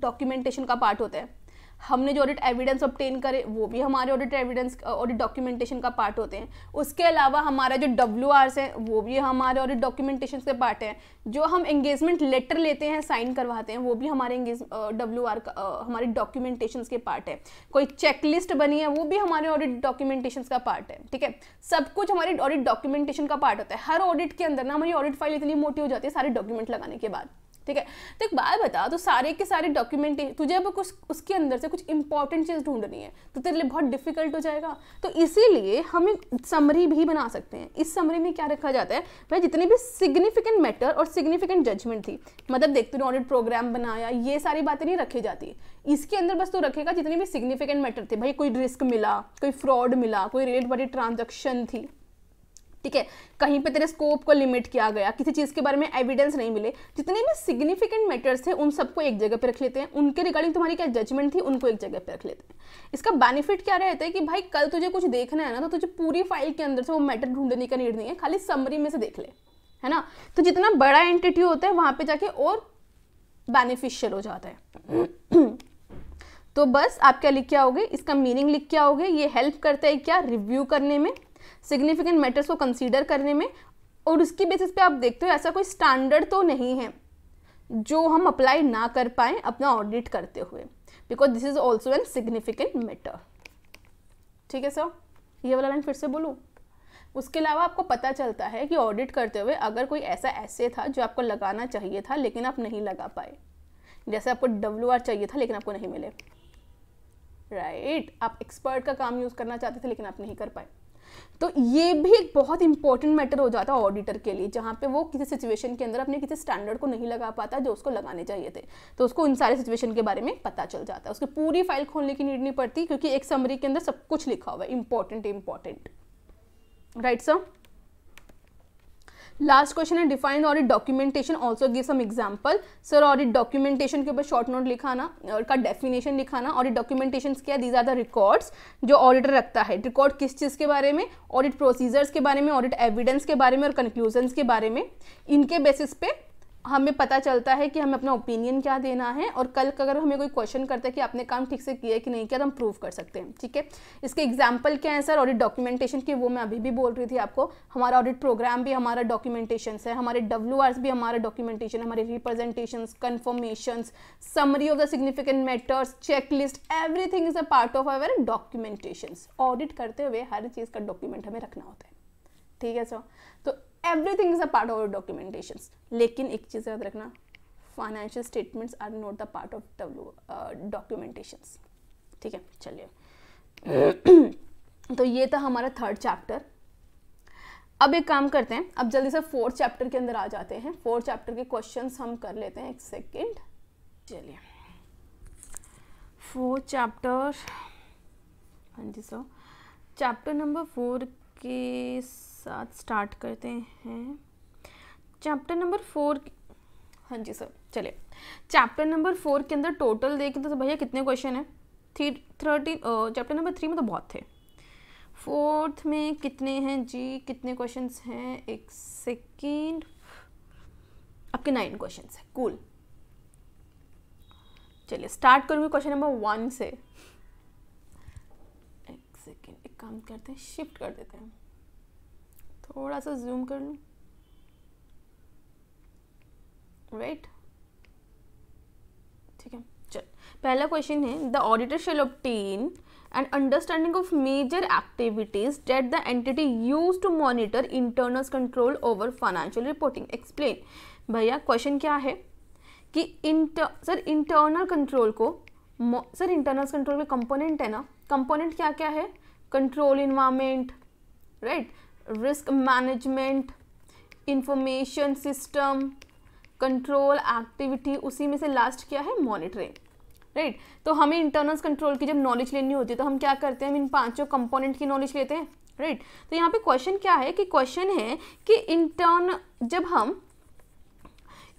डॉक्यूमेंटेशन का पार्ट होता है हमने जो ऑडिट एविडेंस ऑप्टेन करे वो भी हमारे ऑडिट एविडेंस ऑडिट डॉक्यूमेंटेशन का पार्ट होते हैं उसके अलावा हमारा जो डब्ल्यू आरस हैं वो भी हमारे ऑडिट डॉक्यूमेंटेशन के पार्ट हैं जो हम एंगेजमेंट लेटर लेते हैं साइन करवाते हैं वो भी हमारे एंगेज डब्ल्यू आर हमारे डॉक्यूमेंटेशन के पार्ट है कोई चेकलिस्ट बनी है वो भी हमारे ऑडिट डॉक्यूमेंटेशन का पार्ट है ठीक है सब कुछ हमारे ऑडिट डॉक्यूमेंटेशन का पार्ट होता है हर ऑडिट के अंदर ना हमारी ऑडिट फाइल इतनी मोटी हो जाती है सारे डॉक्यूमेंट लगाने के बाद ठीक है तो एक बात बता तो सारे के सारे डॉक्यूमेंट तुझे अब कुछ उसके अंदर से कुछ इंपॉर्टेंट चीज़ ढूंढनी है तो तेरे लिए बहुत डिफिकल्ट हो जाएगा तो इसीलिए हम एक समरी भी बना सकते हैं इस समरी में क्या रखा जाता है भाई जितने भी सिग्निफिकेंट मैटर और सिग्निफिकेंट जजमेंट थी मतलब देखते तूने ऑडिट प्रोग्राम बनाया ये सारी बातें नहीं रखी जाती इसके अंदर बस तो रखेगा जितने भी सिग्निफिकेंट मैटर थे भाई कोई रिस्क मिला कोई फ्रॉड मिला कोई रेट बड़ी ट्रांजेक्शन थी ठीक है कहीं पे तेरे स्कोप को लिमिट किया गया किसी चीज़ के बारे में एविडेंस नहीं मिले जितने भी सिग्निफिकेंट मैटर्स थे उन सबको एक जगह पे रख लेते हैं उनके रिगार्डिंग तुम्हारी क्या जजमेंट थी उनको एक जगह पे रख लेते हैं इसका बेनिफिट क्या रहता है कि भाई कल तुझे कुछ देखना है ना तो तुझे पूरी फाइल के अंदर से वो मैटर ढूंढने का नीड नहीं है खाली समरी में से देख ले है ना तो जितना बड़ा एंटिटी होता है वहां पर जाके और बेनिफिशियल हो जाता है तो बस आप क्या लिख के आओगे इसका मीनिंग लिख के आओगे ये हेल्प करता है क्या रिव्यू करने में सिग्निफिकेंट मैटर्स को कंसीडर करने में और उसकी बेसिस पे आप देखते हो ऐसा कोई स्टैंडर्ड तो नहीं है जो हम अप्लाई ना कर पाए अपना ऑडिट करते हुए because this is also an significant matter ठीक है सर ये वाला लाइन फिर से बोलूँ उसके अलावा आपको पता चलता है कि ऑडिट करते हुए अगर कोई ऐसा ऐसे था जो आपको लगाना चाहिए था लेकिन आप नहीं लगा पाए जैसे आपको डब्ल्यू आर चाहिए था लेकिन आपको नहीं मिले राइट right. आप एक्सपर्ट का काम यूज़ करना चाहते थे लेकिन आप नहीं कर पाए तो ये भी एक बहुत इंपॉर्टेंट मैटर हो जाता है ऑडिटर के लिए जहाँ पे वो किसी सिचुएशन के अंदर अपने किसी स्टैंडर्ड को नहीं लगा पाता जो उसको लगाने चाहिए थे तो उसको इन सारे सिचुएशन के बारे में पता चल जाता है उसकी पूरी फाइल खोलने की नीड नहीं पड़ती क्योंकि एक समरी के अंदर सब कुछ लिखा हुआ है important important right sir last question है define it documentation also give some example sir audit documentation के ऊपर शॉर्ट नोट लिखाना और का डेफिनेशन लिखाना ऑडिट डॉक्यूमेंटेशन क्या दीज आर द रिकॉर्ड्स जो ऑडिटर रखता है रिकॉर्ड किस चीज़ के बारे में ऑडिट प्रोसीजर्स के बारे में ऑडिट एविडेंस के बारे में और कंक्लूजन के बारे में इनके बेसिस पे हमें पता चलता है कि हमें अपना ओपिनियन क्या देना है और कल अगर हमें कोई क्वेश्चन करता है कि आपने काम ठीक से किया कि नहीं किया तो हम प्रूव कर सकते हैं ठीक है इसके एग्जाम्पल क्या है सर ऑडिट डॉक्यूमेंटेशन की वो मैं अभी भी बोल रही थी आपको हमारा ऑडिट प्रोग्राम भी हमारा डॉक्यूमेंटेशन है हमारे डब्ल्यू भी हमारा डॉक्यूमेंटेशन हमारे representation confirmation summary of the significant matters check list everything is a part of our documentation audit करते हुए हर चीज़ का डॉक्यूमेंट हमें रखना होता है ठीक है सर तो everything is a part of documentation लेकिन एक चीज़ याद रखना financial statements are not the part of documentation ठीक है चलिए तो ये था हमारा थर्ड चैप्टर अब एक काम करते हैं अब जल्दी से फोर्थ चैप्टर के अंदर आ जाते हैं फोर्थ चैप्टर के क्वेश्चन हम कर लेते हैं एक सेकेंड चलिए फोर्थ चैप्टर हाँ जी सर चैप्टर नंबर फोर के साथ स्टार्ट करते हैं चैप्टर नंबर फोर हाँ जी सर चलिए चैप्टर नंबर फोर के अंदर टोटल देखें तो भैया कितने क्वेश्चन हैं three thirteen chapter number three में तो बहुत थे फोर्थ में कितने हैं जी कितने क्वेश्चन हैं एक सेकेंड आपके नाइन क्वेश्चन हैं कूल चलिए स्टार्ट करूँगी क्वेश्चन नंबर वन से एक सेकेंड एक काम करते हैं शिफ्ट कर देते हैं थोड़ा सा जूम कर लूँ राइट ठीक है चल पहला क्वेश्चन है the auditor shall obtain and understanding of major activities that the entity use to monitor internal control over financial reporting explain भैया क्वेश्चन क्या है कि इंटर सर इंटरनल कंट्रोल को सर इंटरनल कंट्रोल के कंपोनेंट है ना component क्या क्या है control environment right risk management information system control activity उसी में से लास्ट क्या है मॉनिटरिंग राइट right? तो हमें इंटरनल्स कंट्रोल की जब नॉलेज लेनी होती है तो हम क्या करते हैं हम इन पांचों कंपोनेंट की नॉलेज लेते हैं राइट right? तो यहाँ पे क्वेश्चन क्या है कि क्वेश्चन है कि इंटर्न जब हम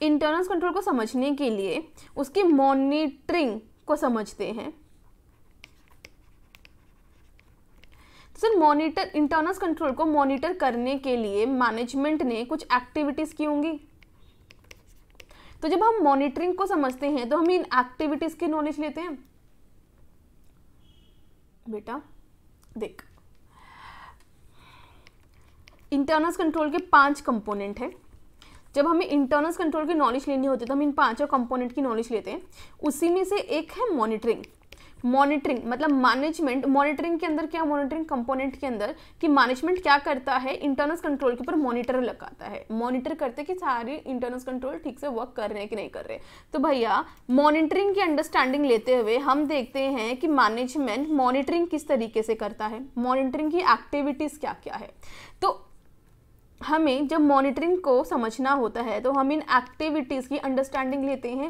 इंटरनल्स कंट्रोल को समझने के लिए उसकी मॉनिटरिंग को समझते हैं तो सर मॉनिटर इंटरनल कंट्रोल को मॉनिटर करने के लिए मैनेजमेंट ने कुछ एक्टिविटीज़ की होंगी तो जब हम मॉनिटरिंग को समझते हैं तो हम इन एक्टिविटीज़ की नॉलेज लेते हैं बेटा देख इंटरनल कंट्रोल के पांच कंपोनेंट हैं जब हमें इंटरनल कंट्रोल की नॉलेज लेनी होती है तो हम इन पांचों कंपोनेंट की नॉलेज लेते हैं उसी में से एक है मॉनिटरिंग मॉनिटरिंग मतलब मैनेजमेंट मॉनिटरिंग के अंदर क्या मॉनिटरिंग कंपोनेंट के अंदर कि मैनेजमेंट क्या करता है इंटरनल कंट्रोल के ऊपर मॉनिटर लगाता है मॉनिटर करते कि सारे इंटरनल कंट्रोल ठीक से वर्क कर रहे हैं कि नहीं कर रहे तो भैया मॉनिटरिंग की अंडरस्टैंडिंग लेते हुए हम देखते हैं कि मैनेजमेंट मॉनिटरिंग किस तरीके से करता है मॉनिटरिंग की एक्टिविटीज़ क्या क्या है तो हमें जब मॉनिटरिंग को समझना होता है तो हम इन एक्टिविटीज़ की अंडरस्टैंडिंग लेते हैं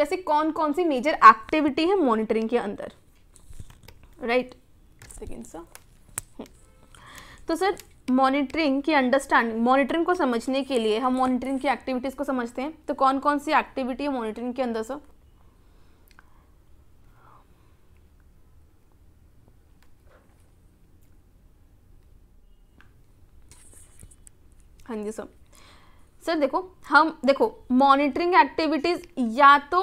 तो ऐसे कौन कौन सी मेजर एक्टिविटी है मॉनिटरिंग के अंदर राइट सेकेंड सर तो सर मॉनिटरिंग की अंडरस्टैंडिंग मॉनिटरिंग को समझने के लिए हम मॉनिटरिंग की एक्टिविटीज़ को समझते हैं तो कौन कौन सी एक्टिविटी है मॉनिटरिंग के अंदर सर हाँ जी सर सर देखो हम देखो मॉनिटरिंग एक्टिविटीज़ या तो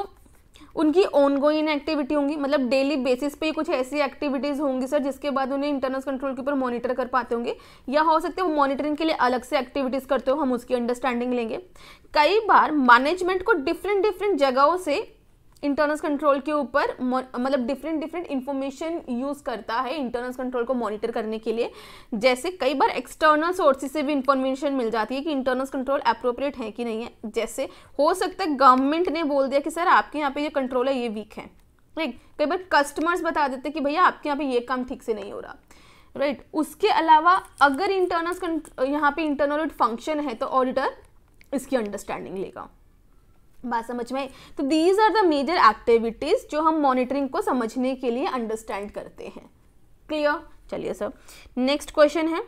उनकी ऑनगोइंग एक्टिविटी होंगी मतलब डेली बेसिस पे कुछ ऐसी एक्टिविटीज़ होंगी सर जिसके बाद उन्हें इंटरनल कंट्रोल के ऊपर मॉनिटर कर पाते होंगे या हो सकते हैं वो मॉनिटरिंग के लिए अलग से एक्टिविटीज़ करते हो हम उसकी अंडरस्टैंडिंग लेंगे कई बार मैनेजमेंट को डिफरेंट डिफरेंट जगहों से इंटरनल कंट्रोल के ऊपर मतलब डिफरेंट डिफरेंट इन्फॉर्मेशन यूज़ करता है इंटरनल कंट्रोल को मॉनिटर करने के लिए जैसे कई बार एक्सटर्नल सोर्सेज से भी इंफॉर्मेशन मिल जाती है कि इंटरनल कंट्रोल अप्रोप्रिएट है कि नहीं है जैसे हो सकता है गवर्नमेंट ने बोल दिया कि सर आपके यहाँ पे ये कंट्रोल है ये वीक है राइट कई बार कस्टमर्स बता देते कि भैया आपके यहाँ पे ये काम ठीक से नहीं हो रहा राइट उसके अलावा अगर इंटरनल यहाँ पे इंटरनल फंक्शन है तो ऑडिटर इसकी अंडरस्टैंडिंग लेगा बात समझ में तो these are the major activities जो हम मॉनिटरिंग को समझने के लिए अंडरस्टैंड करते हैं क्लियर चलिए सर नेक्स्ट क्वेश्चन है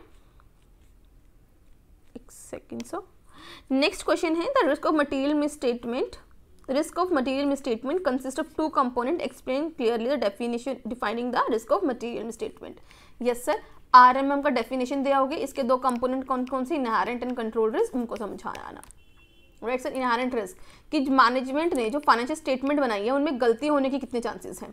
नेक्स्ट क्वेश्चन है the risk of material misstatement risk of material misstatement consist of two component explain clearly the definition defining the risk of material misstatement yes sir RMM का definition दिया होगा इसके दो component कौन कौन से इनहारेंट एंड कंट्रोल रिस्क उनको समझाना आना right sir inherent inherent risk कि मैनेजमेंट ने जो फाइनेंशियल स्टेटमेंट बनाई है उनमें गलती होने के कितने चांसेस हैं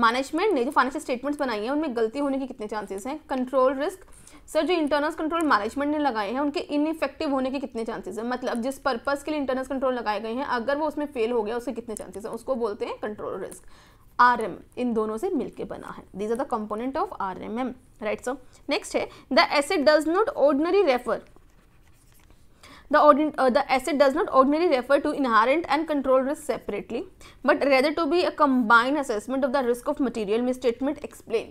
मैनेजमेंट ने जो फाइनेंशियल स्टेटमेंट्स बनाई है उनमें गलती होने के कितने चांसेस हैं कंट्रोल रिस्क सर जो इंटरनल कंट्रोल मैनेजमेंट ने लगाए हैं उनके इनफेक्टिव होने के कितने चांसेस हैं मतलब जिस पर्पज़ के लिए इंटरनल कंट्रोल लगाए गए हैं अगर वो उसमें फेल हो गया उसके कितने चांसेस हैं उसको बोलते हैं कंट्रोल रिस्क आर एम इन दोनों से मिलकर बना है these are the component of R M M right sir next है the asset does not ordinary refer the, uh, the asset does not ordinarily refer to inherent and control risk separately, but rather to be a combined assessment of the risk of material misstatement explain.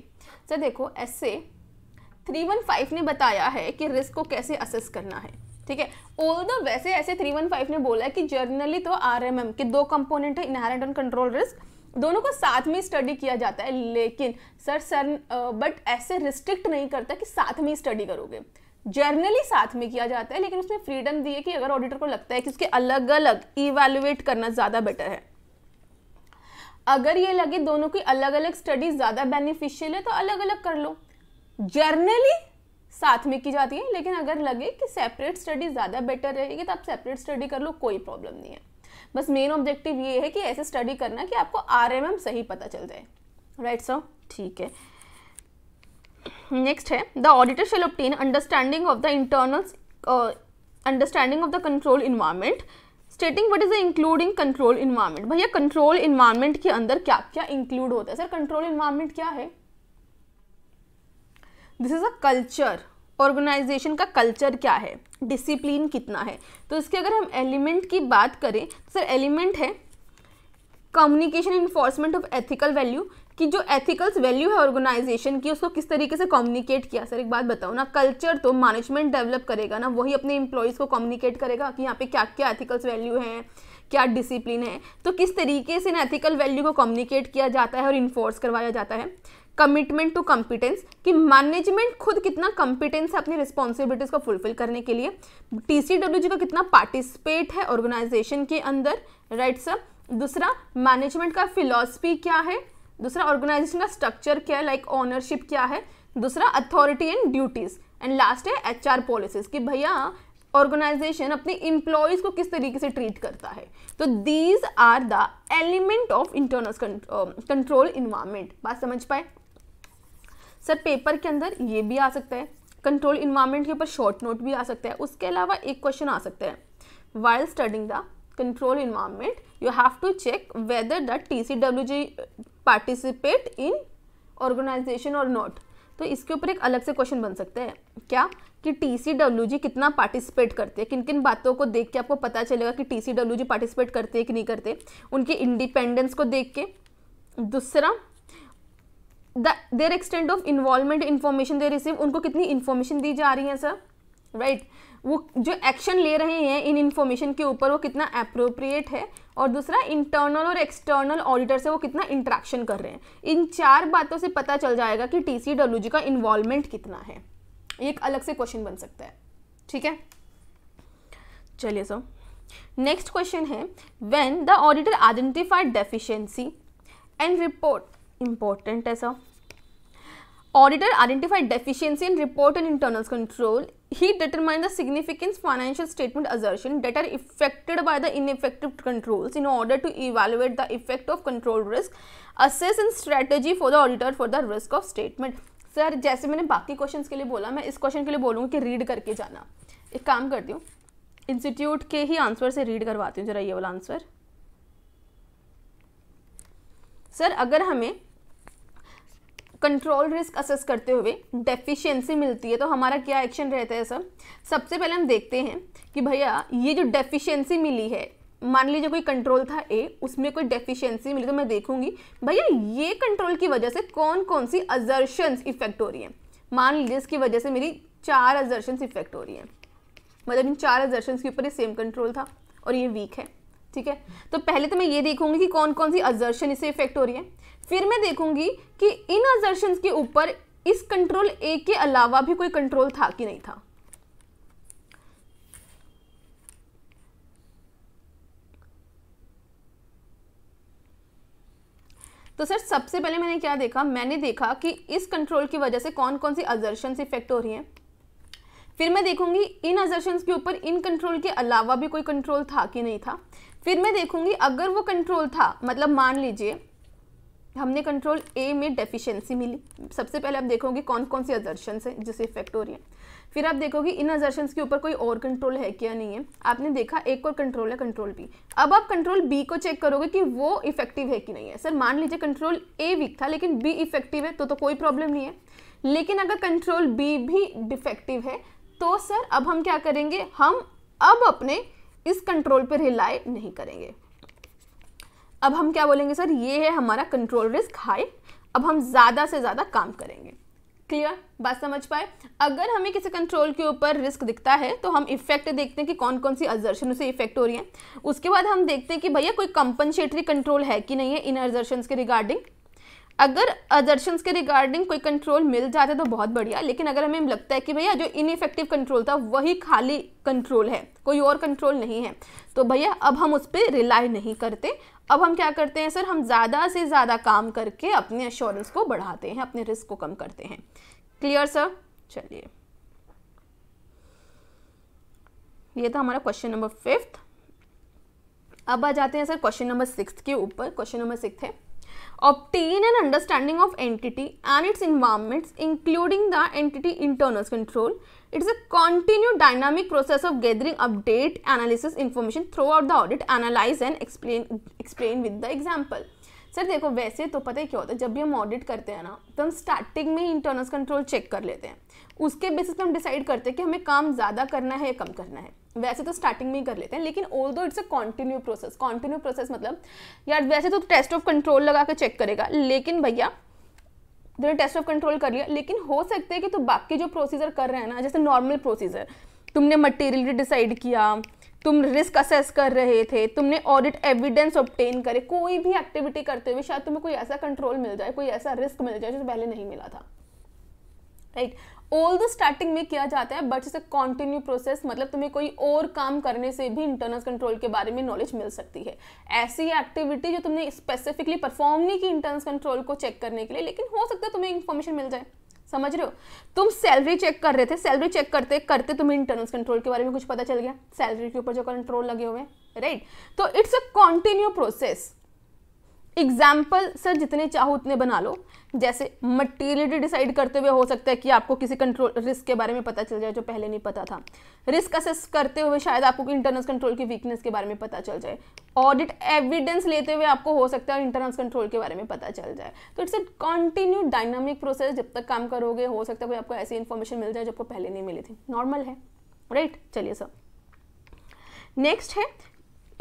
so dekho essay 315 ne bataya hai ki risk ko kaise assess karna hai ठीक है और दो वैसे ऐसे 315 ने बोला है कि जर्नली तो आरएमएम के दो कंपोनेंट है इनहेरेंट एंड कंट्रोल रिस्क दोनों को साथ में स्टडी किया जाता है लेकिन सर सर बट ऐसे रिस्ट्रिक्ट नहीं करता कि साथ में स्टडी करोगे जर्नली साथ में किया जाता है लेकिन उसमें फ्रीडम दी है कि अगर ऑडिटर को लगता है कि उसके अलग अलग इवेलुएट करना ज़्यादा बेटर है अगर ये लगे दोनों की अलग अलग स्टडी ज़्यादा बेनिफिशियल है तो अलग अलग कर लो जर्नली साथ में की जाती है लेकिन अगर लगे कि सेपरेट स्टडी ज़्यादा बेटर रहेगी तो आप सेपरेट स्टडी कर लो कोई प्रॉब्लम नहीं है बस मेन ऑब्जेक्टिव ये है कि ऐसे स्टडी करना कि आपको आर सही पता चल जाए राइट सो ठीक है नेक्स्ट है the auditor shall obtain understanding of the internal understanding of the control environment stating what is the including control environment भैया कंट्रोल इन्वायरमेंट के अंदर क्या क्या इंक्लूड होता है सर कंट्रोल इन्वायरमेंट क्या है this is a culture organization का कल्चर क्या है डिसिप्लिन कितना है तो इसके अगर हम एलिमेंट की बात करें तो सर एलिमेंट है communication enforcement of ethical value कि जो एथिकल्स वैल्यू है ऑर्गेनाइजेशन की उसको किस तरीके से कम्युनिकेट किया सर एक बात बताओ ना कल्चर तो मैनेजमेंट डेवलप करेगा ना वही अपने इम्प्लॉयज़ को कम्युनिकेट करेगा कि यहाँ पे क्या क्या एथिकल्स वैल्यू हैं क्या डिसिप्लिन है तो किस तरीके से इन एथिकल वैल्यू को कम्युनिकेट किया जाता है और इन्फोर्स करवाया जाता है कमिटमेंट टू कम्पिटेंस कि मैनेजमेंट खुद कितना कम्पिटेंस है अपनी रिस्पॉन्सिबिलिटीज़ को फुलफिल करने के लिए टी सी डब्ल्यू जी का कितना पार्टिसिपेट है ऑर्गेनाइजेशन के अंदर राइट सर दूसरा मैनेजमेंट का फिलॉसफी क्या है दूसरा ऑर्गेनाइजेशन का स्ट्रक्चर क्या है लाइक ऑनरशिप क्या है दूसरा authority and duties and last है एच आर पॉलिसीज़ कि भैया ऑर्गेनाइजेशन अपने इंप्लॉयज को किस तरीके से ट्रीट करता है तो these are the element of internal control environment बात समझ पाए सर पेपर के अंदर ये भी आ सकता है कंट्रोल इन्वायरमेंट के ऊपर शॉर्ट नोट भी आ सकता है उसके अलावा एक क्वेश्चन आ सकता है while studying the control environment you have to check whether the tcwg participate in organization और नॉट तो इसके ऊपर एक अलग से क्वेश्चन बन सकते हैं क्या कि टी सी डब्ल्यू जी कितना पार्टिसिपेट करते हैं किन किन बातों को देख के आपको पता चलेगा कि T C W G participate करते हैं कि नहीं करते उनके इंडिपेंडेंस को देख के दूसरा the their extend of involvement information they receive उनको कितनी इन्फॉर्मेशन दी जा रही है सर राइट right? वो जो एक्शन ले रहे हैं इन इन्फॉर्मेशन के ऊपर वो कितना अप्रोप्रिएट है और दूसरा इंटरनल और एक्सटर्नल ऑडिटर से वो कितना इंट्रैक्शन कर रहे हैं इन चार बातों से पता चल जाएगा कि टी सी का इन्वॉल्वमेंट कितना है एक अलग से क्वेश्चन बन सकता है ठीक है चलिए सर नेक्स्ट क्वेश्चन है when the auditor identified deficiency and report important है sir auditor identified deficiency and reported internal control he determined the significance financial statement assertion that are affected by the ineffective controls in order to evaluate the effect of control risk assess and strategy for the auditor for the risk of statement sir जैसे मैंने बाकी question के लिए बोला मैं इस question के लिए बोलूँगी कि रीड करके जाना एक काम करती हूँ इंस्टीट्यूट के ही आंसर से रीड करवाती हूँ जरा ये वाला आंसर सर अगर हमें कंट्रोल रिस्क असेस करते हुए डेफिशिएंसी मिलती है तो हमारा क्या एक्शन रहता है सर सबसे पहले हम देखते हैं कि भैया ये जो डेफिशिएंसी मिली है मान लीजिए कोई कंट्रोल था ए उसमें कोई डेफिशिएंसी मिली तो मैं देखूंगी भैया ये कंट्रोल की वजह से कौन कौन सी अजर्शंस इफेक्ट हो रही हैं मान लीजिए इसकी वजह से मेरी चार अजर्शंस इफेक्ट हो रही हैं मतलब इन चार अजर्शंस के ऊपर ये सेम कंट्रोल था और ये वीक है ठीक है तो पहले तो मैं ये देखूंगी कि कौन कौन सी अजर्शन इसे इफेक्ट हो रही है फिर मैं देखूंगी कि इन अजर्शन के ऊपर इस कंट्रोल ए के अलावा भी कोई कंट्रोल था कि नहीं था तो सर सबसे पहले मैंने क्या देखा मैंने देखा कि इस कंट्रोल की वजह से कौन कौन सी अजर्शन इफेक्ट हो रही हैं फिर मैं देखूंगी इन अजर्शन के ऊपर इन कंट्रोल के अलावा भी कोई कंट्रोल था कि नहीं था फिर मैं देखूंगी अगर वो कंट्रोल था मतलब मान लीजिए हमने कंट्रोल ए में डेफिशिएंसी मिली सबसे पहले आप देखोगे कौन कौन सी अजर्शंस है जिससे इफेक्ट हो रही है फिर आप देखोगे इन अजर्शंस के ऊपर कोई और कंट्रोल है क्या नहीं है आपने देखा एक और कंट्रोल है कंट्रोल बी अब आप कंट्रोल बी को चेक करोगे कि वो इफेक्टिव है कि नहीं है सर मान लीजिए कंट्रोल ए वीक था लेकिन बी इफेक्टिव है तो तो कोई प्रॉब्लम नहीं है लेकिन अगर कंट्रोल बी भी डिफेक्टिव है तो सर अब हम क्या करेंगे हम अब अपने इस कंट्रोल पर रिलाई नहीं करेंगे अब हम क्या बोलेंगे सर ये है हमारा कंट्रोल रिस्क हाई अब हम ज़्यादा से ज़्यादा काम करेंगे क्लियर बात समझ पाए अगर हमें किसी कंट्रोल के ऊपर रिस्क दिखता है तो हम इफेक्ट देखते हैं कि कौन कौन सी अजर्शन से इफेक्ट हो रही है उसके बाद हम देखते हैं कि भैया कोई कंपनसेटरी कंट्रोल है कि नहीं है इन अजर्शन के रिगार्डिंग अगर अजर्शंस के रिगार्डिंग कोई कंट्रोल मिल जाता है तो बहुत बढ़िया लेकिन अगर हमें लगता है कि भैया जो इनफेक्टिव कंट्रोल था वही खाली कंट्रोल है कोई और कंट्रोल नहीं है तो भैया अब हम उस पर रिलाई नहीं करते अब हम क्या करते हैं सर हम ज़्यादा से ज़्यादा काम करके अपने एश्योरेंस को बढ़ाते हैं अपने रिस्क को कम करते हैं क्लियर सर चलिए ये था हमारा क्वेश्चन नंबर फिफ्थ अब आ जाते हैं सर क्वेश्चन नंबर सिक्स के ऊपर क्वेश्चन नंबर सिक्स है obtain an understanding of entity and its environments including the entity internal control. It is a continued dynamic process of gathering update, analysis, information throughout the audit, analyze and explain explain with the example. Sir देखो वैसे तो पता है क्या होता है जब भी हम ऑडिट करते हैं ना तो हम स्टार्टिंग में ही इंटरनल कंट्रोल चेक कर लेते हैं उसके बेसिस पे हम डिसाइड करते हैं कि हमें काम ज़्यादा करना है या कम करना है वैसे तो स्टार्टिंग में ही कर लेते हैं लेकिन although it's a continue process continue process मतलब यार वैसे तो टेस्ट ऑफ कंट्रोल लगा कर चेक करेगा लेकिन भैया तूने टेस्ट ऑफ कंट्रोल कर लिया लेकिन हो सकता है कि तो बाकी जो प्रोसीजर कर रहे हैं ना जैसे नॉर्मल प्रोसीजर तुमने मटेरियल डिसाइड किया तुम रिस्क असेस कर रहे थे तुमने ऑडिट एविडेंस ऑप्टेन करे कोई भी एक्टिविटी करते हुए शायद तुम्हें कोई ऐसा कंट्रोल मिल जाए कोई ऐसा रिस्क मिल जाए जो पहले नहीं मिला था right right? All the starting में किया जाता है बट इसे कॉन्टिन्यू प्रोसेस मतलब तुम्हें कोई और काम करने से भी इंटरनल कंट्रोल के बारे में नॉलेज मिल सकती है ऐसी एक्टिविटी जो तुमने स्पेसिफिकली परफॉर्म नहीं की इंटरनल कंट्रोल को चेक करने के लिए लेकिन हो सकता है तुम्हें इन्फॉर्मेशन मिल जाए समझ रहे हो तुम सैलरी चेक कर रहे थे सैलरी चेक करते करते तुम्हें इंटरनल कंट्रोल के बारे में कुछ पता चल गया सैलरी के ऊपर जो कंट्रोल लगे हुए हैं राइट तो it's a continue process example sir जितने चाहो उतने बना लो जैसे मटेरियलिटी डिसाइड करते हुए हो सकता है कि आपको किसी कंट्रोल रिस्क के बारे में पता चल जाए जो पहले नहीं पता था रिस्क असेस करते हुए शायद आपको इंटरनल कंट्रोल की वीकनेस के बारे में पता चल जाए ऑडिट एविडेंस लेते हुए आपको हो सकता है इंटरनल कंट्रोल के बारे में पता चल जाए तो it's a continue dynamic process जब तक काम करोगे हो सकता है कोई आपको ऐसी इन्फॉर्मेशन मिल जाए जो आपको पहले नहीं मिली थी नॉर्मल है राइट चलिए सर नेक्स्ट है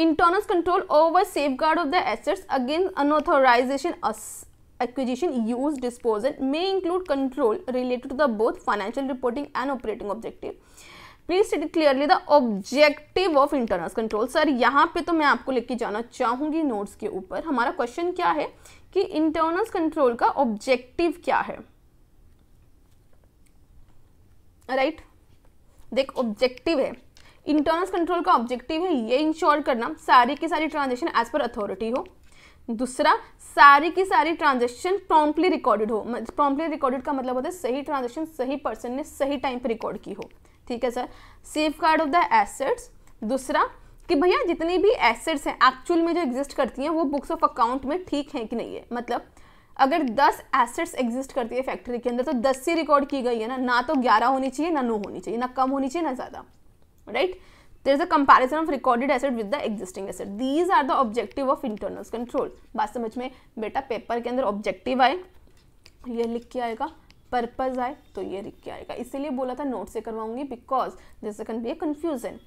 internal control over guard of the assets against unauthorization acquisition use disposal may include control related to the both financial reporting and operating objective please state clearly the objective of internal control sir यहाँ पे तो मैं आपको लेके जाना चाहूंगी notes के ऊपर हमारा क्वेश्चन क्या है कि इंटरनल कंट्रोल का ऑब्जेक्टिव क्या है राइट right? देख ऑब्जेक्टिव है इंटरनल कंट्रोल का ऑब्जेक्टिव है ये इंश्योर करना सारी की सारी ट्रांजेक्शन एज पर अथॉरिटी हो दूसरा सारी की सारी ट्रांजेक्शन प्रॉम्प्टली रिकॉर्डेड हो प्रॉम्प्टली रिकॉर्डेड का मतलब होता है सही ट्रांजेक्शन सही पर्सन ने सही टाइम पर रिकॉर्ड की हो ठीक है sir safeguard of the assets दूसरा कि भैया जितनी भी एसेट्स हैं एक्चुअल में जो एग्जिस्ट करती हैं वो बुक्स ऑफ अकाउंट में ठीक हैं कि नहीं है मतलब अगर 10 एसेट्स एग्जिस्ट करती है फैक्ट्री के अंदर तो 10 ही रिकॉर्ड की गई है ना ना तो 11 होनी चाहिए ना 9 होनी चाहिए ना कम होनी चाहिए ना ज़्यादा right there is a comparison of recorded asset with the existing asset these are the objective of internals control बात समझ में बेटा पेपर के अंदर ऑब्जेक्टिव आए ye लिख के आएगा पर्पज आए तो ये लिख के आएगा इसीलिए बोला था नोट से करवाऊंगी because this can be a confusion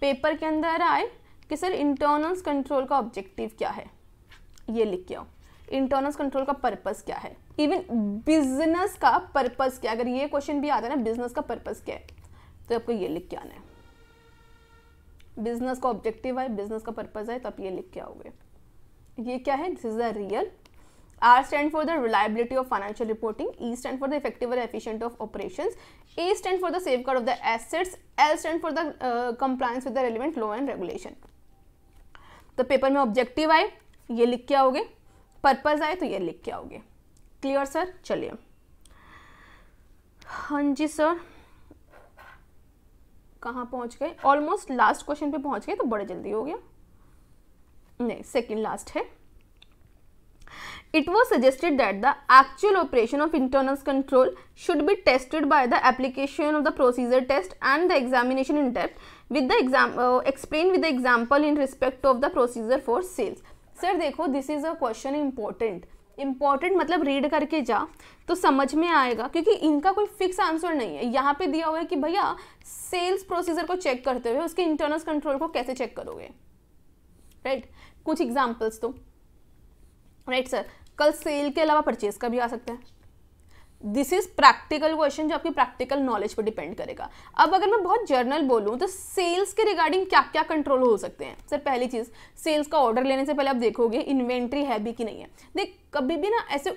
paper के अंदर आए कि सर इंटरनल्स कंट्रोल का ऑब्जेक्टिव क्या है ये लिख के आओ इंटरनल्स कंट्रोल का पर्पस क्या है इवन बिजनेस का पर्पस क्या अगर ये क्वेश्चन भी आता है ना बिजनेस का पर्पस क्या है तो आपको ये लिख के आना है बिजनेस का ऑब्जेक्टिव है बिजनेस का पर्पज़ है तो आप ये लिख के आओगे ये क्या है this is the real R stand for the reliability of financial reporting, E stand for the effective or efficient of operations, A stand for the safeguard of the assets, L stand for the uh, compliance with the relevant law and regulation. तो paper में objective आए ये लिख के आओगे purpose आए तो ये लिख के आओगे क्लियर सर चलिए हाँ जी सर कहाँ पहुँच गए ऑलमोस्ट लास्ट क्वेश्चन पे पहुँच गए तो बड़े जल्दी हो गया नहीं सेकेंड लास्ट है it was suggested that the actual operation of internal control should be tested by the application of the procedure test and the examination in depth with the exam explain with the example in respect of the procedure for sales sir देखो this is a question important important मतलब read करके जा तो समझ में आएगा क्योंकि इनका कोई फिक्स आंसर नहीं है यहाँ पे दिया हुआ है कि भैया सेल्स प्रोसीजर को चेक करते हुए उसके इंटरनल कंट्रोल को कैसे चेक करोगे राइट right? कुछ एग्जाम्पल्स तो राइट right, सर कल सेल के अलावा परचेज का भी आ सकता है दिस इज प्रैक्टिकल क्वेश्चन जो आपकी प्रैक्टिकल नॉलेज पर डिपेंड करेगा अब अगर मैं बहुत जर्नल बोलूँ तो सेल्स के रिगार्डिंग क्या क्या कंट्रोल हो सकते हैं सर पहली चीज़ सेल्स का ऑर्डर लेने से पहले आप देखोगे इन्वेंट्री है भी कि नहीं है देख कभी भी ना ऐसे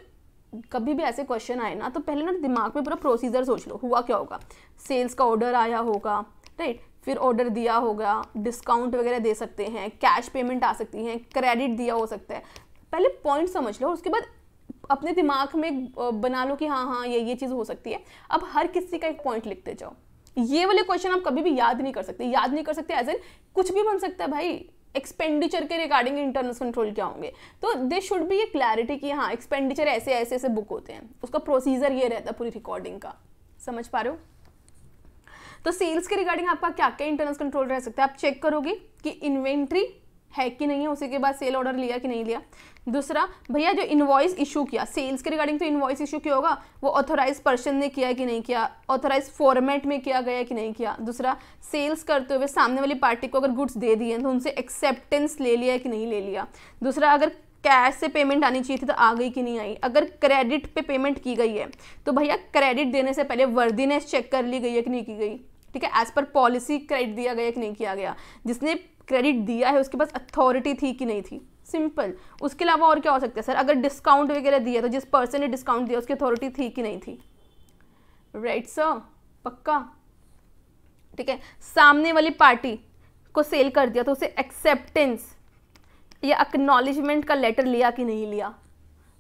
कभी भी ऐसे क्वेश्चन आए ना तो पहले ना दिमाग में पूरा प्रोसीजर सोच लो हुआ क्या होगा सेल्स का ऑर्डर आया होगा राइट फिर ऑर्डर दिया होगा डिस्काउंट वगैरह दे सकते हैं कैश पेमेंट आ सकती हैं क्रेडिट दिया हो सकता है पहले पॉइंट समझ लो उसके बाद अपने दिमाग में बना लो कि हाँ हाँ ये ये चीज़ हो सकती है अब हर किसी का एक पॉइंट लिखते जाओ ये वाले क्वेश्चन आप कभी भी याद नहीं कर सकते याद नहीं कर सकते एज एन कुछ भी बन सकता है भाई एक्सपेंडिचर के रिगार्डिंग इंटरनल कंट्रोल क्या होंगे तो दे शुड बी ये क्लैरिटी कि हाँ एक्सपेंडिचर ऐसे ऐसे ऐसे बुक होते हैं उसका प्रोसीजर ये रहता है पूरी रिकॉर्डिंग का समझ पा रहे हो तो सेल्स के रिगार्डिंग आपका क्या क्या इंटरनल कंट्रोल रह सकता है आप चेक करोगे कि इन्वेंट्री है कि नहीं है उसी के बाद सेल ऑर्डर लिया कि नहीं लिया दूसरा भैया जो इन्वॉइस इशू किया सेल्स के रिगार्डिंग तो इन्वॉइस इशू किया होगा वो ऑथोराइज पर्सन ने किया कि नहीं किया ऑथोराइज फॉर्मेट में किया गया कि नहीं किया दूसरा सेल्स करते हुए सामने वाली पार्टी को अगर गुड्स दे दिए तो उनसे एक्सेप्टेंस ले लिया कि नहीं ले लिया दूसरा अगर कैश से पेमेंट आनी चाहिए थी तो आ गई कि नहीं आई अगर क्रेडिट पे पेमेंट की गई है तो भैया क्रेडिट देने से पहले वर्दीनेस चेक कर ली गई है कि नहीं की गई ठीक है एज़ पर पॉलिसी क्रेडिट दिया गया कि नहीं किया गया जिसने क्रेडिट दिया है उसके पास अथॉरिटी थी कि नहीं थी सिंपल उसके अलावा और क्या हो सकता है सर अगर डिस्काउंट वगैरह दिया तो जिस पर्सन ने डिस्काउंट दिया उसकी अथॉरिटी थी कि नहीं थी राइट सर पक्का ठीक है सामने वाली पार्टी को सेल कर दिया तो उसे एक्सेप्टेंस या अक्नॉलेजमेंट का लेटर लिया कि नहीं लिया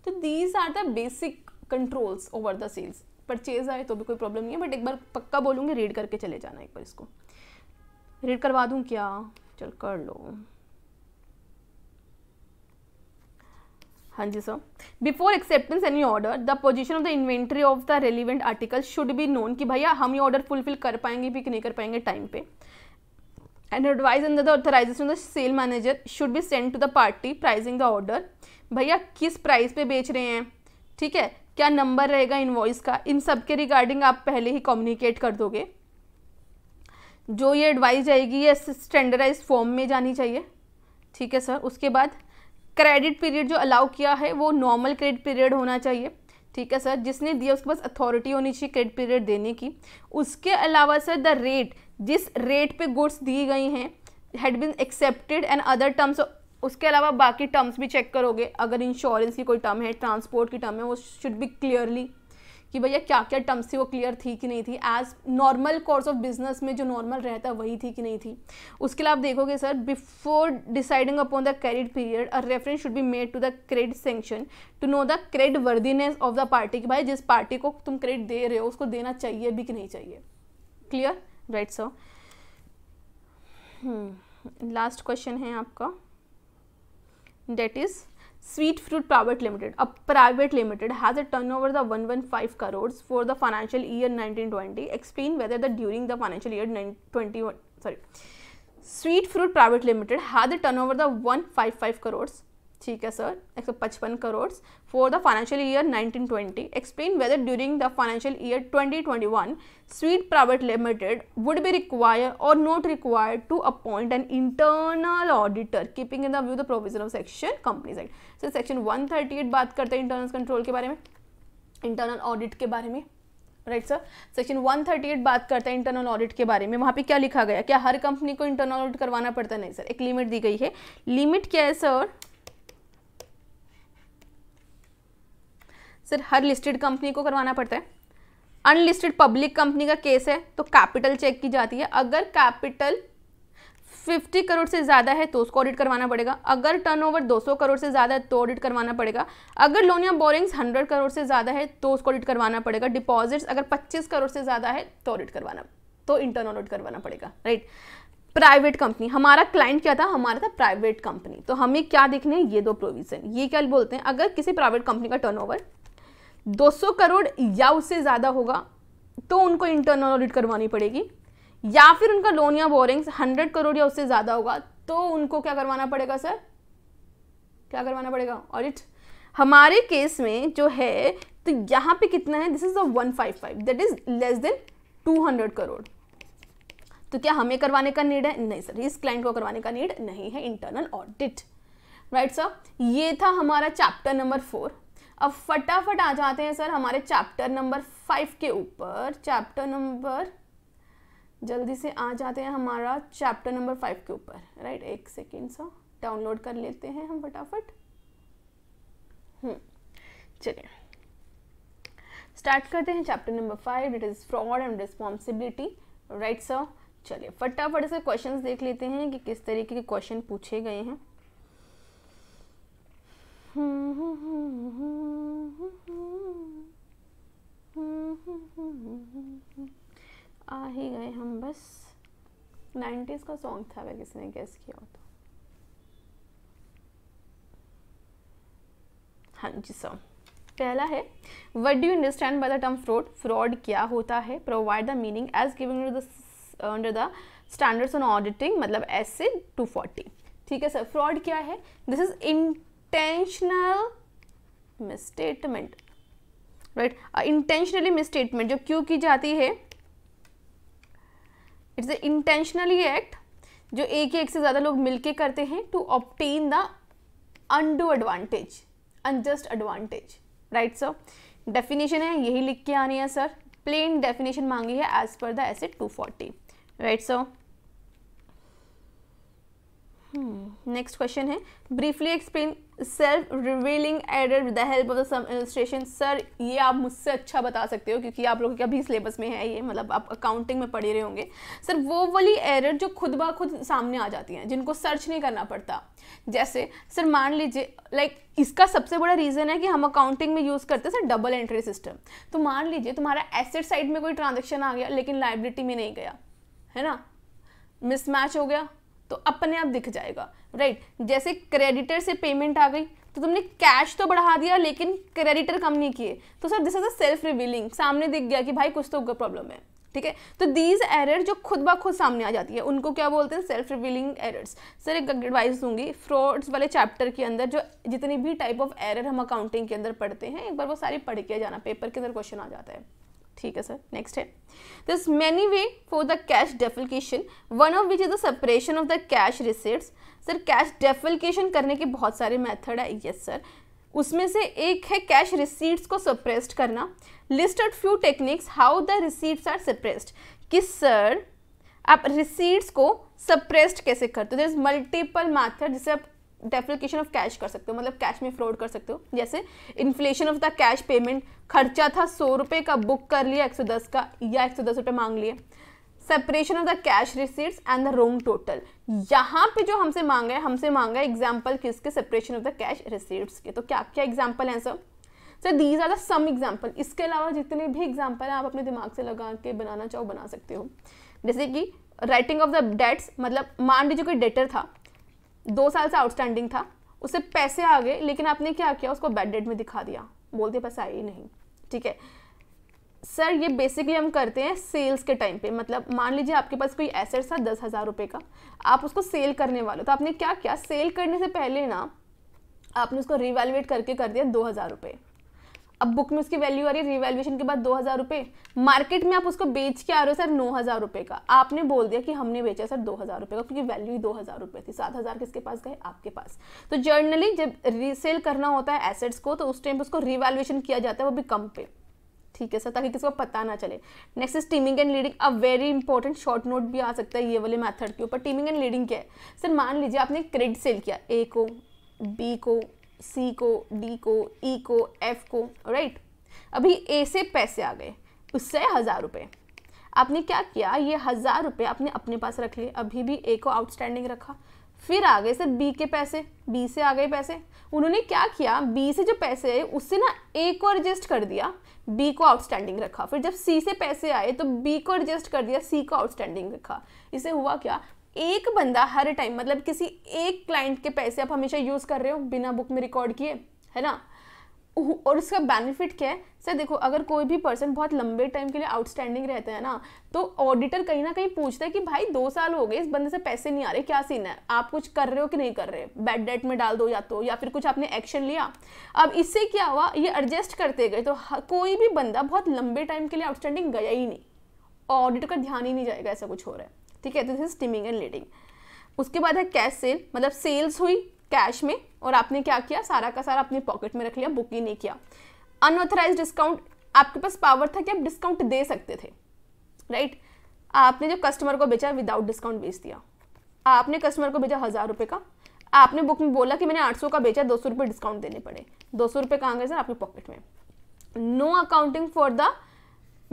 तो these are the basic controls over the sales purchase आए तो भी कोई प्रॉब्लम नहीं है बट एक बार पक्का बोलूँगी रीड करके चले जाना एक बार इसको रीड करवा दूँ क्या चल कर लो हाँ जी sir before acceptance any order the position of the inventory of the relevant article should be known कि भैया हम ये ऑर्डर फुलफिल कर पाएंगे भी कि नहीं कर पाएंगे टाइम पे and advise under the authorization of the sale manager should be send to the party pricing the order भैया किस प्राइस पे बेच रहे हैं ठीक है क्या नंबर रहेगा इन्वॉइस का इन सब के रिगार्डिंग आप पहले ही कम्युनिकेट कर दोगे जो ये एडवाइस जाएगी ये स्टैंडर्डाइज फॉर्म में जानी चाहिए ठीक है सर उसके बाद क्रेडिट पीरियड जो अलाउ किया है वो नॉर्मल क्रेडिट पीरियड होना चाहिए ठीक है सर जिसने दिया उसके पास अथॉरिटी होनी चाहिए क्रेडिट पीरियड देने की उसके अलावा सर द रेट जिस रेट पे गुड्स दी गई हैं had been accepted and other terms उसके अलावा बाकी टर्म्स भी चेक करोगे अगर इंश्योरेंस की कोई टर्म है ट्रांसपोर्ट की टर्म है वो शुड बी क्लियरली कि भैया क्या क्या टर्म्स थी वो क्लियर थी कि नहीं थी as normal course of business में जो नॉर्मल रहता है वही थी कि नहीं थी उसके लिए आप देखोगे sir before deciding upon the credit period a reference should be made to the credit sanction to know the credit worthiness of the party कि भाई जिस पार्टी को तुम क्रेडिट दे रहे हो उसको देना चाहिए भी कि नहीं चाहिए clear right sir last question है आपका that is Sweet Fruit Private Limited, a private limited, has a turnover of 115 crores for the financial year 1920. Explain whether the during the financial year 1921, sorry. Sweet Fruit Private Limited had a turnover of 155 crores ठीक है sir एक सौ पचपन crore for the financial year 1920 explain whether during the financial year 2021 sweet private limited would be require और not required to appoint an internal auditor keeping in the view the provision of section companies act sir section 138 बात करते हैं internal control के बारे में internal audit के बारे में राइट सर सेक्शन 138 बात करते हैं इंटरनल ऑडिट के बारे में वहाँ पे क्या लिखा गया क्या हर कंपनी को इंटरनल ऑडिट करवाना पड़ता है नहीं सर एक लिमिट दी गई है लिमिट क्या है सर सर हर लिस्टेड कंपनी को करवाना पड़ता है अनलिस्टेड पब्लिक कंपनी का केस है तो कैपिटल चेक की जाती है अगर कैपिटल 50 करोड़ से ज़्यादा है तो उसको ऑडिट करवाना पड़ेगा अगर टर्नओवर 200 करोड़ से ज़्यादा है तो ऑडिट करवाना पड़ेगा अगर लोन या बोरिंग्स 100 करोड़ से ज़्यादा है तो उसको ऑडिट करवाना पड़ेगा डिपॉजिट्स अगर 25 करोड़ से ज़्यादा है तो ऑडिट करवाना तो इंटरनल ऑडिट करवाना पड़ेगा राइट प्राइवेट कंपनी हमारा क्लाइंट क्या था हमारा था प्राइवेट कंपनी तो हमें क्या देखने ये दो प्रोविज़न ये क्या बोलते हैं अगर किसी प्राइवेट कंपनी का टर्न 200 करोड़ या उससे ज़्यादा होगा तो उनको इंटरनल ऑडिट करवानी पड़ेगी या फिर उनका लोन या बोरिंग्स हंड्रेड करोड़ या उससे ज़्यादा होगा तो उनको क्या करवाना पड़ेगा सर क्या करवाना पड़ेगा ऑडिट हमारे केस में जो है तो यहाँ पे कितना है this is a one five five that is less than two hundred crore तो क्या हमें करवाने का नीड है नहीं सर इस क्लाइंट को करवाने का नीड नहीं है इंटरनल ऑडिट राइट सर ये था हमारा चैप्टर नंबर फोर अब फटाफट आ जाते हैं सर हमारे चैप्टर नंबर फाइव के ऊपर चैप्टर नंबर जल्दी से आ जाते हैं हमारा चैप्टर नंबर फाइव के ऊपर राइट एक सेकेंड सा डाउनलोड कर लेते हैं हम फटाफट हम्म, चलिए स्टार्ट करते हैं chapter number five it is fraud and responsibility right sir चलिए फटाफट से क्वेश्चंस देख लेते हैं कि किस तरीके के क्वेश्चन पूछे गए हैं आ ही गए हम बस नाइन्टीज़ का सॉन्ग था अगर किसी ने गेस किया हो तो हाँ जी सर पहला है what do understand by the term fraud fraud क्या होता है provide the meaning as giving under the standards on auditing मतलब एस ए टू फोर्टी ठीक है सर फ्रॉड क्या है this is in intentional misstatement right intentionally misstatement जो क्यों की जाती है इट्स ए इंटेंशनली एक्ट जो एक ही एक से ज़्यादा लोग मिलके करते हैं to obtain the undue advantage unjust advantage right sir definition है यही लिख के आनी है सर प्लेन डेफिनेशन मांगी है as per the acid 240 right sir next hmm. Question है briefly explain self revealing error with the help of the some illustration sir ये आप मुझसे अच्छा बता सकते हो क्योंकि आप लोगों के अभी सिलेबस में है ये मतलब आप अकाउंटिंग में पढ़े रहे होंगे सर वो वाली एरर जो खुद ब खुद सामने आ जाती हैं जिनको सर्च नहीं करना पड़ता जैसे सर मान लीजिए लाइक like, इसका सबसे बड़ा रीज़न है कि हम अकाउंटिंग में यूज़ करते हैं सर डबल एंट्री सिस्टम तो मान लीजिए तुम्हारा एसेट साइड में कोई ट्रांजेक्शन आ गया लेकिन लाइबिलिटी में नहीं गया है ना मिसमैच हो गया तो अपने आप दिख जाएगा राइट जैसे क्रेडिटर से पेमेंट आ गई तो तुमने कैश तो बढ़ा दिया लेकिन क्रेडिटर कम नहीं किए तो sir this is a self revealing सामने दिख गया कि भाई कुछ तो प्रॉब्लम है ठीक है तो दीज एरर जो खुद ब खुद सामने आ जाती है उनको क्या बोलते हैं सेल्फ रिवीलिंग एरर्स सर एक एडवाइस दूंगी फ्रॉड्स वाले चैप्टर के अंदर जो जितनी भी टाइप ऑफ एरर हम अकाउंटिंग के अंदर पढ़ते हैं एक बार वो सारी पढ़ के जाना पेपर के अंदर क्वेश्चन आ जाता है ठीक है सर नेक्स्ट है this many way for the cash defalcation one of which is the separation of the cash receipts sir cash defalcation करने के बहुत सारे मेथड है यस सर उसमें से एक है कैश रिसीट्स को सप्रेस्ड करना listed few techniques how the receipts are suppressed कि सर आप रिसीट्स को सप्रेस्ड कैसे करते हो दर इज मल्टीपल मैथड जिसे आप डेफिकेशन ऑफ कैश कर सकते हो मतलब कैश में फ्रॉड कर सकते हो जैसे inflation of the cash payment खर्चा था सौ रुपये का बुक कर लिया एक सौ दस का या एक सौ दस रुपये मांग लिए separation of the cash receipts and the wrong total यहाँ पे जो हमसे मांगा है हमसे मांगा है एग्जाम्पल किसके separation of the cash receipts के तो क्या क्या एग्जाम्पल हैं sir sir these are the some example इसके अलावा जितने भी एग्जाम्पल हैं आप अपने दिमाग से लगा के बनाना चाहो बना सकते हो जैसे कि राइटिंग ऑफ द डेट्स मतलब मान लीजिए कोई डेटर था दो साल से आउटस्टैंडिंग था उससे पैसे आ गए लेकिन आपने क्या किया उसको बैड डेट में दिखा दिया बोलते पैसा आया ही नहीं ठीक है सर ये बेसिकली हम करते हैं सेल्स के टाइम पे मतलब मान लीजिए आपके पास कोई एसेट था दस हज़ार रुपये का आप उसको सेल करने वाले तो आपने क्या किया सेल करने से पहले ना आपने उसको रिवेलुएट करके कर दिया दो हज़ार रुपये अब बुक में उसकी वैल्यू आ रही है रिवैल्यूएशन के बाद दो हज़ार रुपये मार्केट में आप उसको बेच के आ रहे हो सर नौ हज़ार रुपये का आपने बोल दिया कि हमने बेचा सर दो हज़ार रुपये का क्योंकि वैल्यू ही दो हज़ार रुपये थी सात हज़ार किसके पास गए आपके पास तो जर्नली जब रीसेल करना होता है एसेट्स को तो उस टाइम पर उसको रिवैल्यूएशन किया जाता है वो भी कम पे ठीक है सर ताकि किसी को पता ना चले next is teeming and lading अब वेरी इंपॉर्टेंट शॉर्ट नोट भी आ सकता है ये वाले मैथड के ऊपर टीमिंग एंड लीडिंग क्या है सर मान लीजिए आपने क्रेडिट सेल किया ए को बी को सी को डी को ई e को एफ को राइट अभी ए से पैसे आ गए उससे हज़ार रुपये आपने क्या किया ये हज़ार रुपये आपने अपने पास रख लिए अभी भी ए को आउटस्टैंडिंग रखा फिर आ गए सर बी के पैसे बी से आ गए पैसे उन्होंने क्या किया बी से जो पैसे आए उससे ना ए को एडजस्ट कर दिया बी को आउटस्टैंडिंग रखा फिर जब सी से पैसे आए तो बी को एडजस्ट कर दिया सी को आउटस्टैंडिंग रखा इसे हुआ क्या एक बंदा हर टाइम मतलब किसी एक क्लाइंट के पैसे आप हमेशा यूज़ कर रहे हो बिना बुक में रिकॉर्ड किए है ना और उसका बेनिफिट क्या है सर देखो अगर कोई भी पर्सन बहुत लंबे टाइम के लिए आउटस्टैंडिंग रहता है ना तो ऑडिटर कहीं ना कहीं पूछता है कि भाई दो साल हो गए इस बंदे से पैसे नहीं आ रहे क्या सीन है आप कुछ कर रहे हो कि नहीं कर रहे बैड डेट में डाल दो या तो या फिर कुछ आपने एक्शन लिया अब इससे क्या हुआ ये एडजस्ट करते गए तो कोई भी बंदा बहुत लंबे टाइम के लिए आउटस्टैंडिंग गया ही नहीं ऑडिटर का ध्यान ही नहीं जाएगा ऐसा कुछ हो रहा है ठीक है this is teeming and lading उसके बाद है कैश सेल मतलब सेल्स हुई कैश में और आपने क्या किया सारा का सारा अपने पॉकेट में रख लिया बुक ही नहीं किया अनऑथराइज डिस्काउंट आपके पास पावर था कि आप डिस्काउंट दे सकते थे राइट right? आपने जब कस्टमर को बेचा विदाउट डिस्काउंट बेच दिया आपने कस्टमर को भेजा हज़ार रुपये का आपने बुक में बोला कि मैंने आठ सौ का बेचा दो सौ रुपये डिस्काउंट देने पड़े दो सौ रुपये कहाँ गए सर आपके पॉकेट में no accounting for the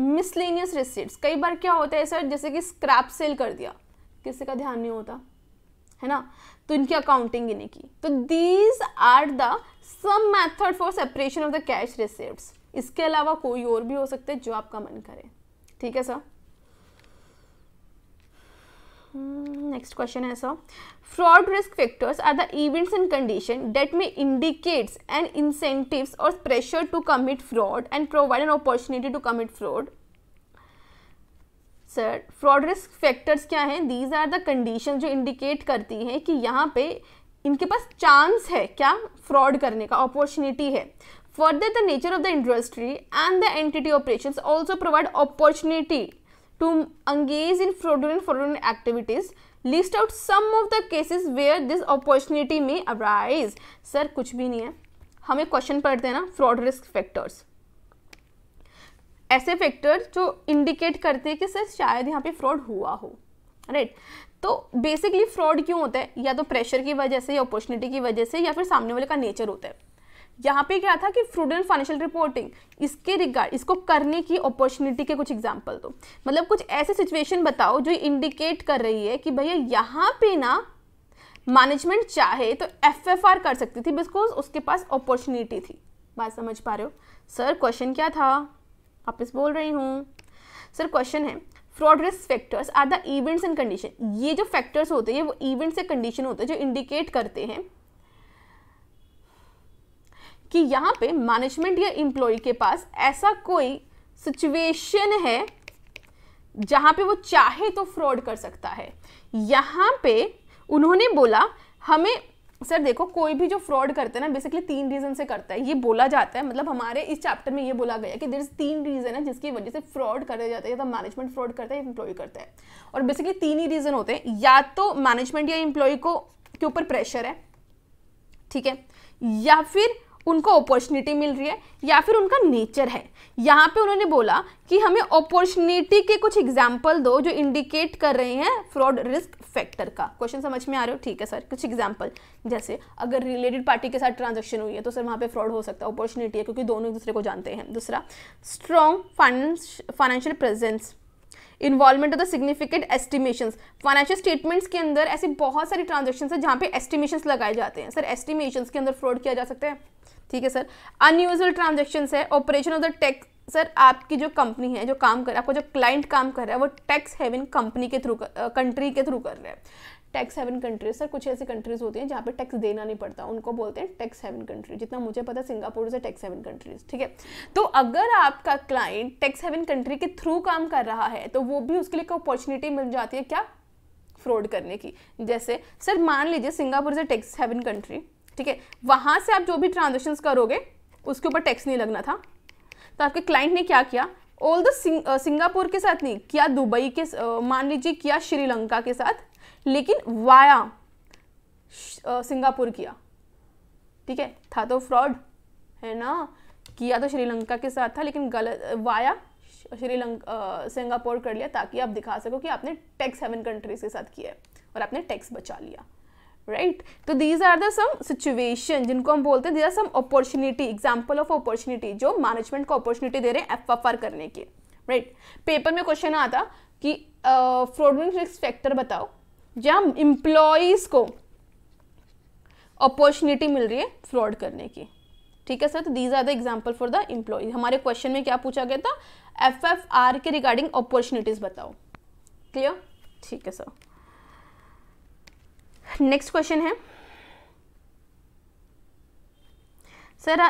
miscellaneous receipt कई बार क्या होता है सर जैसे कि स्क्रैप सेल कर दिया किसी का ध्यान नहीं होता है ना तो इनकी अकाउंटिंग ही नहीं की तो these are the some method for separation of the cash receipt इसके अलावा कोई और भी हो सकते हैं जो आपका मन करे ठीक है सर नेक्स्ट hmm, क्वेश्चन है sir fraud risk factors are the events and condition that may indicates and incentive or pressure to commit fraud and provide an opportunity to commit fraud sir fraud risk factors क्या हैं these are the condition जो indicate करती हैं कि यहाँ पे इनके पास chance है क्या फ्रॉड करने का अपॉर्चुनिटी है further the nature of the industry and the entity operation also provide opportunity to engage in fraudulent fraudulent activities list out some of the cases where this opportunity may arise sir kuch bhi nahi hai hum ek question padhte हैं na fraud risk factors ऐसे factor जो indicate करते हैं कि sir शायद यहाँ पे fraud हुआ हो राइट right? तो बेसिकली फ्रॉड क्यों होता है या तो प्रेशर की वजह से या अपॉर्चुनिटी की वजह से या फिर सामने वाले का नेचर होता है यहाँ पे क्या था कि फ्रूडेंट फाइनेंशियल रिपोर्टिंग इसके रिगार्ड इसको करने की अपॉर्चुनिटी के कुछ एग्जाम्पल दो मतलब कुछ ऐसे सिचुएशन बताओ जो इंडिकेट कर रही है कि भैया यहाँ पे ना मैनेजमेंट चाहे तो एफएफआर कर सकती थी बिकॉज उसके पास अपॉर्चुनिटी थी बात समझ पा रहे हो सर क्वेश्चन क्या था इस बोल रही हूँ सर क्वेश्चन है fraud risk factors are the events and condition ये जो फैक्टर्स होते हैं वो इवेंट्स एंड कंडीशन होते हैं जो इंडिकेट करते हैं कि यहाँ पे मैनेजमेंट या इम्प्लॉय के पास ऐसा कोई सिचुएशन है जहाँ पे वो चाहे तो फ्रॉड कर सकता है यहाँ पे उन्होंने बोला हमें सर देखो कोई भी जो फ्रॉड करते हैं ना बेसिकली तीन रीज़न से करता है ये बोला जाता है मतलब हमारे इस चैप्टर में ये बोला गया कि देर इज तीन रीज़न है जिसकी वजह से फ्रॉड करे जाता तो है या तो मैनेजमेंट फ्रॉड करता है इम्प्लॉय करता है और बेसिकली तीन ही रीज़न होते हैं या तो मैनेजमेंट या इम्प्लॉय को के ऊपर प्रेशर है ठीक है या फिर उनको अपॉर्चुनिटी मिल रही है या फिर उनका नेचर है यहाँ पे उन्होंने बोला कि हमें अपॉर्चुनिटी के कुछ एग्जाम्पल दो जो इंडिकेट कर रहे हैं फ्रॉड रिस्क फैक्टर का क्वेश्चन समझ में आ रहे हो ठीक है सर कुछ एग्जाम्पल जैसे अगर रिलेटेड पार्टी के साथ ट्रांजेक्शन हुई है तो सर वहाँ पे फ्रॉड हो सकता है अपॉर्चुनिटी है क्योंकि दोनों एक दूसरे को जानते हैं दूसरा strong financial presence involvement of the significant estimation financial statements के अंदर ऐसी बहुत सारी ट्रांजेक्शन है जहाँ पे एस्टिमेशन लगाए जाते हैं सर एस्टिमेशन के अंदर फ्रॉड किया जा सकता है ठीक है सर अनयूजल ट्रांजेक्शन है operation of the tax sir आपकी जो कंपनी है जो काम कर रहा है आपका जो क्लाइंट काम कर रहा है वो टैक्स हेवन कंपनी के थ्रू कंट्री के थ्रू कर रहे हैं टैक्स हेवन कंट्रीज सर कुछ ऐसी कंट्रीज होती हैं जहाँ पे टैक्स देना नहीं पड़ता उनको बोलते हैं टैक्स हेवन कंट्री जितना मुझे पता है सिंगापुर से टैक्स हेवन कंट्रीज ठीक है तो अगर आपका क्लाइंट टैक्स हेवन कंट्री के थ्रू काम कर रहा है तो वो भी उसके लिए एक अपॉर्चुनिटी मिल जाती है क्या फ्रॉड करने की जैसे सर मान लीजिए सिंगापुर से टैक्स हेवन कंट्री ठीक है वहाँ से आप जो भी ट्रांजेक्शन करोगे उसके ऊपर टैक्स नहीं लगना था तो आपके क्लाइंट ने क्या किया ऑल द सिंगापुर के साथ नहीं किया दुबई के मान लीजिए किया श्रीलंका के साथ लेकिन वाया सिंगापुर किया ठीक है था तो फ्रॉड है ना किया तो श्रीलंका के साथ था लेकिन गलत वाया श्रीलंका सिंगापुर कर लिया ताकि आप दिखा सको कि आपने टैक्स हेवन कंट्रीज के साथ किया है और आपने टैक्स बचा लिया राइट तो these are the some situation जिनको हम बोलते हैं these are some opportunity example of opportunity जो मैनेजमेंट को अपॉर्चुनिटी दे रहे हैं एफ करने की राइट right. पेपर में क्वेश्चन आता कि फ्रॉडमेंट रिस्क फैक्टर बताओ जहाँ इम्प्लॉयज को अपॉर्चुनिटी मिल रही है फ्रॉड करने की ठीक है सर तो these are the example for the employee हमारे क्वेश्चन में क्या पूछा गया था एफ एफ आर के रिगार्डिंग अपॉर्चुनिटीज़ बताओ क्लियर ठीक है सर नेक्स्ट क्वेश्चन है sir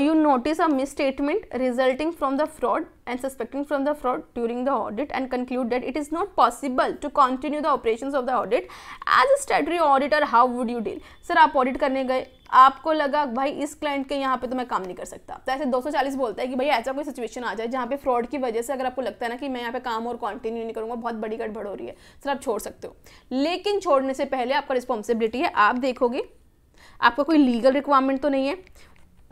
you notice a misstatement resulting from the fraud and suspecting from the fraud during the audit and conclude that it is not possible to continue the operations of the audit as a statutory auditor how would you deal sir आप audit करने गए आपको लगा भाई इस client के यहाँ पे तो मैं काम नहीं कर सकता तो ऐसे 240 बोलता है कि भाई ऐसा कोई सिचुएशन आ जाए जहाँ पे फ्रॉड की वजह से अगर आपको लगता है ना कि मैं यहाँ पे काम और कंटिन्यू नहीं करूँगा बहुत बड़ी गड़बड़ हो रही है सर आप छोड़ सकते हो लेकिन छोड़ने से पहले आपका रिस्पॉन्सिबिलिटी है आप देखोगे आपका कोई लीगल रिक्वायरमेंट तो नहीं है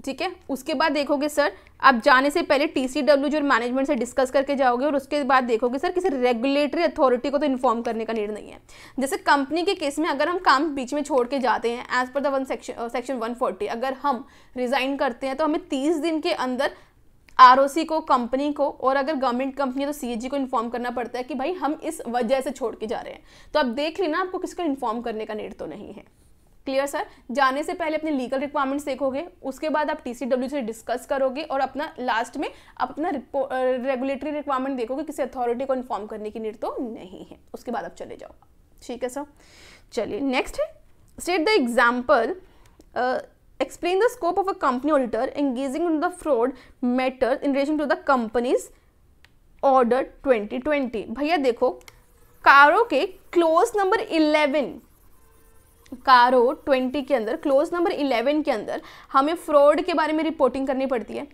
ठीक है उसके बाद देखोगे सर आप जाने से पहले टी सी डब्ल्यू जो मैनेजमेंट से डिस्कस करके जाओगे और उसके बाद देखोगे सर किसी रेगुलेटरी अथॉरिटी को तो इन्फॉर्म करने का निर्णय नहीं है जैसे कंपनी के केस में अगर हम काम बीच में छोड़ के जाते हैं as per then section section one forty अगर हम रिज़ाइन करते हैं तो हमें तीस दिन के अंदर आर को कंपनी को और अगर गवर्नमेंट कंपनी है तो सी को इन्फॉर्म करना पड़ता है कि भाई हम इस वजह से छोड़ के जा रहे हैं तो आप देख लेना आपको किसको इन्फॉर्म करने का निर्णय तो नहीं है क्लियर सर जाने से पहले अपने लीगल रिक्वायरमेंट्स देखोगे उसके बाद आप टी से डिस्कस करोगे और अपना लास्ट में आप अपना रेगुलेटरी रिक्वायरमेंट देखोगे किसी अथॉरिटी को इन्फॉर्म करने की नीड तो नहीं है उसके बाद आप चले जाओ ठीक है सर चलिए नेक्स्ट है state the example explain the scope of a company auditor engaging in the fraud matter in relation to the companies order 2020 भैया देखो कारों के क्लोज नंबर कारो ट्वेंटी के अंदर क्लोज नंबर इलेवन के अंदर हमें फ्रॉड के बारे में रिपोर्टिंग करनी पड़ती है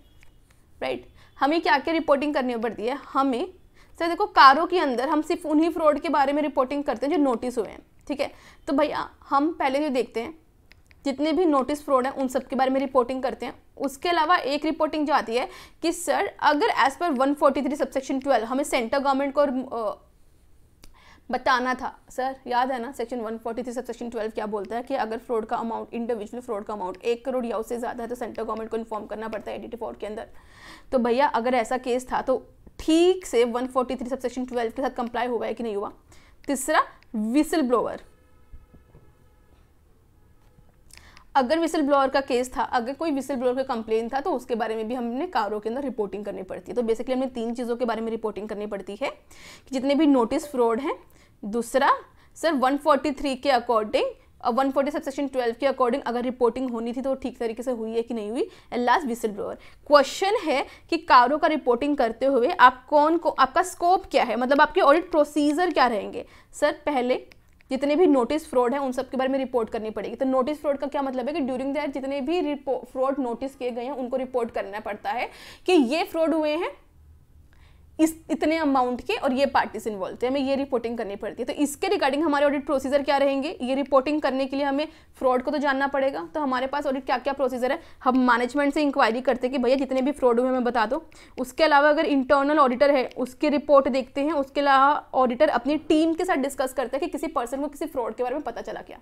राइट right? हमें क्या क्या रिपोर्टिंग करनी पड़ती है हमें सर तो देखो कारों के अंदर हम सिर्फ उन्हीं फ्रॉड के बारे में रिपोर्टिंग करते हैं जो नोटिस हुए हैं ठीक है तो भैया हम पहले जो देखते हैं जितने भी नोटिस फ्रॉड हैं उन सब के बारे में रिपोर्टिंग करते हैं उसके अलावा एक रिपोर्टिंग जो आती है कि सर अगर एज पर 143 सबसेक्शन ट्वेल्व हमें सेंट्रल गवर्नमेंट को और बताना था सर याद है ना सेक्शन 143 सब सेक्शन 12 क्या बोलता है कि अगर फ्रॉड का अमाउंट इंडिविजुअल फ्रॉड का अमाउंट एक करोड़ या उससे ज़्यादा है तो सेंट्रल गवर्नमेंट को इन्फॉर्म करना पड़ता है एटी के अंदर तो भैया अगर ऐसा केस था तो ठीक से 143 सब सेक्शन ट्वेल्व के साथ कंप्लाई हुआ है कि नहीं हुआ तीसरा विसल ब्लोअर अगर विसल ब्लोअर का केस था अगर कोई विसल ब्लोअर का कंप्लेन था तो उसके बारे में भी हमने कारों के अंदर रिपोर्टिंग करनी पड़ती है तो बेसिकली हमें तीन चीज़ों के बारे में रिपोर्टिंग करनी पड़ती है कि जितने भी नोटिस फ्रॉड हैं दूसरा सर 143 के according one forty sub section twelve के अकॉर्डिंग अगर रिपोर्टिंग होनी थी तो ठीक तरीके से हुई है कि नहीं हुई and last whistle blower question है कि कारों का रिपोर्टिंग करते हुए आप कौन को आपका स्कोप क्या है मतलब आपके ऑडिट प्रोसीजर क्या रहेंगे सर पहले जितने भी नोटिस फ्रॉड हैं उन सब के बारे में रिपोर्ट करनी पड़ेगी तो नोटिस फ्रॉड का क्या मतलब है कि ड्यूरिंग दैट जितने भी फ्रॉड नोटिस किए गए हैं उनको रिपोर्ट करना पड़ता है कि ये फ्रॉड हुए हैं इस इतने अमाउंट के और ये पार्टीज इन्वॉल्व थे हमें ये रिपोर्टिंग करनी पड़ती है तो इसके रिगार्डिंग हमारे ऑडिट प्रोसीजर क्या रहेंगे ये रिपोर्टिंग करने के लिए हमें फ्रॉड को तो जानना पड़ेगा तो हमारे पास ऑडिट क्या क्या प्रोसीजर है हम मैनेजमेंट से इंक्वायरी करते हैं कि भैया जितने भी फ्रॉड हुए हमें बता दो उसके अलावा अगर इंटरनल ऑडिटर है उसकी रिपोर्ट देखते हैं उसके अलावा ऑडिटर अपनी टीम के साथ डिस्कस करते हैं कि किसी पर्सन को किसी फ्रॉड के बारे में पता चला क्या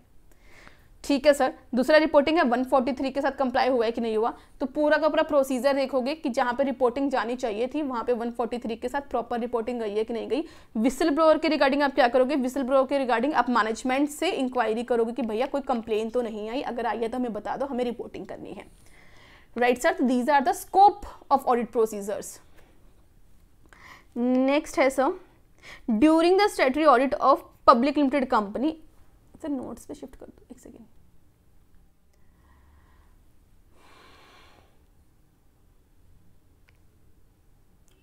ठीक है सर दूसरा रिपोर्टिंग है 143 के साथ कंप्लाई हुआ है कि नहीं हुआ तो पूरा का पूरा प्रोसीजर देखोगे कि जहाँ पे रिपोर्टिंग जानी चाहिए थी वहाँ पे 143 के साथ प्रॉपर रिपोर्टिंग गई है कि नहीं गई विसल ब्रोअर के रिगार्डिंग आप क्या करोगे विसल ब्रोअर के रिगार्डिंग आप मैनेजमेंट से इंक्वायरी करोगे कि भैया कोई कंप्लेन तो नहीं आई अगर आई है तो हमें बता दो हमें रिपोर्टिंग करनी है right sir these are the scope of audit procedures next है sir during the statutory audit of public limited company sir notes पे शिफ्ट कर दो एक second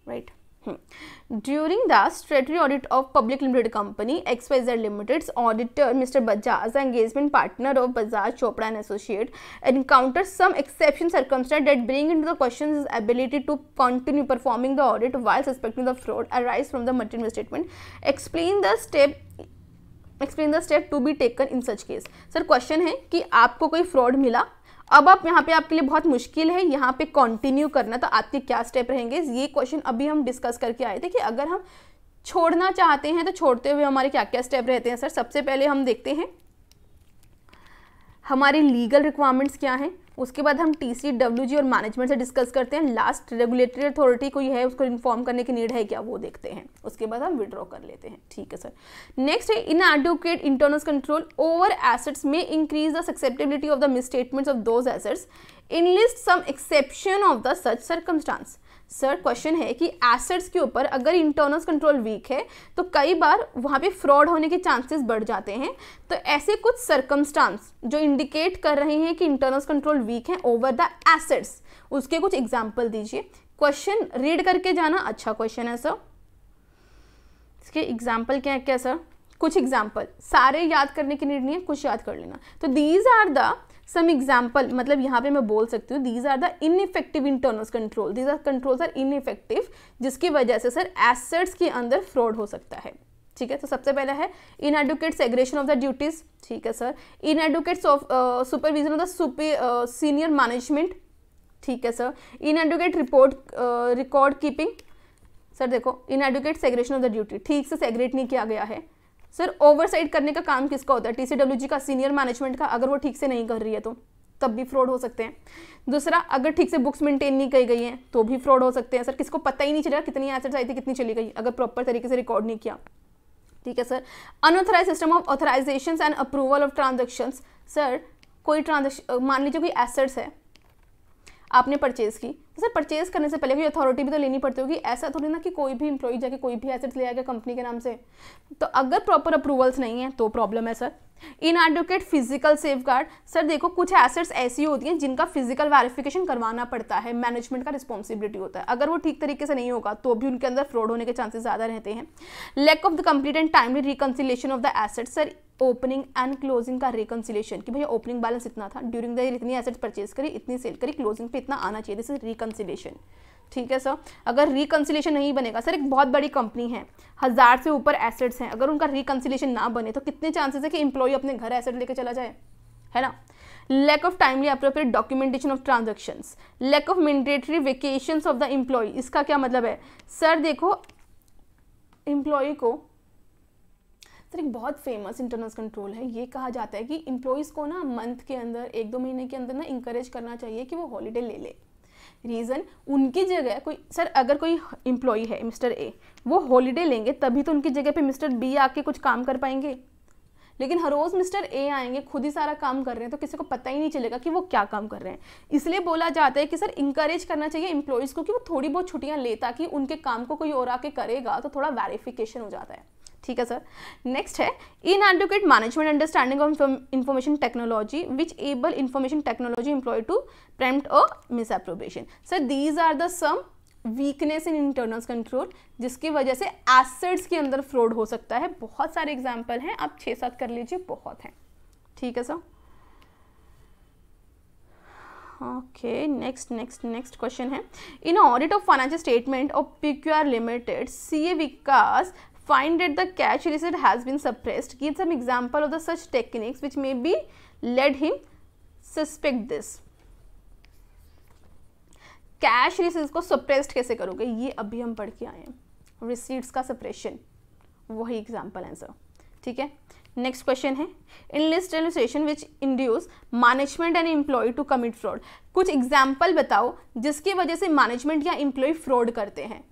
right During the statutory audit of Public Limited Company XYZ Limited's auditor Mr. Bajaj, the engagement partner of Bajaj Chopra and Associate, encountered some exception circumstance that bring into the question his ability to continue performing the audit while suspecting the fraud arise from the material misstatement. Explain the step explain the step to be taken in such case. Sir, question है कि आपको कोई fraud मिला अब आप यहाँ पे आपके लिए बहुत मुश्किल है यहाँ पे कंटिन्यू करना तो आपके क्या स्टेप रहेंगे ये क्वेश्चन अभी हम डिस्कस करके आए थे कि अगर हम छोड़ना चाहते हैं तो छोड़ते हुए हमारे क्या क्या स्टेप रहते हैं सर सबसे पहले हम देखते हैं हमारी लीगल रिक्वायरमेंट्स क्या हैं उसके बाद हम टी सी डब्ल्यू जी और मैनेजमेंट से डिस्कस करते हैं लास्ट रेगुलेटरी अथॉरिटी कोई है उसको इन्फॉर्म करने की नीड है क्या वो देखते हैं उसके बाद हम विड्रॉ कर लेते हैं ठीक है सर नेक्स्ट है inadequate internal control over assets may increase the susceptibility of the misstatements of those assets enlist some exception of the such circumstance sir question है कि एसेट्स के ऊपर अगर इंटरनल कंट्रोल वीक है तो कई बार वहाँ पे फ्रॉड होने के चांसेस बढ़ जाते हैं तो ऐसे कुछ सर्कमस्टांस जो इंडिकेट कर रहे हैं कि इंटरनल कंट्रोल वीक है ओवर द एसेट्स उसके कुछ एग्जाम्पल दीजिए क्वेश्चन रीड करके जाना अच्छा क्वेश्चन है सर इसके एग्जाम्पल क्या है क्या सर कुछ एग्जाम्पल सारे याद करने की नीड नहीं है कुछ याद कर लेना तो these are the some example मतलब यहाँ पे मैं बोल सकती हूँ these are the effective internal control these are controls are effective जिसकी वजह से सर एसेट्स के अंदर फ्रॉड हो सकता है ठीक है तो सबसे पहला है inadequate segregation of the duties ठीक है sir inadequate of supervision of the senior management ठीक है sir inadequate report record keeping sir देखो inadequate segregation of the duty ठीक से सेग्रेट नहीं किया गया है सर ओवरसाइड करने का काम किसका होता है टीसीडब्ल्यूजी का सीनियर मैनेजमेंट का अगर वो ठीक से नहीं कर रही है तो तब भी फ्रॉड हो सकते हैं दूसरा अगर ठीक से बुक्स मेंटेन नहीं की गई हैं तो भी फ्रॉड हो सकते हैं सर किसको पता ही नहीं चला कितनी एसेट्स आई थी कितनी चली गई अगर प्रॉपर तरीके से रिकॉर्ड नहीं किया ठीक है sir unauthorized system of authorization and approval of transactions sir कोई ट्रांजेक्शन मान लीजिए कोई एसेट्स है आपने परचेज की तो सर परचेज करने से पहले भी अथॉरिटी भी तो लेनी पड़ती होगी ऐसा थोड़ी ना कि कोई भी इंप्लॉई जाके कोई भी एसेट्स ले आएगा कंपनी के नाम से तो अगर प्रॉपर अप्रूवल्स नहीं तो है तो प्रॉब्लम है sir inadequate physical guard sir देखो कुछ एसेट्स ऐसी होती हैं जिनका फिजिकल वेरिफिकेशन करवाना पड़ता है मैनेजमेंट का रिस्पॉन्सिबिलिटी होता है अगर वो ठीक तरीके से नहीं होगा तो भी उनके अंदर फ्रॉड होने के चांसेस ज़्यादा रहते हैं lack of the complete and timely reconciliation of the asset sir opening and closing का रिकन्सिलेशन कि भैया ओपनिंग बैलेंस इतना था ड्यूरिंग द इतनी एसेट्स परचेज करी इतनी सेल करी क्लोजिंग पे इतना आना चाहिए दिस इज रिकन्सिलेशन ठीक है सर अगर रिकन्सिलेशन नहीं बनेगा सर एक बहुत बड़ी कंपनी है हज़ार से ऊपर एसेट्स हैं अगर उनका रिकन्सिलेशन ना बने तो कितने चांसेस है कि एम्प्लॉय अपने घर एसेट लेकर चला जाए है ना lack of timely appropriate documentation of transaction lack of mandatory vacation of the employee इसका क्या मतलब है सर देखो एम्प्लॉय को सर एक बहुत फेमस इंटरनल कंट्रोल है ये कहा जाता है कि इम्प्लॉयज़ को ना मंथ के अंदर एक दो महीने के अंदर ना इंकरेज करना चाहिए कि वो हॉलीडे ले ले रीज़न उनकी जगह कोई सर अगर कोई एम्प्लॉई है मिस्टर ए वो हॉलीडे लेंगे तभी तो उनकी जगह पे मिस्टर बी आके कुछ काम कर पाएंगे लेकिन हर रोज़ मिस्टर ए आएंगे खुद ही सारा काम कर रहे हैं तो किसी को पता ही नहीं चलेगा कि वो क्या काम कर रहे हैं इसलिए बोला जाता है कि सर इंकरेज करना चाहिए इंप्लॉयज़ को कि वो थोड़ी बहुत छुट्टियाँ ले ताकि उनके काम को कोई और आके करेगा तो थोड़ा वेरिफिकेशन हो जाता है ठीक है सर नेक्स्ट है inadequate management understanding of information technology which able information technology employees to prompt misappropriation sir these are the some weakness in internal control जिसकी वजह से एसेट्स के अंदर फ्रॉड हो सकता है बहुत सारे एग्जाम्पल हैं आप छः सात कर लीजिए बहुत हैं ठीक है sir okay next next next question है in audit of financial statement of P Q R limited C A Vikas find that the cash receipt has been suppressed give some example of the such techniques which may be led him suspect this cash receipts को suppressed कैसे करोगे ये अभी हम पढ़ के आए हैं रिसीट्स का सप्रेशन वही एग्जाम्पल आंसर ठीक है नेक्स्ट क्वेश्चन है enlist allocation which induce management and employ to commit fraud कुछ एग्जाम्पल बताओ जिसकी वजह से मैनेजमेंट या एम्प्लॉय फ्रॉड करते हैं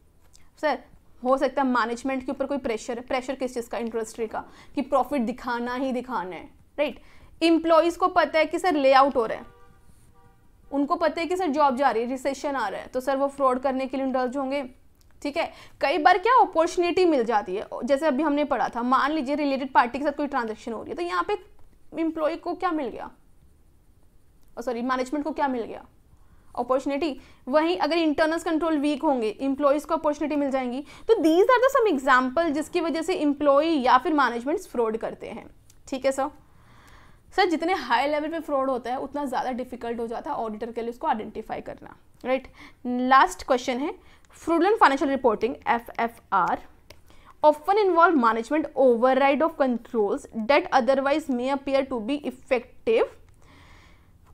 सर हो सकता है मैनेजमेंट के ऊपर कोई प्रेशर है प्रेशर किस चीज़ का इंडस्ट्री का कि प्रॉफिट दिखाना ही दिखाना है राइट right? इम्प्लॉयज़ को पता है कि सर लेआउट हो रहा है उनको पता है कि सर जॉब जा रही है रिसेशन आ रहा है तो सर वो फ्रॉड करने के लिए इंडल्ज होंगे ठीक है कई बार क्या अपॉर्चुनिटी मिल जाती है जैसे अभी हमने पढ़ा था मान लीजिए रिलेटेड पार्टी के साथ कोई ट्रांजेक्शन हो रही है तो यहाँ पे इम्प्लॉय को क्या मिल गया सॉरी oh, मैनेजमेंट को क्या मिल गया अपॉर्चुनिटी वहीं अगर इंटरनल्स कंट्रोल वीक होंगे इंप्लॉयज को अपॉर्चुनिटी मिल जाएंगी तो these are the some example जिसकी वजह से इंप्लॉय या फिर मैनेजमेंट्स फ्रॉड करते हैं ठीक है सर सर जितने हाई लेवल पे फ्रॉड होता है उतना ज़्यादा डिफिकल्ट हो जाता है ऑडिटर के लिए उसको आइडेंटिफाई करना राइट लास्ट क्वेश्चन है fraudulent financial reporting F F R involve management override of controls that otherwise may appear to be effective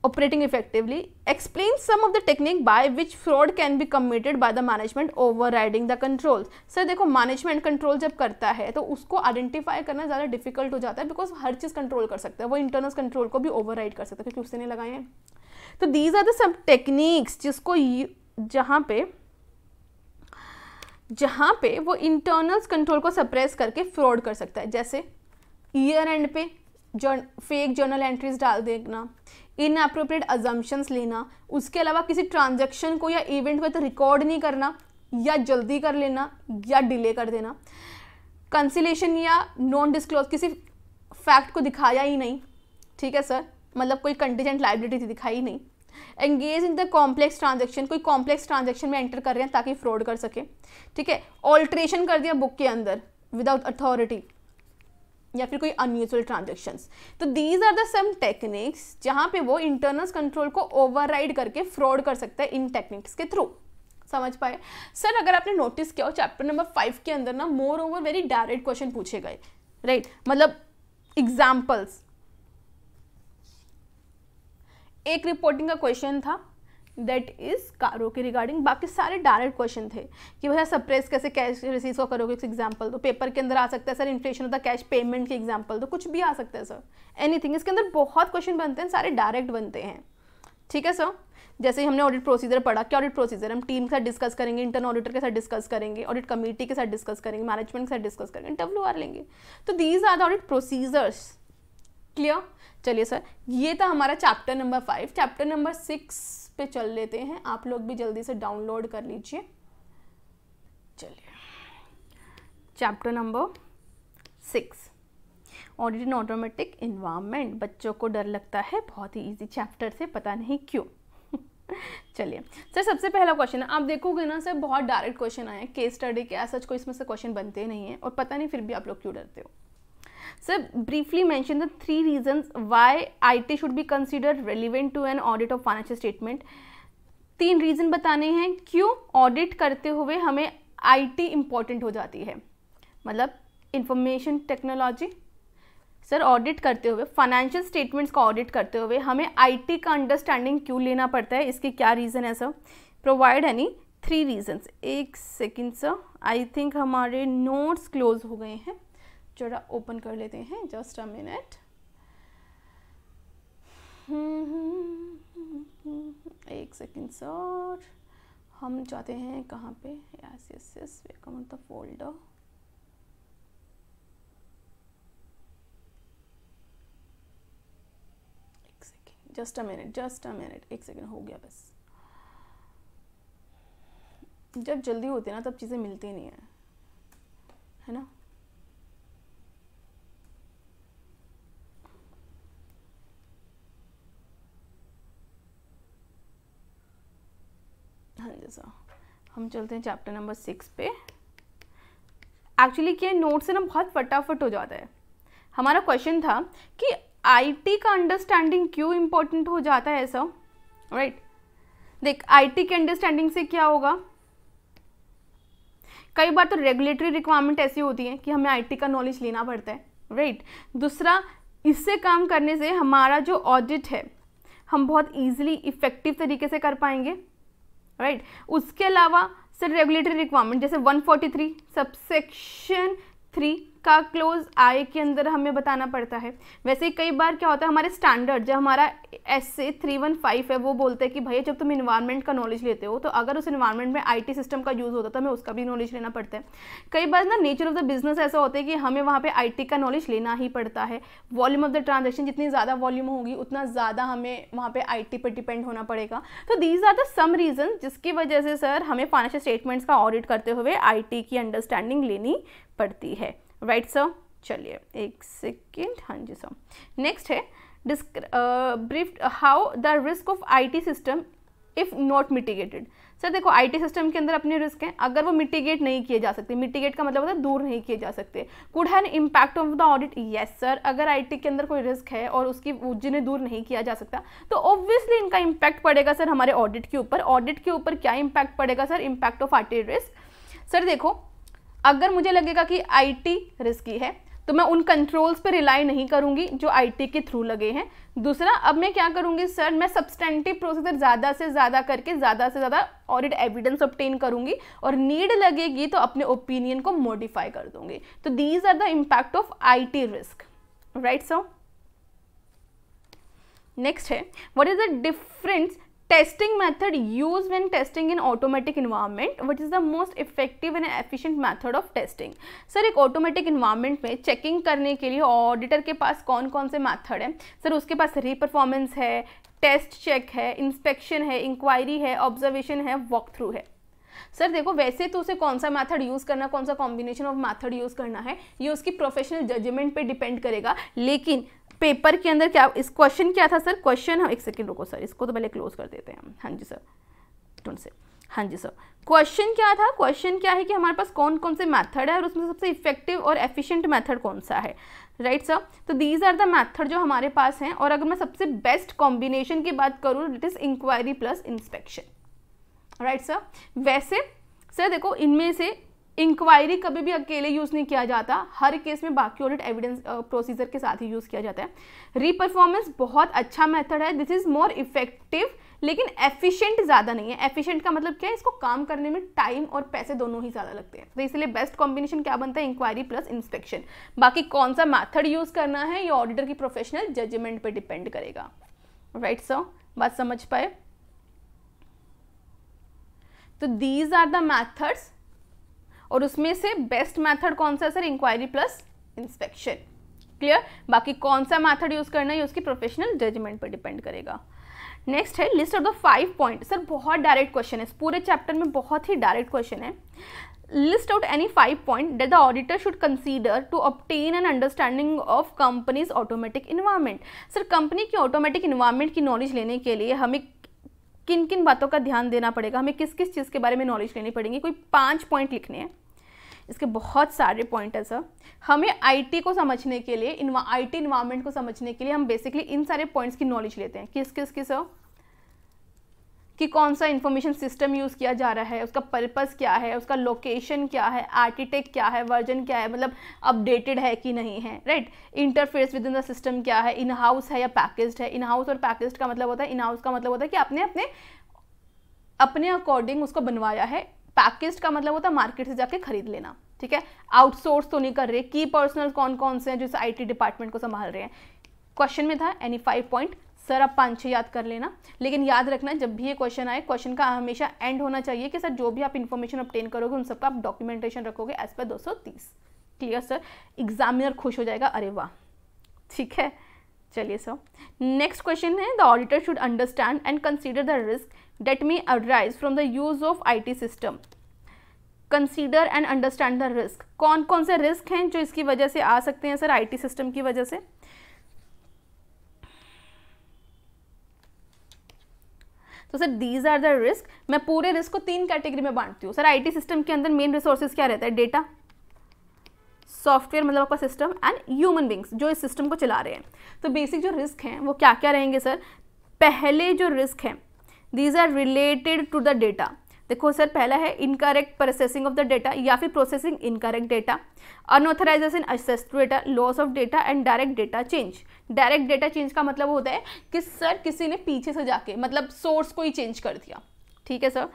operating effectively explain some of the technique by which fraud can be committed by the management overriding the controls sir dekho management control jab karta hai to usko identify karna zyada difficult ho jata hai because har cheez control kar sakta hai wo internal control ko bhi override kar sakta hai kyunki क्योंकि nahi lagaye hain तो these are the some techniques jisko jahan pe जहाँ पे वो internals control को suppress करके fraud कर सकता है जैसे ईयर एंड पे जर्न फेक जर्नल एंट्रीज डाल देना इन अप्रोप्रिएट अजम्पन्स लेना उसके अलावा किसी ट्रांजेक्शन को या इवेंट को तो रिकॉर्ड नहीं करना या जल्दी कर लेना या डिले कर देना कंसिलेशन या नॉन डिस्क्लोज किसी फैक्ट को दिखाया ही नहीं ठीक है सर मतलब कोई कंटीजेंट लाइबिलिटी दिखाई नहीं engage in the complex transaction कोई कॉम्प्लेक्स ट्रांजेक्शन में एंटर कर रहे हैं ताकि फ्रॉड कर सके ठीक है ऑल्ट्रेशन कर दिया बुक के अंदर विदाउट अथॉरिटी या फिर कोई अनयूजल ट्रांजेक्शन तो these are the some techniques जहाँ पे वो इंटरनल कंट्रोल को ओवर करके फ्रॉड कर सकता है इन टेक्निक्स के थ्रू समझ पाए सर अगर आपने नोटिस किया हो चैप्टर नंबर फाइव के अंदर ना moreover very direct question पूछे गए राइट right? मतलब एग्जाम्पल्स एक रिपोर्टिंग का क्वेश्चन था दैट इज़ कारो के रिगार्डिंग बाकी सारे डायरेक्ट क्वेश्चन थे कि भैया प्रेस कैसे कैश रिसीव का करोगे एग्जाम्पल दो पेपर के अंदर आ सकता है सर इन्फ्लेशन होता है कैश पेमेंट के एग्जाम्पल दो कुछ भी आ सकता है सर एनीथिंग इसके अंदर बहुत क्वेश्चन बनते हैं सारे डायरेक्ट बनते हैं ठीक है सर जैसे हमने ऑडिट प्रोसीजर पढ़ा क्या ऑडिट प्रोसीजर हम टीम के साथ डिस्कस करेंगे इंटरनल ऑडिटर के साथ डिस्कस करेंगे ऑडिट कमेटी के साथ डिस्कस करेंगे मैनेजमेंट के साथ डिस्कस करेंगे डब्ल्यू आर लेंगे तो these are the audit procedures clear चलिए सर ये था हमारा chapter number five chapter number six पे चल लेते हैं आप लोग भी जल्दी से डाउनलोड कर लीजिए चलिए chapter number six audit in automatic environment बच्चों को डर लगता है बहुत ही इजी चैप्टर से पता नहीं क्यों चलिए सर सबसे पहला क्वेश्चन है आप देखोगे ना सर बहुत डायरेक्ट क्वेश्चन आए केस स्टडी के सच कोई इसमें से क्वेश्चन बनते नहीं है और पता नहीं फिर भी आप लोग क्यों डरते हो sir briefly mention the three reason why I T should be consider relevant to an audit of financial statement तीन रीज़न बताने हैं क्यों ऑडिट करते हुए हमें आई टी इम्पॉर्टेंट हो जाती है मतलब इंफॉर्मेशन टेक्नोलॉजी सर ऑडिट करते हुए फाइनेंशियल स्टेटमेंट्स का ऑडिट करते हुए हमें आईटी का अंडरस्टैंडिंग क्यों लेना पड़ता है इसके क्या रीज़न है sir provide any three reasons एक सेकंड सर आई थिंक हमारे नोट्स क्लोज हो गए हैं जरा ओपन कर लेते हैं जस्ट अ मिनट एक सेकेंड सर हम जाते हैं कहाँ पे yes yes yes welcome the folder just a minute just a minute एक सेकेंड हो गया बस जब जल्दी होती है ना तब चीज़ें मिलती नहीं हैं है ना हाँ जी सर हम चलते हैं चैप्टर नंबर सिक्स पे एक्चुअली क्या नोट से ना बहुत फटाफट हो जाता है हमारा क्वेश्चन था कि आईटी का अंडरस्टैंडिंग क्यों इम्पोर्टेंट हो जाता है ऐसा राइट right? देख आईटी के अंडरस्टैंडिंग से क्या होगा कई बार तो रेगुलेटरी रिक्वायरमेंट ऐसी होती है कि हमें आईटी का नॉलेज लेना पड़ता है राइट right? दूसरा इससे काम करने से हमारा जो ऑडिट है हम बहुत ईजिली इफ़ेक्टिव तरीके से कर पाएंगे राइट उसके अलावा सर रेगुलेटरी रिक्वायरमेंट जैसे 143 सबसेक्शन थ्री का क्लोज आई के अंदर हमें बताना पड़ता है वैसे कई बार क्या होता है हमारे स्टैंडर्ड जो हमारा एस से थ्री वन फाइव है वो बोलते हैं कि भैया जब तुम इन्वायरमेंट का नॉलेज लेते हो तो अगर उस इन्वायरमेंट में टी सिस्टम का यूज़ होता है तो हमें उसका भी नॉलेज लेना पड़ता है कई बार ना नेचर ऑफ द बिजनेस ऐसा होता है कि हमें वहाँ पर आई का नॉलेज लेना ही पड़ता है वॉल्यूम ऑफ द ट्रांजेक्शन जितनी ज़्यादा वॉल्यूम होगी उतना ज़्यादा हमें वहाँ पर आई पर डिपेंड होना पड़ेगा तो these are the some reason जिसकी वजह से सर हमें फाइनेंशियल स्टेटमेंट्स का ऑडिट करते हुए आई की अंडरस्टैंडिंग लेनी पड़ती है राइट सर चलिए एक सेकेंड हाँ जी सर नेक्स्ट है brief how the risk of IT system if not mitigated sir देखो आईटी सिस्टम के अंदर अपने रिस्क हैं अगर वो मिटिगेट नहीं किए जा सकते मिटिगेट का मतलब होता है दूर नहीं किए जा सकते could have impact of the audit yes sir अगर आईटी के अंदर कोई रिस्क है और उसकी जिन्हें दूर नहीं किया जा सकता तो ऑब्वियसली इनका इम्पैक्ट पड़ेगा सर हमारे ऑडिट के ऊपर ऑडिट के ऊपर क्या इम्पैक्ट पड़ेगा sir impact of the risk sir देखो अगर मुझे लगेगा कि आईटी रिस्की है तो मैं उन कंट्रोल्स पर रिलाई नहीं करूंगी जो आईटी के थ्रू लगे हैं दूसरा अब मैं क्या करूंगी सर मैं सब्सटेंटिव प्रोसेसर ज़्यादा से ज़्यादा करके ज़्यादा से ज़्यादा ऑडिट एविडेंस ऑप्टेन करूंगी और नीड लगेगी तो अपने ओपिनियन को मॉडिफाई कर दूंगी तो these are the impact of I risk right sir next है what is the difference testing method use when testing in automatic environment what is the most effective and efficient method of testing sir एक automatic environment में checking करने के लिए auditor के पास कौन कौन से मैथड है सर उसके पास री परफॉर्मेंस है टेस्ट चेक है इंस्पेक्शन है इंक्वायरी है ऑब्जर्वेशन है वॉक थ्रू है सर देखो वैसे तो उसे कौन सा मेथड यूज करना कौन सा कॉम्बिनेशन ऑफ मेथड यूज करना है ये उसकी प्रोफेशनल जजमेंट पे डिपेंड करेगा लेकिन पेपर के अंदर क्या इस क्वेश्चन क्या था सर क्वेश्चन हम एक सेकेंड रुको सर इसको तो पहले क्लोज कर देते हैं हम हाँ जी सर डोंट से हाँ जी सर क्वेश्चन क्या था क्वेश्चन क्या है कि हमारे पास कौन कौन से मेथड है और उसमें सबसे इफेक्टिव और एफिशिएंट मेथड कौन सा है राइट सर तो दीज आर द मेथड जो हमारे पास हैं और अगर मैं सबसे बेस्ट कॉम्बिनेशन की बात करूँ it is inquiry plus inspection right sir वैसे सर देखो इनमें से इंक्वायरी कभी भी अकेले यूज़ नहीं किया जाता हर केस में बाकी ऑडिट एविडेंस प्रोसीजर के साथ ही यूज़ किया जाता है रीपरफॉर्मेंस बहुत अच्छा मेथड है दिस इज़ मोर इफेक्टिव लेकिन एफिशिएंट ज़्यादा नहीं है एफिशिएंट का मतलब क्या है इसको काम करने में टाइम और पैसे दोनों ही ज़्यादा लगते हैं तो इसलिए बेस्ट कॉम्बिनेशन क्या बनता है इंक्वायरी प्लस इंस्पेक्शन बाकी कौन सा मैथड यूज़ करना है ये ऑडिटर की प्रोफेशनल जजमेंट पर डिपेंड करेगा राइट सर बात समझ पाए तो दीज आर द मैथड्स और उसमें से बेस्ट मैथड कौन सा sir inquiry plus inspection clear बाकी कौन सा मैथड यूज करना है उसकी प्रोफेशनल जजमेंट पर डिपेंड करेगा नेक्स्ट है list of the five point sir बहुत डायरेक्ट क्वेश्चन है पूरे चैप्टर में बहुत ही डायरेक्ट क्वेश्चन है list out any five point that the auditor should consider to obtain an understanding of companies automatic environment sir company की automatic environment की knowledge लेने के लिए हमें किन किन बातों का ध्यान देना पड़ेगा हमें किस किस चीज़ के बारे में नॉलेज लेनी पड़ेगी कोई पाँच पॉइंट लिखने हैं इसके बहुत सारे पॉइंट हैं सर हमें आईटी को समझने के लिए आई टी इन्वायरमेंट को समझने के लिए हम बेसिकली इन सारे पॉइंट्स की नॉलेज लेते हैं किस किस की सर कि कौन सा इन्फॉर्मेशन सिस्टम यूज़ किया जा रहा है उसका पर्पस क्या है उसका लोकेशन क्या है आर्किटेक्ट क्या है वर्जन क्या है मतलब अपडेटेड है कि नहीं है right interface within the system क्या है इन हाउस है या पैकेज्ड है इन हाउस और पैकेज्ड का मतलब होता है इन हाउस का मतलब होता है कि आपने अपने अपने अकॉर्डिंग उसको बनवाया है पैकेज का मतलब होता है मार्केट से जाके खरीद लेना ठीक है आउटसोर्स तो नहीं कर रहे की पर्सनल कौन कौन से हैं जो इस टी डिपार्टमेंट को संभाल रहे हैं क्वेश्चन में था एनी फाइव पॉइंट सर आप पाँच छः याद कर लेना लेकिन याद रखना जब भी ये क्वेश्चन आए क्वेश्चन का हमेशा एंड होना चाहिए कि सर जो भी आप इन्फॉर्मेशन ऑप्टेन करोगे उन सबका आप डॉक्यूमेंटेशन रखोगे एज पर दो क्लियर सर एग्जामिनर खुश हो जाएगा अरे वाह ठीक है चलिए सर नेक्स्ट क्वेश्चन है the auditor should understand and consider the risk that may arise from the use of I system consider and understand the risk कौन कौन से रिस्क हैं जो इसकी वजह से आ सकते हैं सर आईटी सिस्टम की वजह से तो sir these are the risk मैं पूरे रिस्क को तीन कैटेगरी में बांटती हूँ सर आईटी सिस्टम के अंदर मेन रिसोर्सेज क्या रहता है डेटा सॉफ्टवेयर मतलब आपका सिस्टम एंड ह्यूमन बींग्स जो इस सिस्टम को चला रहे हैं तो बेसिक जो रिस्क हैं वो क्या क्या रहेंगे सर पहले जो रिस्क हैं these are related to the data देखो सर पहला है incorrect processing of the data या फिर processing incorrect data unauthorisation access to data loss of data and direct data change direct data change का मतलब होता है कि सर किसी ने पीछे से जाके मतलब सोर्स को ही चेंज कर दिया ठीक है सर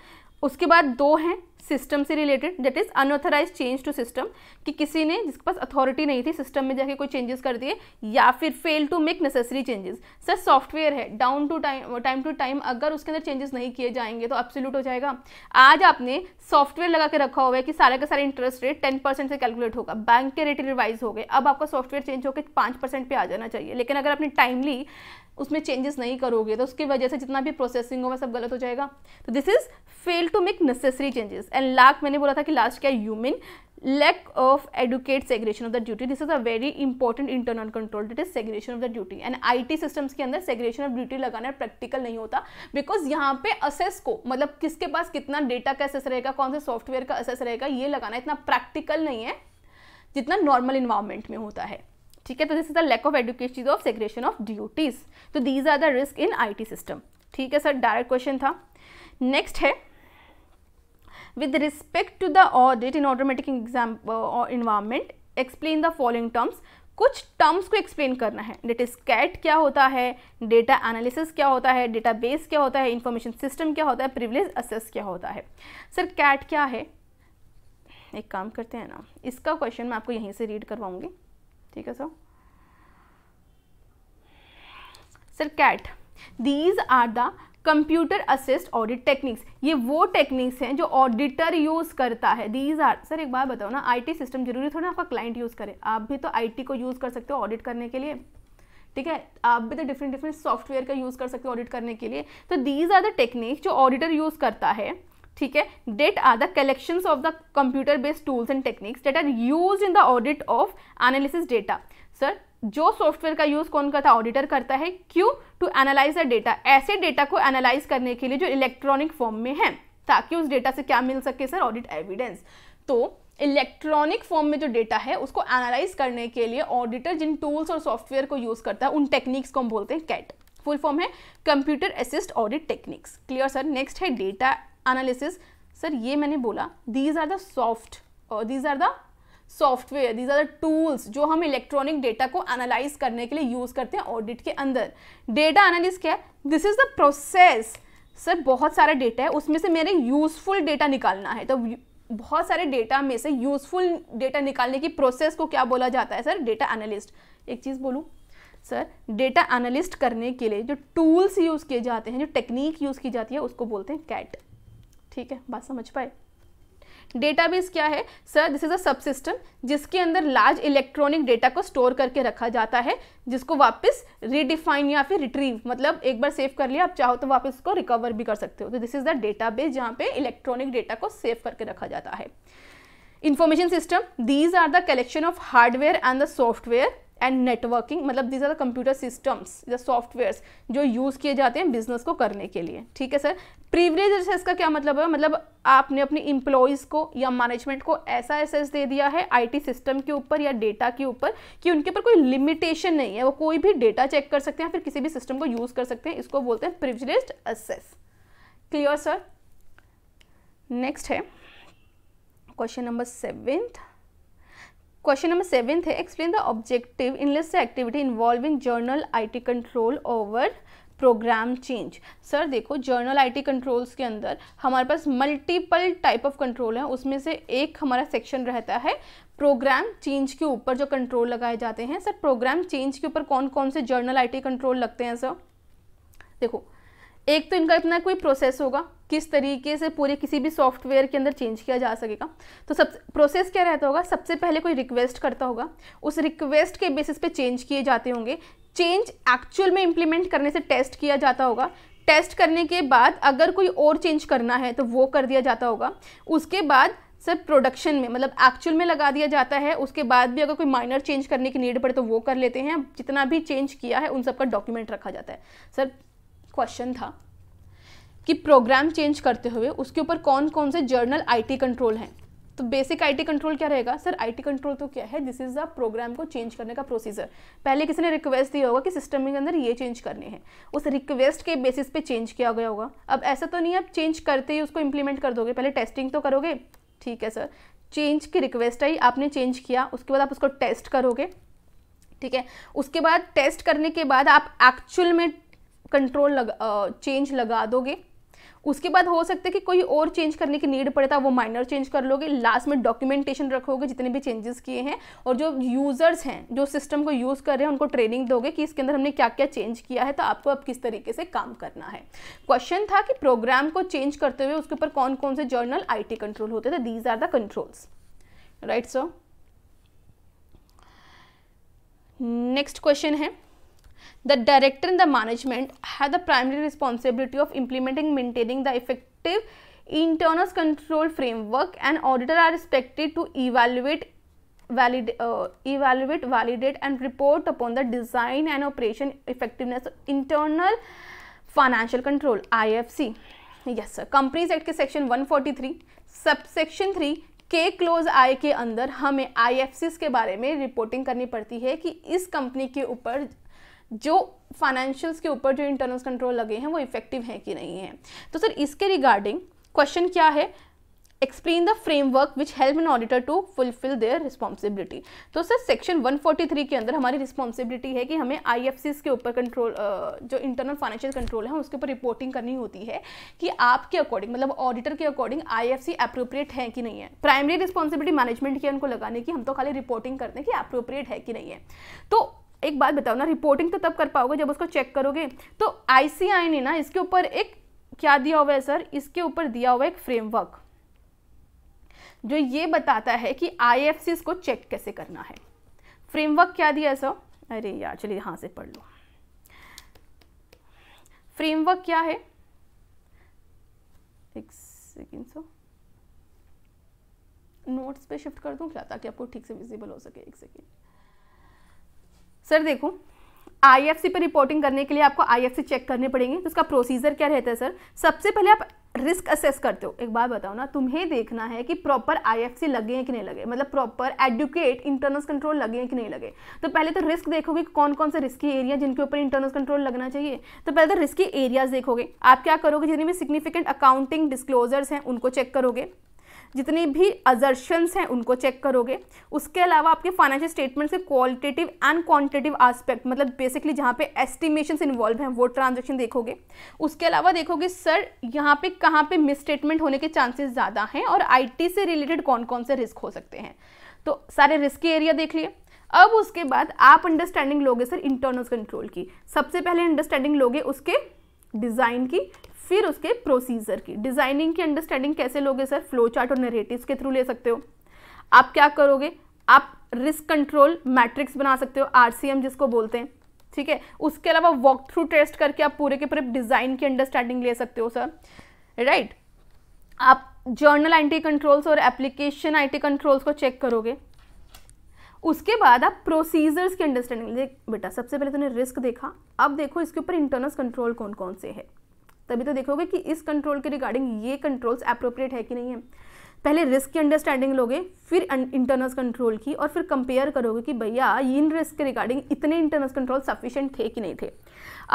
उसके बाद दो हैं सिस्टम से related that is unauthorised change to system कि किसी ने जिसके पास अथॉरिटी नहीं थी सिस्टम में जाके कोई चेंजेस कर दिए या फिर fail to make necessary changes sir software है down to time time to time अगर उसके अंदर चेंजेस नहीं किए जाएंगे तो अपसोल्यूट हो जाएगा आज आपने सॉफ्टवेयर लगा के रखा हुआ है कि सारे का सारा इंटरेस्ट रेट टेन परसेंट से कैलकुलेट होगा बैंक के रेट रिवाइज हो गए अब आपका सॉफ्टवेयर चेंज होकर पाँच परसेंट पर आ जाना चाहिए लेकिन अगर आपने टाइमली उसमें चेंजेस नहीं करोगे तो उसकी वजह से जितना भी प्रोसेसिंग होगा सब गलत हो जाएगा तो this is fail to make necessary changes and lack मैंने बोला था कि लास्ट क्या human lack of adequate segregation of the duty this is a very important internal control it is segregation of the duty and I T systems के अंदर segregation of duty लगाना practical नहीं होता बिकॉज यहाँ पे assess को मतलब किसके पास कितना डेटा का असेस रहेगा कौन से सॉफ्टवेयर का असेस रहेगा ये लगाना इतना प्रैक्टिकल नहीं है जितना नॉर्मल इन्वायरमेंट में होता है ठीक है तो this is the lack of education of segregation of duties तो these are the risk in I system ठीक है सर डायरेक्ट क्वेश्चन था नेक्स्ट है with respect to the audit in automatic exam environment explain the following terms कुछ terms को explain करना है date is cat क्या होता है डेटा एनालिसिस क्या होता है डेटा बेस क्या होता है इंफॉर्मेशन सिस्टम क्या होता है प्रिविलेज असेस क्या होता है सर कैट क्या है एक काम करते हैं ना इसका क्वेश्चन मैं आपको यहीं से रीड करवाऊंगी ठीक है sir sir CAAT these are the computer assist audit techniques ये वो टेक्निक्स हैं जो ऑडिटर यूज़ करता है दीज आर सर एक बार बताओ ना आईटी सिस्टम जरूरी थोड़ा आपका क्लाइंट यूज़ करे आप भी तो आईटी को यूज़ कर सकते हो ऑडिट करने के लिए ठीक है आप भी तो डिफरेंट डिफरेंट सॉफ्टवेयर का यूज़ कर सकते हो ऑडिट करने के लिए तो दीज आर द टेक्निक जो ऑडिटर यूज़ करता है ठीक है that are the collection of the computer based tools and techniques that are use in the audit of analysis data sir जो सॉफ्टवेयर का यूज़ कौन करता है ऑडिटर करता है क्यों टू एनालाइज द डेटा ऐसे डेटा को एनालाइज करने के लिए जो इलेक्ट्रॉनिक फॉर्म में है ताकि उस डेटा से क्या मिल सके सर ऑडिट एविडेंस तो इलेक्ट्रॉनिक फॉर्म में जो डेटा है उसको एनालाइज करने के लिए ऑडिटर जिन टूल्स और सॉफ्टवेयर को यूज़ करता है उन टेक्निक्स को हम बोलते हैं कैट फुल फॉर्म है computer assist audit techniques clear sir next है डेटा एनालिसिस सर ये मैंने बोला these are the soft these are the software these are the tools जो हम इलेक्ट्रॉनिक डेटा को एनालाइज करने के लिए यूज़ करते हैं ऑडिट के अंदर डेटा एनालिस क्या है this is the process sir बहुत सारा डेटा है उसमें से मेरे यूज़फुल डेटा निकालना है तो बहुत सारे डेटा में से यूज़फुल डेटा निकालने की प्रोसेस को क्या बोला जाता है सर डेटा एनालिस्ट एक चीज़ बोलूँ सर डेटा एनालिस्ट करने के लिए जो टूल्स यूज़ किए जाते हैं जो टेक्निक यूज़ की जाती है उसको बोलते हैं कैट ठीक है बात समझ पाए डेटाबेस क्या है सर दिस इज़ अ सब सिस्टम जिसके अंदर लार्ज इलेक्ट्रॉनिक डेटा को स्टोर करके रखा जाता है जिसको वापस रिडिफाइन या फिर रिट्रीव मतलब एक बार सेव कर लिया आप चाहो तो वापस उसको रिकवर भी कर सकते हो तो दिस इज़ द डेटाबेस जहाँ पे इलेक्ट्रॉनिक डेटा को सेव करके रखा जाता है information system these are the collection of hardware and the software and networking मतलब these are the computer systems the softwares जो यूज़ किए जाते हैं बिजनेस को करने के लिए ठीक है सर प्रिवरेज एसेस का क्या मतलब है मतलब आपने अपने इम्प्लॉयज़ को या मैनेजमेंट को ऐसा एसेस दे दिया है आईटी सिस्टम के ऊपर या डेटा के ऊपर कि उनके ऊपर कोई लिमिटेशन नहीं है वो कोई भी डेटा चेक कर सकते हैं फिर किसी भी सिस्टम को यूज़ कर सकते हैं इसको बोलते हैं privilege access clear sir next है question number seventh question number seventh है explain the objective enlist activity involving general IT control over program change sir देखो जर्नल आईटी कंट्रोल्स के अंदर हमारे पास मल्टीपल टाइप ऑफ कंट्रोल है उसमें से एक हमारा सेक्शन रहता है प्रोग्राम चेंज के ऊपर जो कंट्रोल लगाए जाते हैं सर प्रोग्राम चेंज के ऊपर कौन कौन से जर्नल आईटी कंट्रोल लगते हैं सर देखो एक तो इनका इतना कोई प्रोसेस होगा किस तरीके से पूरे किसी भी सॉफ्टवेयर के अंदर चेंज किया जा सकेगा तो सब प्रोसेस क्या रहता होगा सबसे पहले कोई रिक्वेस्ट करता होगा उस रिक्वेस्ट के बेसिस पे चेंज किए जाते होंगे चेंज एक्चुअल में इम्प्लीमेंट करने से टेस्ट किया जाता होगा टेस्ट करने के बाद अगर कोई और चेंज करना है तो वो कर दिया जाता होगा उसके बाद सर प्रोडक्शन में मतलब एक्चुअल में लगा दिया जाता है उसके बाद भी अगर कोई माइनर चेंज करने की नीड पड़े तो वो कर लेते हैं जितना भी चेंज किया है उन सब का डॉक्यूमेंट रखा जाता है सर क्वेश्चन था कि प्रोग्राम चेंज करते हुए उसके ऊपर कौन कौन से जर्नल आईटी कंट्रोल हैं तो बेसिक आईटी कंट्रोल क्या रहेगा सर आईटी कंट्रोल तो क्या है दिस इज द प्रोग्राम को चेंज करने का प्रोसीजर पहले किसी ने रिक्वेस्ट दिया होगा कि सिस्टम के अंदर ये चेंज करने हैं उस रिक्वेस्ट के बेसिस पे चेंज किया गया होगा अब ऐसा तो नहीं आप चेंज करते ही उसको इम्प्लीमेंट कर दोगे पहले टेस्टिंग तो करोगे ठीक है सर चेंज की रिक्वेस्ट आई आपने चेंज किया उसके बाद आप उसको टेस्ट करोगे ठीक है उसके बाद टेस्ट करने के बाद आप एक्चुअल में कंट्रोल लगा चेंज लगा दोगे उसके बाद हो सकता है कि कोई और चेंज करने की नीड पड़े था तो वो माइनर चेंज कर लोगे लास्ट में डॉक्यूमेंटेशन रखोगे जितने भी चेंजेस किए हैं और जो यूज़र्स हैं जो सिस्टम को यूज़ कर रहे हैं उनको ट्रेनिंग दोगे कि इसके अंदर हमने क्या क्या चेंज किया है तो आपको अब किस तरीके से काम करना है क्वेश्चन था कि प्रोग्राम को चेंज करते हुए उसके ऊपर कौन कौन से जर्नल आई कंट्रोल होते थे these are the controls right so next question है the director and the management have the primary responsibility of implementing maintaining the effective internal control framework and auditor are expected to evaluate valid, uh, evaluate validate and report upon the design and operation effectiveness of internal financial control ifc yes sir companies act के section 143 subsection 3 के close आय के अंदर हमें आई के बारे में reporting करनी पड़ती है कि इस कंपनी के ऊपर जो फाइनेंशियल्स के ऊपर जो इंटरनल कंट्रोल लगे हैं वो इफेक्टिव हैं कि नहीं है तो सर इसके रिगार्डिंग क्वेश्चन क्या है explain the framework which help an auditor to fulfil their responsibility तो सर सेक्शन 143 के अंदर हमारी रिस्पॉन्सिबिलिटी है कि हमें आई के ऊपर कंट्रोल जो इंटरनल फाइनेंशियल कंट्रोल है उसके ऊपर रिपोर्टिंग करनी होती है कि आपके अकॉर्डिंग मतलब ऑडिटर के according I F C appropriate है कि नहीं है प्राइमरी रिस्पॉन्सिबिलिटी मैनेजमेंट की उनको लगाने की हम तो खाली रिपोर्टिंग करते हैं कि अप्रोप्रिएट है कि नहीं है तो एक बात बताओ ना रिपोर्टिंग तो तब कर पाओगे जब उसको चेक करोगे तो आईसीआई ने ना इसके ऊपर एक क्या दिया हुआ है सर इसके ऊपर दिया हुआ एक फ्रेमवर्क जो ये बताता है कि आई इसको चेक कैसे करना है फ्रेमवर्क क्या दिया है सर अरे यार चलिए यहाँ से पढ़ लो फ्रेमवर्क क्या है एक सेकेंड सो नोट्स पे शिफ्ट कर दूँ क्या ताकि आपको ठीक से विजिबल हो सके एक सेकेंड सर देखो आईएफसी पर रिपोर्टिंग करने के लिए आपको आईएफसी चेक करने पड़ेंगे तो उसका प्रोसीजर क्या रहता है सर सबसे पहले आप रिस्क असेस करते हो एक बार बताओ ना तुम्हें देखना है कि प्रॉपर आईएफसी लगे हैं कि नहीं लगे मतलब प्रॉपर एडुकेट इंटरनल कंट्रोल लगे हैं कि नहीं लगे तो पहले तो रिस्क देखोगे कौन कौन से रिस्की एरिया जिनके ऊपर इंटरनल कंट्रोल लगना चाहिए तो पहले तो रिस्की एरियाज देखोगे आप क्या करोगे जितने भी सिग्निफिकेंट अकाउंटिंग डिस्क्लोजर्स हैं उनको चेक करोगे जितने भी अजर्शंस हैं उनको चेक करोगे उसके अलावा आपके फाइनेंशियल स्टेटमेंट से क्वालिटेटिव एंड क्वान्टिटिव आस्पेक्ट मतलब बेसिकली जहाँ पे एस्टिमेशन इन्वॉल्व हैं वो ट्रांजेक्शन देखोगे उसके अलावा देखोगे सर यहाँ पे कहाँ पे स्टेटमेंट होने के चांसेस ज़्यादा हैं और आई से रिलेटेड कौन कौन से रिस्क हो सकते हैं तो सारे रिस्क के एरिया देख लिए अब उसके बाद आप अंडरस्टैंडिंग लोगे सर इंटरनल कंट्रोल की सबसे पहले अंडरस्टैंडिंग लोगे उसके डिज़ाइन की फिर उसके प्रोसीजर की डिज़ाइनिंग की अंडरस्टैंडिंग कैसे लोगे सर फ्लो चार्ट और नरेटिव्स के थ्रू ले सकते हो आप क्या करोगे आप रिस्क कंट्रोल मैट्रिक्स बना सकते हो आरसीएम जिसको बोलते हैं ठीक है उसके अलावा वॉक थ्रू टेस्ट करके आप पूरे के पूरे डिज़ाइन की अंडरस्टैंडिंग ले सकते हो सर राइट आप जर्नल आईटी कंट्रोल्स और एप्लीकेशन आईटी कंट्रोल्स को चेक करोगे उसके बाद आप प्रोसीजर्स की अंडरस्टैंडिंग बेटा सबसे पहले तुमने रिस्क देखा अब देखो इसके ऊपर इंटरनल कंट्रोल कौन कौन से है तभी तो देखोगे कि इस कंट्रोल के रिगार्डिंग ये कंट्रोल्स अप्रोप्रिएट है कि नहीं है पहले रिस्क की अंडरस्टैंडिंग लोगे फिर इंटरनल कंट्रोल की और फिर कंपेयर करोगे कि भैया इन रिस्क के रिगार्डिंग इतने इंटरनल कंट्रोल सफिशिएंट थे कि नहीं थे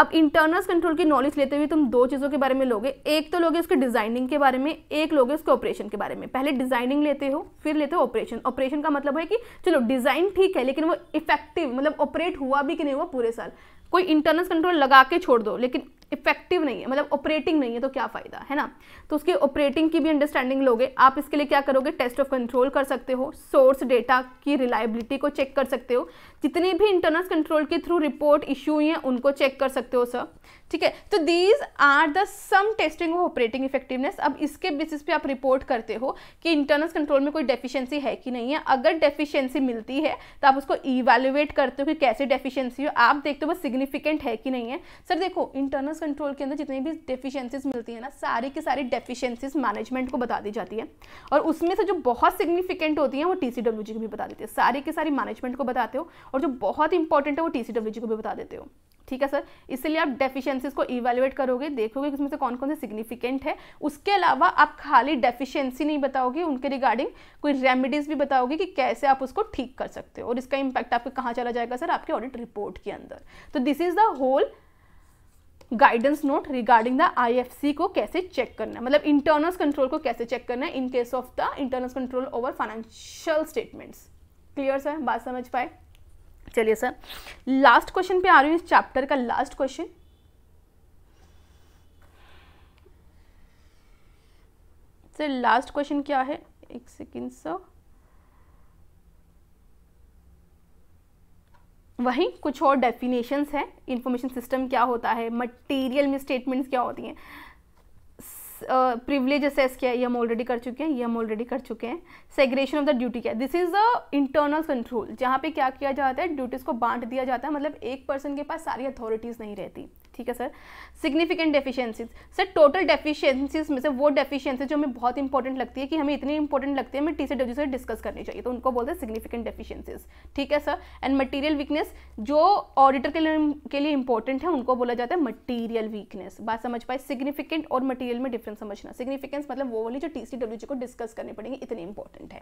अब इंटरनल कंट्रोल की नॉलेज लेते हुए तुम दो चीज़ों के बारे में लोगे एक तो लोगे उसके डिजाइनिंग के बारे में एक लोगे उसके ऑपरेशन के बारे में पहले डिजाइनिंग लेते हो फिर लेते हो ऑपरेशन ऑपरेशन का मतलब है कि चलो डिजाइन ठीक है लेकिन वो इफेक्टिव मतलब ऑपरेट हुआ भी कि नहीं हुआ पूरे साल कोई इंटरनल कंट्रोल लगा के छोड़ दो लेकिन इफेक्टिव नहीं है मतलब ऑपरेटिंग नहीं है तो क्या फ़ायदा है ना तो उसकी ऑपरेटिंग की भी अंडरस्टैंडिंग लोगे आप इसके लिए क्या करोगे टेस्ट ऑफ कंट्रोल कर सकते हो सोर्स डेटा की रिलायबिलिटी को चेक कर सकते हो जितनी भी इंटरनल कंट्रोल के थ्रू रिपोर्ट इश्यू हुई हैं उनको चेक कर सकते हो सर ठीक है तो these are the some testing of operating effectiveness अब इसके बेसिस पे आप रिपोर्ट करते हो कि इंटरनल कंट्रोल में कोई डेफिशिएंसी है कि नहीं है अगर डेफिशिएंसी मिलती है तो आप उसको इवेल्युएट करते हो कि कैसे डेफिशिएंसी हो आप देखते हो वो सिग्निफिकेंट है कि नहीं है सर देखो इंटरनल कंट्रोल के अंदर जितनी भी डेफिशियंसीज मिलती है ना सारी की सारी डेफिशियंसीज मैनेजमेंट को बता दी जाती है और उसमें से जो बहुत सिग्निफिकेंट होती है वो टी को भी बता देती है सारी की सारी मैनेजमेंट को बताते हो और जो बहुत इंपॉर्टेंट है वो टी को भी बता देते हो ठीक है सर इसलिए आप डेफिशियंस डिफिशियंसीज को इवेलुएट करोगे देखोगे उसमें से कौन कौन से सिग्निफिकेंट है उसके अलावा आप खाली डेफिशिएंसी नहीं बताओगे उनके रिगार्डिंग कोई रेमेडीज़ भी बताओगे कि कैसे आप उसको ठीक कर सकते हो और इसका इम्पैक्ट आपके कहाँ चला जाएगा सर आपके ऑडिट रिपोर्ट के अंदर तो this is the whole guidance note regarding the IFC को कैसे चेक करना मतलब इंटरनल कंट्रोल को कैसे चेक करना है in case of the internal control over financial statements clear sir बात समझ पाए चलिए सर लास्ट क्वेश्चन पे आ रही हूँ इस चैप्टर का last question sir last question क्या है एक सेकेंड सर वहीं कुछ और डेफिनेशंस हैं इंफॉर्मेशन सिस्टम क्या होता है मटेरियल में स्टेटमेंट्स क्या होती हैं प्रिविलेज असेस क्या है ये हम ऑलरेडी कर चुके हैं ये हम ऑलरेडी कर चुके हैं सेग्रेशन ऑफ द ड्यूटी क्या है this is a internal control जहाँ पे क्या किया जाता है ड्यूटीज़ को बांट दिया जाता है मतलब एक पर्सन के पास सारी अथॉरिटीज़ नहीं रहती ठीक है sir significant deficiencies sir total deficiencies में से वो डेफिशिएंसी जो हमें बहुत इंपॉर्टेंट लगती है कि हमें इतनी इंपॉर्टेंट लगती है हमें टी से से डिस्कस करनी चाहिए तो उनको बोलते हैं सिग्निफिकेंट डेफिशिएंसीज ठीक है सर एंड मटेरियल वीकनेस जो ऑडिटर के लिए लिए इंपॉर्टेंट है उनको बोला जाता है मटीरियल वीकनेस बात समझ पाए सिग्निफिकेंट और मटीरियल में डिफरेंस समझना सिग्निफिकेंस मतलब वो वाली जो टी जी को डिस्कस करनी पड़ेगी इतनी इंपॉर्टेंट है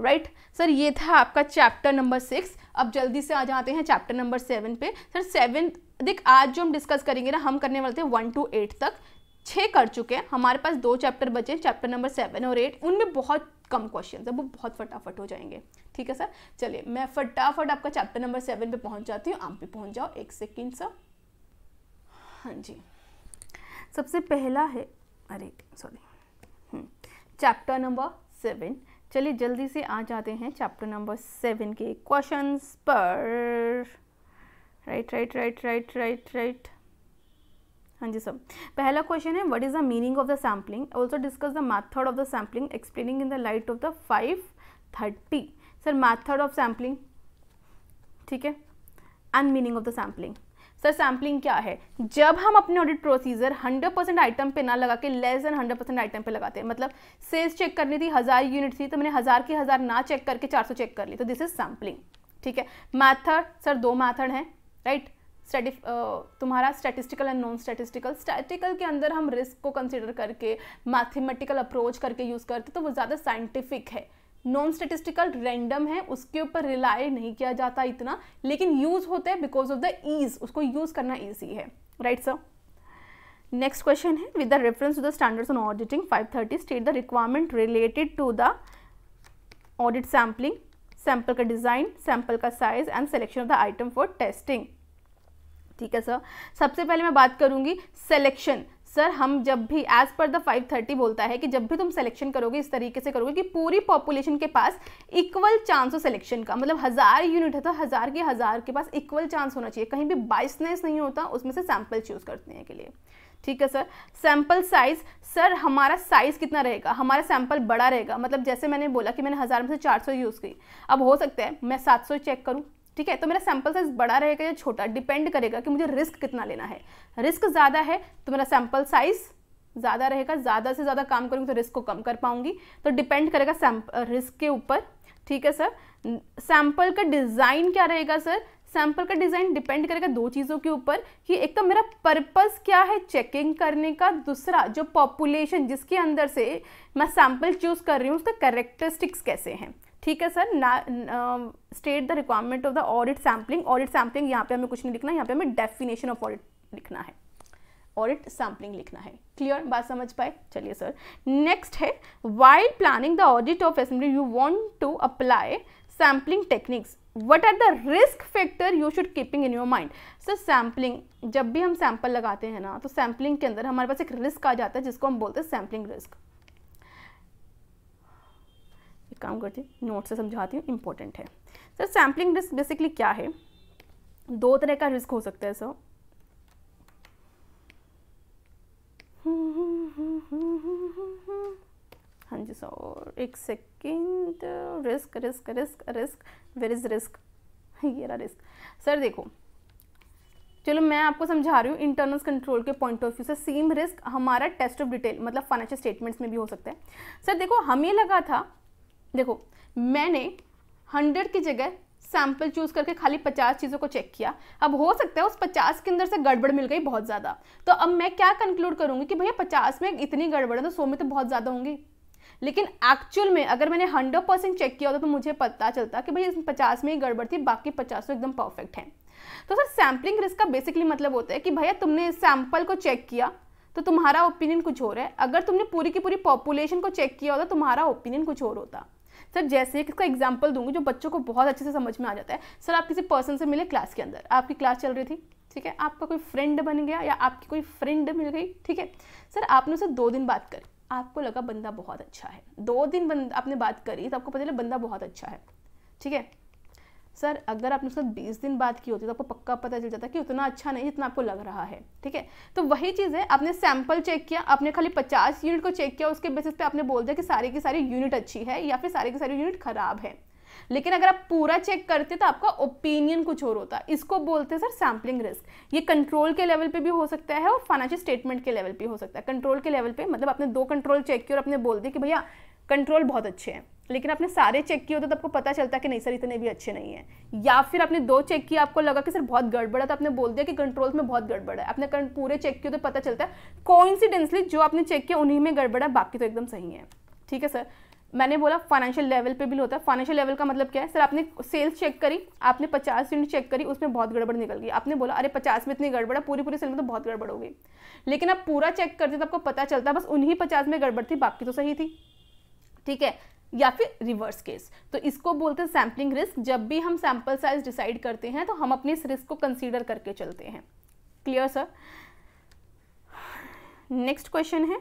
राइट right? सर ये था आपका चैप्टर नंबर सिक्स अब जल्दी से आ जाते हैं चैप्टर नंबर सेवन पे सर सेवन देख आज जो हम डिस्कस करेंगे ना हम करने वाले थे वन टू एट तक छः कर चुके हैं हमारे पास दो चैप्टर बचे हैं चैप्टर नंबर सेवन और एट उनमें बहुत कम क्वेश्चन है वो बहुत फटाफट हो जाएंगे ठीक है सर चलिए मैं फटाफट आपका चैप्टर नंबर सेवन पे पहुंच जाती हूँ आप भी पहुंच जाओ एक सेकेंड सर हाँ जी सबसे पहला है अरे सॉरी चैप्टर नंबर सेवन चलिए जल्दी से आ जाते हैं चैप्टर नंबर सेवन के क्वेश्चंस पर right right right right right right हाँ जी सर पहला क्वेश्चन है what is the meaning of the sampling also discuss the method of the sampling explaining in the light of the five thirty sir method of sampling ठीक है and meaning of the sampling sir sampling क्या है जब हम अपने audit procedure 100 percent item पे ना लगा के लेस देन 100 परसेंट आइटम पे लगाते हैं मतलब सेल्स चेक करनी थी हज़ार यूनिट थी तो मैंने हज़ार की हज़ार ना चेक करके 400 चेक कर ली तो दिस इज सैम्पलिंग ठीक है मैथड सर दो मैथड हैं राइट स्टेटिफ तुम्हारा statistical and non statistical statistical के अंदर हम रिस्क को कंसिडर करके मैथमेटिकल अप्रोच करके यूज़ करते तो वो ज़्यादा साइंटिफिक है नॉन स्टेटिस्टिकल रैंडम है उसके ऊपर रिलाई नहीं किया जाता इतना लेकिन यूज़ होते हैं बिकॉज ऑफ द ईज उसको यूज़ करना ईजी है राइट सर नेक्स्ट क्वेश्चन है with the reference to the standards on auditing 530 state the requirement related to the audit sampling sample का डिज़ाइन सैंपल का size and selection of the item for testing ठीक है sir सबसे पहले मैं बात करूंगी सेलेक्शन सर हम जब भी एज पर द 530 बोलता है कि जब भी तुम सिलेक्शन करोगे इस तरीके से करोगे कि पूरी पॉपुलेशन के पास इक्वल चांस हो सिलेक्शन का मतलब हज़ार यूनिट है तो हज़ार के हज़ार के पास इक्वल चांस होना चाहिए कहीं भी बाइसनेस नहीं होता उसमें से सैम्पल चूज़ करते हैं के लिए ठीक है सर सैम्पल साइज़ सर हमारा साइज़ कितना रहेगा हमारा सैम्पल बड़ा रहेगा मतलब जैसे मैंने बोला कि मैंने हज़ार में से चार सौ यूज़ की अब हो सकता है मैं सात सौ चेक करूँ ठीक है तो मेरा सैम्पल साइज बड़ा रहेगा या छोटा डिपेंड करेगा कि मुझे रिस्क कितना लेना है रिस्क ज़्यादा है तो मेरा सैम्पल साइज़ ज़्यादा रहेगा ज़्यादा से ज़्यादा काम करूँगी तो रिस्क को कम कर पाऊँगी तो डिपेंड करेगा रिस्क के ऊपर ठीक है सर सैम्पल का डिज़ाइन क्या रहेगा सर सैम्पल का डिज़ाइन डिपेंड करेगा दो चीज़ों के ऊपर कि एक तो मेरा पर्पस क्या है चेकिंग करने का दूसरा जो पॉपुलेशन जिसके अंदर से मैं सैम्पल चूज़ कर रही हूँ उसका करेक्टरिस्टिक्स कैसे हैं ठीक है sir state the requirement of the audit sampling audit sampling यहाँ पे हमें कुछ नहीं लिखना यहाँ पे हमें डेफिनेशन ऑफ ऑडिट लिखना है ऑडिट सैम्पलिंग लिखना है क्लियर बात समझ पाए चलिए सर नेक्स्ट है while planning the audit of assembly you want to apply sampling techniques what are the risk factor you should keeping in your mind sir sampling जब भी हम सैम्पल लगाते हैं ना तो सैम्पलिंग के अंदर हमारे पास एक रिस्क आ जाता है जिसको हम बोलते हैं सैम्पलिंग रिस्क एक काम करती हूँ नोट से समझाती हूँ इंपॉर्टेंट है सर सैम्पलिंग रिस्क बेसिकली क्या है दो तरह का रिस्क हो सकता है सर हाँ जी सर एक second risk risk risk risk where is risk ये रहा रिस्क सर देखो चलो मैं आपको समझा रही हूँ इंटरनल कंट्रोल के पॉइंट ऑफ व्यू से सेम रिस्क हमारा टेस्ट ऑफ डिटेल मतलब फाइनेंशियल स्टेटमेंट्स में भी हो सकता है सर देखो हमें लगा था देखो मैंने हंड्रेड की जगह सैम्पल चूज करके खाली पचास चीज़ों को चेक किया अब हो सकता है उस पचास के अंदर से गड़बड़ मिल गई बहुत ज़्यादा तो अब मैं क्या कंक्लूड करूँगी कि भैया पचास में इतनी गड़बड़ है तो सौ में तो बहुत ज़्यादा होंगी लेकिन एक्चुअल में अगर मैंने हंड्रेड परसेंट चेक किया होता तो मुझे पता चलता कि भैया पचास में ही गड़बड़ थी बाकी पचास तो एकदम परफेक्ट है तो सर सैम्पलिंग रिस्क का बेसिकली मतलब होता है कि भैया तुमने सैम्पल को चेक किया तो तुम्हारा ओपिनियन कुछ और है अगर तुमने पूरी की पूरी पॉपुलेशन को चेक किया होता तो तुम्हारा ओपिनियन कुछ और होता सर जैसे कि इसका एग्जाम्पल दूंगी जो बच्चों को बहुत अच्छे से समझ में आ जाता है सर आप किसी पर्सन से मिले क्लास के अंदर आपकी क्लास चल रही थी ठीक है आपका कोई फ्रेंड बन गया या आपकी कोई फ्रेंड मिल गई ठीक है सर आपने उसे दो दिन बात करी आपको लगा बंदा बहुत अच्छा है दो दिन आपने बात करी तो आपको पता चला बंदा बहुत अच्छा है ठीक है सर अगर आपने उसका बीस दिन बाद की होती तो आपको पक्का पता चल जाता कि उतना अच्छा नहीं जितना आपको लग रहा है ठीक है तो वही चीज़ है आपने सैंपल चेक किया आपने खाली पचास यूनिट को चेक किया उसके बेसिस पे आपने बोल दिया कि सारी की सारी यूनिट अच्छी है या फिर सारी की सारी यूनिट खराब है लेकिन अगर आप पूरा चेक करते तो आपका ओपिनियन कुछ और होता इसको बोलते हैं सर सैम्पलिंग रिस्क ये कंट्रोल के लेवल पे भी हो सकता है और फाइनेंशियल स्टेटमेंट के लेवल पे हो सकता है कंट्रोल के लेवल पे मतलब आपने दो कंट्रोल चेक किया और आपने बोल दिया कि भैया कंट्रोल बहुत अच्छे हैं लेकिन आपने सारे चेक किए होते तो आपको पता चलता कि नहीं सर इतने भी अच्छे नहीं है या फिर आपने दो चेक किए आपको लगा कि सर बहुत गड़बड़ है तो आपने बोल दिया कि कंट्रोल में बहुत गड़बड़ है आपने पूरे चेक किए तो पता चलता है कोइंसिडेंसली जो आपने चेक किया उन्हीं में गड़बड़ है बाकी तो एकदम सही है ठीक है सर मैंने बोला फाइनेंशियल लेवल पे भी होता है फाइनेंशियल लेवल का मतलब क्या है सर आपने सेल्स चेक करी आपने पचास यूनिट चेक करी उसमें बहुत गड़बड़ निकल गई आपने बोला अरे पचास में इतनी गड़बड़ है पूरी पूरी सेल में तो बहुत गड़बड़ हो गई लेकिन आप पूरा चेक करते तो आपको पता चलता बस उन्हीं पचास में गड़बड़ थी बाकी तो सही थी ठीक है या फिर रिवर्स केस तो इसको बोलते हैं सैम्पलिंग रिस्क जब भी हम सैम्पल साइज डिसाइड करते हैं तो हम अपने इस रिस्क को कंसीडर करके चलते हैं क्लियर सर नेक्स्ट क्वेश्चन है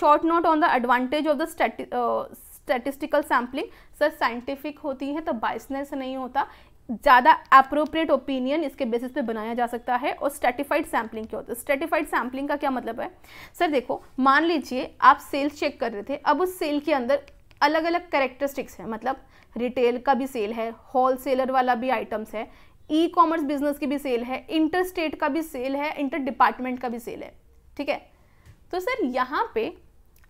short note on the advantage of the statistical sampling sir scientific होती है तो बाइसनेस नहीं होता ज़्यादा अप्रोप्रिएट ओपिनियन इसके बेसिस पे बनाया जा सकता है और स्टेटिफाइड सैम्पलिंग क्या होता है स्टेटिफाइड सैम्पलिंग का क्या मतलब है सर देखो मान लीजिए आप सेल्स चेक कर रहे थे अब उस सेल के अंदर अलग अलग करेक्टरिस्टिक्स हैं मतलब रिटेल का भी सेल है होल सेलर वाला भी आइटम्स है ई कॉमर्स बिजनेस की भी सेल है इंटर स्टेट का भी सेल है इंटर डिपार्टमेंट का भी सेल है ठीक है तो सर यहाँ पे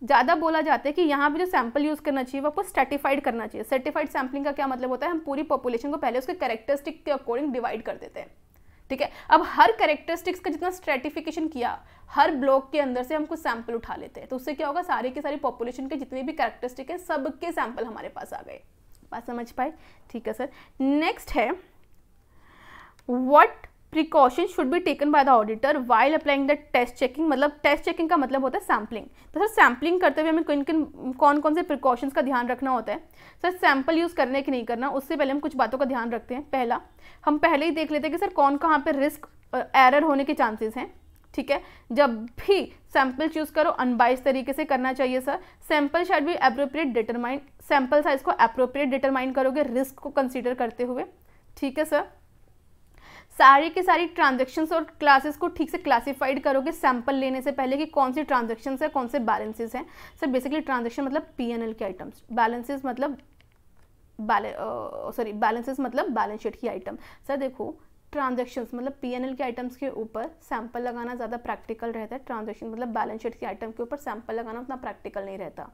ज़्यादा बोला जाता है कि यहाँ पे जो सैंपल यूज़ करना चाहिए वो आपको सर्टिफाइड करना चाहिए सर्टिफाइड सैम्पलिंग का क्या मतलब होता है हम पूरी पॉपुलेशन को पहले उसके करेक्टरिस्टिक के अकॉर्डिंग डिवाइड कर देते हैं ठीक है अब हर करेक्टरिस्टिक्स का जितना स्ट्रेटिफिकेशन किया हर ब्लॉक के अंदर से हम कुछ सैंपल उठा लेते हैं तो उससे क्या होगा सारे के सारी पॉपुलेशन के जितने भी करेक्टरिस्टिक है सब के सैंपल हमारे पास आ गए बात समझ पाए ठीक है सर नेक्स्ट है what precaution should be taken by the auditor while applying the test checking मतलब टेस्ट चेकिंग का मतलब होता है सैम्पलिंग तो सर सैम्पलिंग करते हुए हमें किन किन कौन कौन से प्रिकॉशंस का ध्यान रखना होता है सर सैम्पल यूज़ करने की नहीं करना उससे पहले हम कुछ बातों का ध्यान रखते हैं पहला हम पहले ही देख लेते हैं कि सर कौन कहाँ पर रिस्क एरर होने के चांसेस हैं ठीक है जब भी सैंपल चूज़ करो अनबाइज तरीके से करना चाहिए सर सैंपल शायद भी अप्रोप्रिएट डिटरमाइन सैंपल साइज को अप्रोप्रिएट डिटरमाइन करोगे रिस्क को कंसिडर करते हुए ठीक है सर सारी के सारी ट्रांजेक्शन्स और क्लासेस को ठीक से क्लासिफाइड करोगे सैम्पल लेने से पहले कि कौन सी ट्रांजेक्शन्स है कौन से बैलेंसेज हैं सर बेसिकली ट्रांजेक्शन मतलब पी एन एल के आइटम्स बैलेंसेज मतलब सॉरी बैलेंसेज मतलब बैलेंस शीट की आइटम सर देखो ट्रांजेक्शन्स मतलब एल के आइटम्स के ऊपर सैंपल लगाना ज़्यादा प्रैक्टिकल रहता है ट्रांजेक्शन मतलब बैलेंस शीट के आइटम के ऊपर सैंपल लगाना उतना प्रैक्टिकल नहीं रहता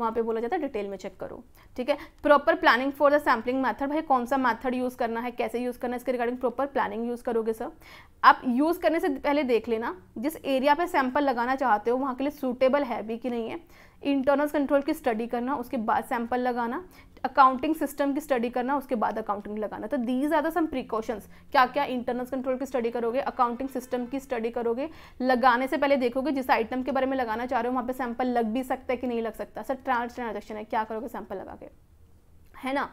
वहाँ पे बोला जाता है डिटेल में चेक करो ठीक है proper planning for the sampling method भाई कौन सा मैथड यूज़ करना है कैसे यूज़ करना है इसके रिगार्डिंग प्रॉपर प्लानिंग यूज़ करोगे सर आप यूज़ करने से पहले देख लेना जिस एरिया पर सैंपल लगाना चाहते हो वहाँ के लिए सूटेबल है भी कि नहीं है इंटरनल कंट्रोल की स्टडी करना उसके बाद सैंपल लगाना अकाउंटिंग सिस्टम की स्टडी करना उसके बाद अकाउंटिंग लगाना तो these are the some precautions क्या क्या इंटरनल कंट्रोल की स्टडी करोगे अकाउंटिंग सिस्टम की स्टडी करोगे लगाने से पहले देखोगे जिस आइटम के बारे में लगाना चाह रहे हो वहाँ पे सैंपल लग भी सकता है कि नहीं लग सकता सर ट्रांजेक्शन है क्या करोगे सैंपल लगा के है ना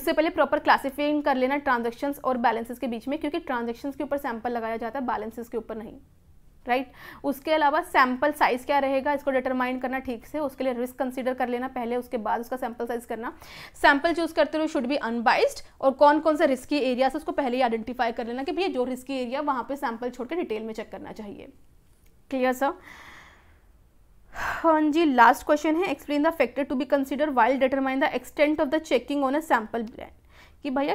उससे पहले प्रॉपर क्लासिफाइंग कर लेना ट्रांजेक्शन और बैलेंसेस के बीच में क्योंकि ट्रांजेक्शन के ऊपर सैंपल लगाया जाता है बैलेंसेस के ऊपर नहीं राइट right? उसके अलावा सैम्पल साइज़ क्या रहेगा इसको डिटरमाइन करना ठीक से उसके लिए रिस्क कंसीडर कर लेना पहले उसके बाद उसका सैम्पल साइज़ करना सैम्पल चूज़ करते हुए शुड बी अनबाइस्ड और कौन कौन से रिस्की एरिया से उसको पहले ही आइडेंटिफाई कर लेना कि भैया जो रिस्की एरिया वहां पर सैंपल छोड़ के डिटेल में चेक करना चाहिए क्लियर सर हाँ जी लास्ट क्वेश्चन है explain the factor to be consider while determine the extent of the checking on a sample bland कि भैया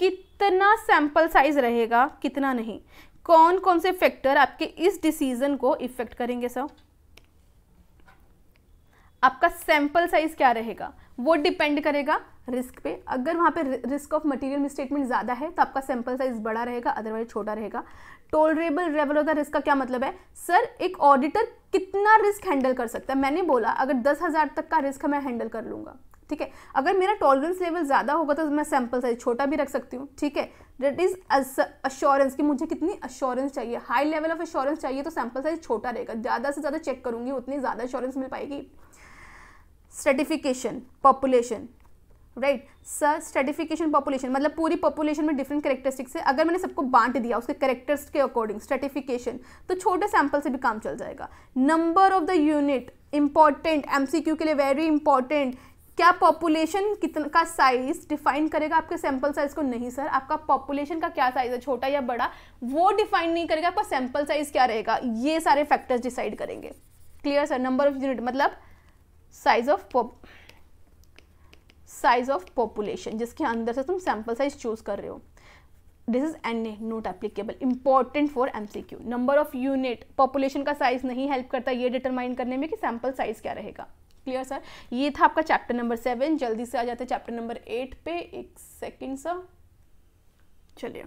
कितना सैंपल साइज रहेगा कितना नहीं कौन कौन से फैक्टर आपके इस डिसीजन को इफेक्ट करेंगे सर आपका सैंपल साइज क्या रहेगा वो डिपेंड करेगा रिस्क पे अगर वहाँ पे रिस्क ऑफ मटेरियल मिसस्टेटमेंट ज़्यादा है तो आपका सैंपल साइज बड़ा रहेगा अदरवाइज छोटा रहेगा tolerable level of the risk का क्या मतलब है सर एक ऑडिटर कितना रिस्क हैंडल कर सकता है मैंने बोला अगर दस हज़ार तक का रिस्क मैं हैंडल कर लूँगा ठीक है अगर मेरा टॉलरेंस लेवल ज़्यादा होगा तो मैं सैम्पल साइज छोटा भी रख सकती हूँ ठीक है डेट इज़ अश्योरेंस कि मुझे कितनी अश्योरेंस चाहिए हाई लेवल ऑफ अश्योरेंस चाहिए तो सैम्पल साइज छोटा रहेगा ज़्यादा से ज़्यादा चेक करूँगी उतनी ज़्यादा अश्योरेंस मिल पाएगी stratification population right sir stratification population मतलब पूरी पॉपुलेशन में डिफरेंट करेक्टरिस्टिक्स है अगर मैंने सबको बांट दिया उसके करेक्टर्स के अकॉर्डिंग स्टेटिफिकेशन तो छोटे सैंपल से भी काम चल जाएगा number of the unit important Q के लिए वेरी इंपॉर्टेंट क्या पॉपुलेशन कितना का साइज डिफाइन करेगा आपके सैंपल साइज को नहीं सर आपका पॉपुलेशन का क्या साइज है छोटा या बड़ा वो डिफाइन नहीं करेगा आपका सैंपल साइज क्या रहेगा ये सारे फैक्टर्स डिसाइड करेंगे clear sir number of unit मतलब size of size of population जिसके अंदर से तुम सैंपल साइज चूज कर रहे हो this is an not applicable important for MCQ number of unit population का साइज नहीं हेल्प करता ये डिटरमाइन करने में कि सैम्पल साइज क्या रहेगा क्लियर सर ये था आपका चैप्टर नंबर सेवन जल्दी से आ जाते चैप्टर नंबर एट पे एक सेकेंड सर चलिए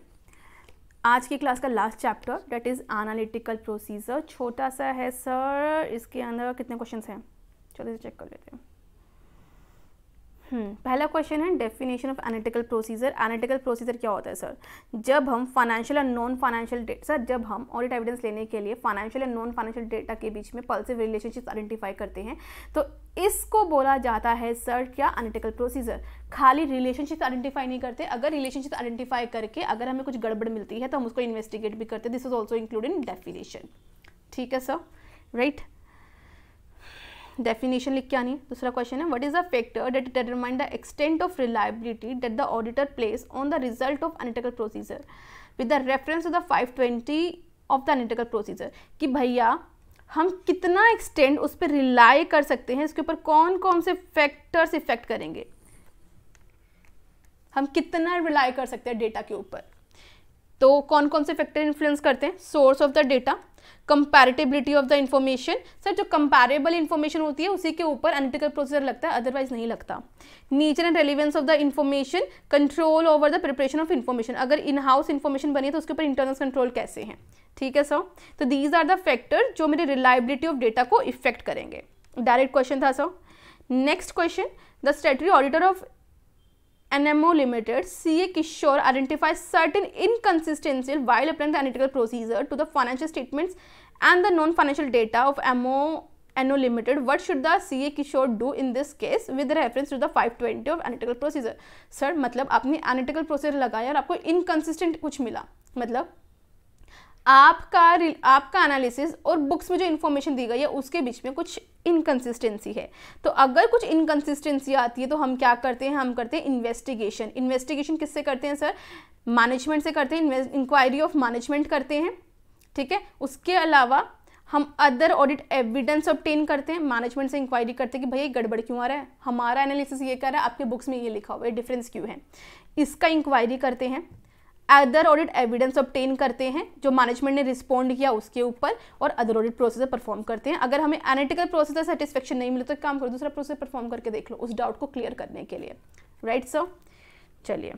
आज की क्लास का last chapter that is analytical procedure छोटा सा है सर इसके अंदर कितने क्वेश्चन हैं चलिए चेक कर लेते हैं हम्म, पहला क्वेश्चन है definition of analytical procedure analytical procedure क्या होता है सर जब हम financial and non financial data sir जब हम ऑडिट एविडेंस लेने के लिए financial and non financial data के बीच में पल्सिव रिलेशनशिप आइडेंटिफाई करते हैं तो इसको बोला जाता है सर क्या एनालिटिकल प्रोसीजर खाली रिलेशनशिप आइडेंटिफाई नहीं करते अगर रिलेशनशिप आइडेंटिफाई करके अगर हमें कुछ गड़बड़ मिलती है तो हम उसको इन्वेस्टिगेट भी करते this is also include in definition ठीक है सर राइट right? डेफिनेशन लिख के आनी दूसरा क्वेश्चन है what is a factor that determine the extent of reliability that the auditor place on the result of analytical procedure with the reference to the five twenty of the analytical procedure कि भैया हम कितना extend उस पर rely कर सकते हैं इसके ऊपर कौन कौन से फैक्टर्स इफेक्ट करेंगे हम कितना रिलाई कर सकते हैं डेटा के ऊपर तो कौन कौन से फैक्टर इन्फ्लुएंस करते हैं source of the data comparability of the information sir जो कंपेरेबल इन्फॉर्मेशन होती है उसी के ऊपर एनालिटिकल प्रोसीजर लगता है अदरवाइज नहीं लगता nature and relevance of the information control over the preparation of information अगर इन हाउस इन्फॉर्मेशन बनी है तो उसके ऊपर इंटरनल कंट्रोल कैसे हैं ठीक है सर तो दीज आर द फैक्टर जो मेरे रिलायबिलिटी ऑफ डेटा को इफेक्ट करेंगे डायरेक्ट क्वेश्चन था sir next question the statutory auditor of N M O limited C CA Kishore identify certain inconsistency while applying the analytical procedure to the financial statements and the non financial data of M O N O limited what should the C CA Kishore do in this case with reference to the 520 of analytical procedure sir मतलब आपने एनिटिकल procedure लगाया और आपको inconsistent कुछ मिला मतलब आपका आपका एनालिसिस और बुक्स में जो इन्फॉर्मेशन दी गई है उसके बीच में कुछ इनकन्सिस्टेंसी है तो अगर कुछ इनकन्सिस्टेंसी आती है तो हम क्या करते हैं हम करते हैं इन्वेस्टिगेशन इन्वेस्टिगेशन किससे करते हैं सर मैनेजमेंट से करते हैं इंक्वायरी ऑफ मैनेजमेंट करते हैं ठीक है उसके अलावा हम अदर ऑडिट एविडेंस ऑप्टेन करते हैं मैनेजमेंट से इंक्वायरी करते हैं कि भैया गड़बड़ क्यों आ रहा है हमारा एनालिसिस ये कर रहा है आपके बुक्स में ये लिखा हुआ है डिफरेंस क्यों है इसका इंक्वायरी करते हैं अदर ऑडिट एविडेंस ऑप्टेन करते हैं जो मैनेजमेंट ने रिस्पॉन्ड किया उसके ऊपर और अदर ऑडिट प्रोसेसर परफॉर्म करते हैं अगर हमें एनालिटिकल प्रोसेस सेटिस्फेक्शन नहीं मिले तो काम करो दूसरा प्रोसेस परफॉर्म करके देख लो उस डाउट को क्लियर करने के लिए राइट सर चलिए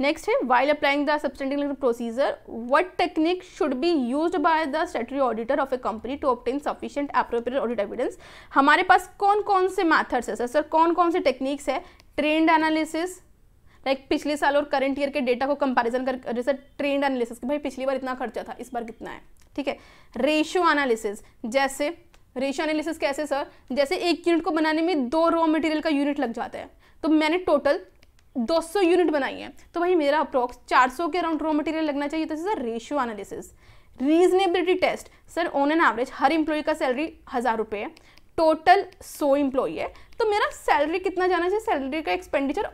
नेक्स्ट है while applying the substantive procedure what technique should be use by the statutory auditor of a company to obtain sufficient appropriate audit evidence हमारे पास कौन कौन से मैथड्स है सर कौन कौन से टेक्निक्स है ट्रेंड एनालिसिस लाइक पिछले साल और करंट ईयर के डेटा को कंपैरिजन कर जैसे ट्रेंड एनालिसिस कि भाई पिछली बार इतना खर्चा था इस बार कितना है ठीक है रेशियो एनालिसिस जैसे रेशियो एनालिसिस कैसे सर जैसे एक यूनिट को बनाने में दो रॉ मटेरियल का यूनिट लग जाता है तो मैंने टोटल 200 यूनिट बनाई है तो भाई मेरा अप्रॉक्स 400 के अराउंड रॉ मटेरियल लगना चाहिए तो sir ratio analysis reasonability test sir on an average हर इम्प्लॉय का सैलरी हज़ार रुपये है टोटल सौ इम्प्लॉई है तो मेरा सैलरी कितना जाना चाहिए सैलरी का एक्सपेंडिचर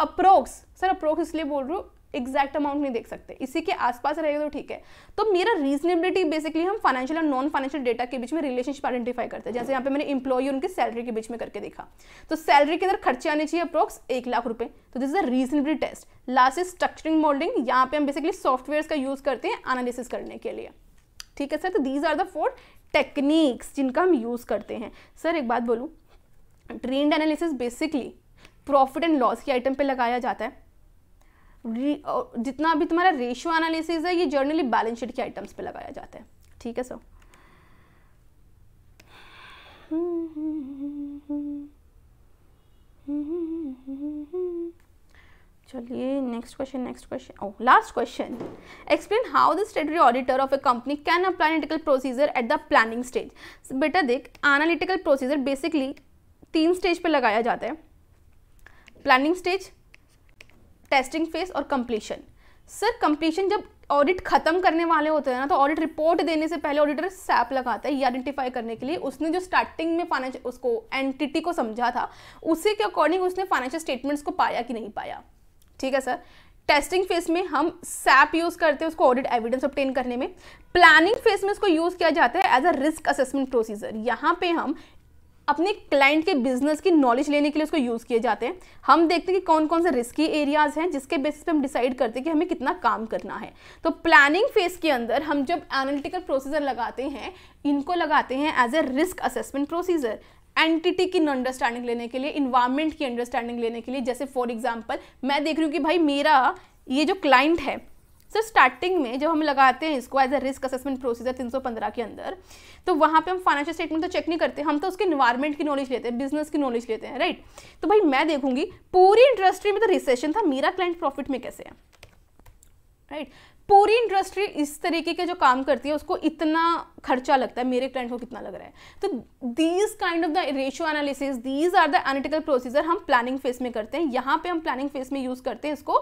अप्रोक्स सर अप्रोक्स इसलिए बोल रहा हूँ एग्जैक्ट अमाउंट नहीं देख सकते इसी के आसपास रहेगा तो ठीक है तो मेरा रीजनेबिलिटी बेसिकली हम फाइनेंशियल और नॉन फाइनेंशियल डेटा के बीच में रिलेशनशिप आइडेंटिफाई करते हैं जैसे यहाँ पे मैंने इंप्लॉई उनके उनकी सैलरी के बीच में करके देखा तो सैलरी के अंदर खर्चे आने चाहिए अप्रोक्स एक लाख रुपए तो this is a reasonability test last is structuring moulding यहाँ पे हम बेसिकली सॉफ्टवेयर का यूज़ करते हैं एनालिसिस करने के लिए ठीक है सर तो these are the four techniques जिनका हम यूज़ करते हैं सर एक बात बोलूँ trend analysis basically profit and loss की आइटम पे लगाया जाता है जितना भी तुम्हारा रेशियो एनालिसिस है ये जर्नली बैलेंस शीट के आइटम्स पे लगाया जाता है ठीक है सर चलिए next question next question oh last question explain how the statutory auditor of a company can apply procedure at the planning stage बेटा देख एनालिटिकल प्रोसीजर बेसिकली तीन स्टेज पे लगाया जाता है प्लानिंग स्टेज टेस्टिंग फेज और completion sir completion जब audit खत्म करने वाले होते हैं ना तो ऑडिट रिपोर्ट देने से पहले ऑडिटर सैप लगाता है ये आइडेंटिफाई करने के लिए उसने जो स्टार्टिंग में फाइनेंशियल उसको एंटिटी को समझा था उसी के अकॉर्डिंग उसने फाइनेंशियल स्टेटमेंट्स को पाया कि नहीं पाया ठीक है सर टेस्टिंग फेज में हम सैप यूज़ करते हैं उसको ऑडिट एविडेंस ऑप्टेन करने में प्लानिंग फेज में उसको यूज़ किया जाता है as a risk assessment procedure यहाँ पे हम अपने क्लाइंट के बिजनेस की नॉलेज लेने के लिए उसको यूज़ किए जाते हैं हम देखते हैं कि कौन कौन से रिस्की एरियाज़ हैं जिसके बेसिस पे हम डिसाइड करते हैं कि हमें कितना काम करना है तो प्लानिंग फेज़ के अंदर हम जब एनालिटिकल प्रोसीजर लगाते हैं इनको लगाते हैं as a risk assessment procedure entity की अंडरस्टैंडिंग लेने के लिए इन्वायरमेंट की अंडरस्टैंडिंग लेने के लिए जैसे फॉर एग्जाम्पल मैं देख रही हूँ कि भाई मेरा ये जो क्लाइंट है सर स्टार्टिंग में जब हम लगाते हैं इसको as a risk assessment procedure 315 के अंदर तो वहाँ पे हम फाइनेंशियल स्टेटमेंट तो चेक नहीं करते हम तो उसके इन्वायरमेंट की नॉलेज लेते हैं बिजनेस की नॉलेज लेते हैं राइट तो भाई मैं देखूंगी पूरी इंडस्ट्री में तो रिसेशन था मेरा क्लाइंट प्रॉफिट में कैसे है राइट right? पूरी इंडस्ट्री इस तरीके के जो काम करती है उसको इतना खर्चा लगता है मेरे क्लाइंट को कितना लग रहा है तो these kind of the ratio analysis these are the analytical procedure हम प्लानिंग फेज में करते हैं यहाँ पे हम प्लानिंग फेज में यूज़ करते हैं इसको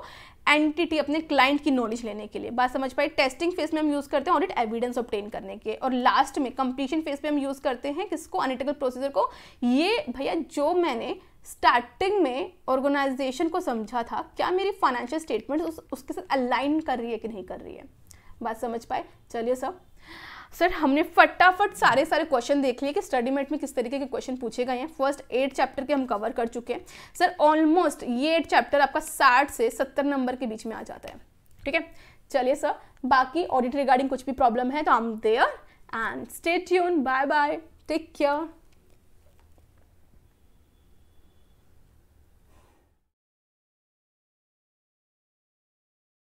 एंटिटी अपने क्लाइंट की नॉलेज लेने के लिए बात समझ पाई टेस्टिंग फेज में हम यूज़ करते हैं ऑडिट एविडेंस ऑप्टेन करने के और लास्ट में कंप्लीशन फेज पर हम यूज़ करते हैं किसको एनालिटिकल प्रोसीजर को ये भैया जो मैंने स्टार्टिंग में ऑर्गेनाइजेशन को समझा था क्या मेरी फाइनेंशियल स्टेटमेंट्स उस, उसके साथ अलाइन कर रही है कि नहीं कर रही है बात समझ पाए चलिए सर सर हमने फटाफट सारे सारे क्वेश्चन देख लिए कि स्टडी मेट में किस तरीके के क्वेश्चन पूछे गए हैं फर्स्ट एट चैप्टर के हम कवर कर चुके हैं सर ऑलमोस्ट ये एट चैप्टर आपका साठ से सत्तर नंबर के बीच में आ जाता है ठीक है चलिए सर बाकी ऑडिट रिगार्डिंग कुछ भी प्रॉब्लम है तो um there and stay tuned bye bye take care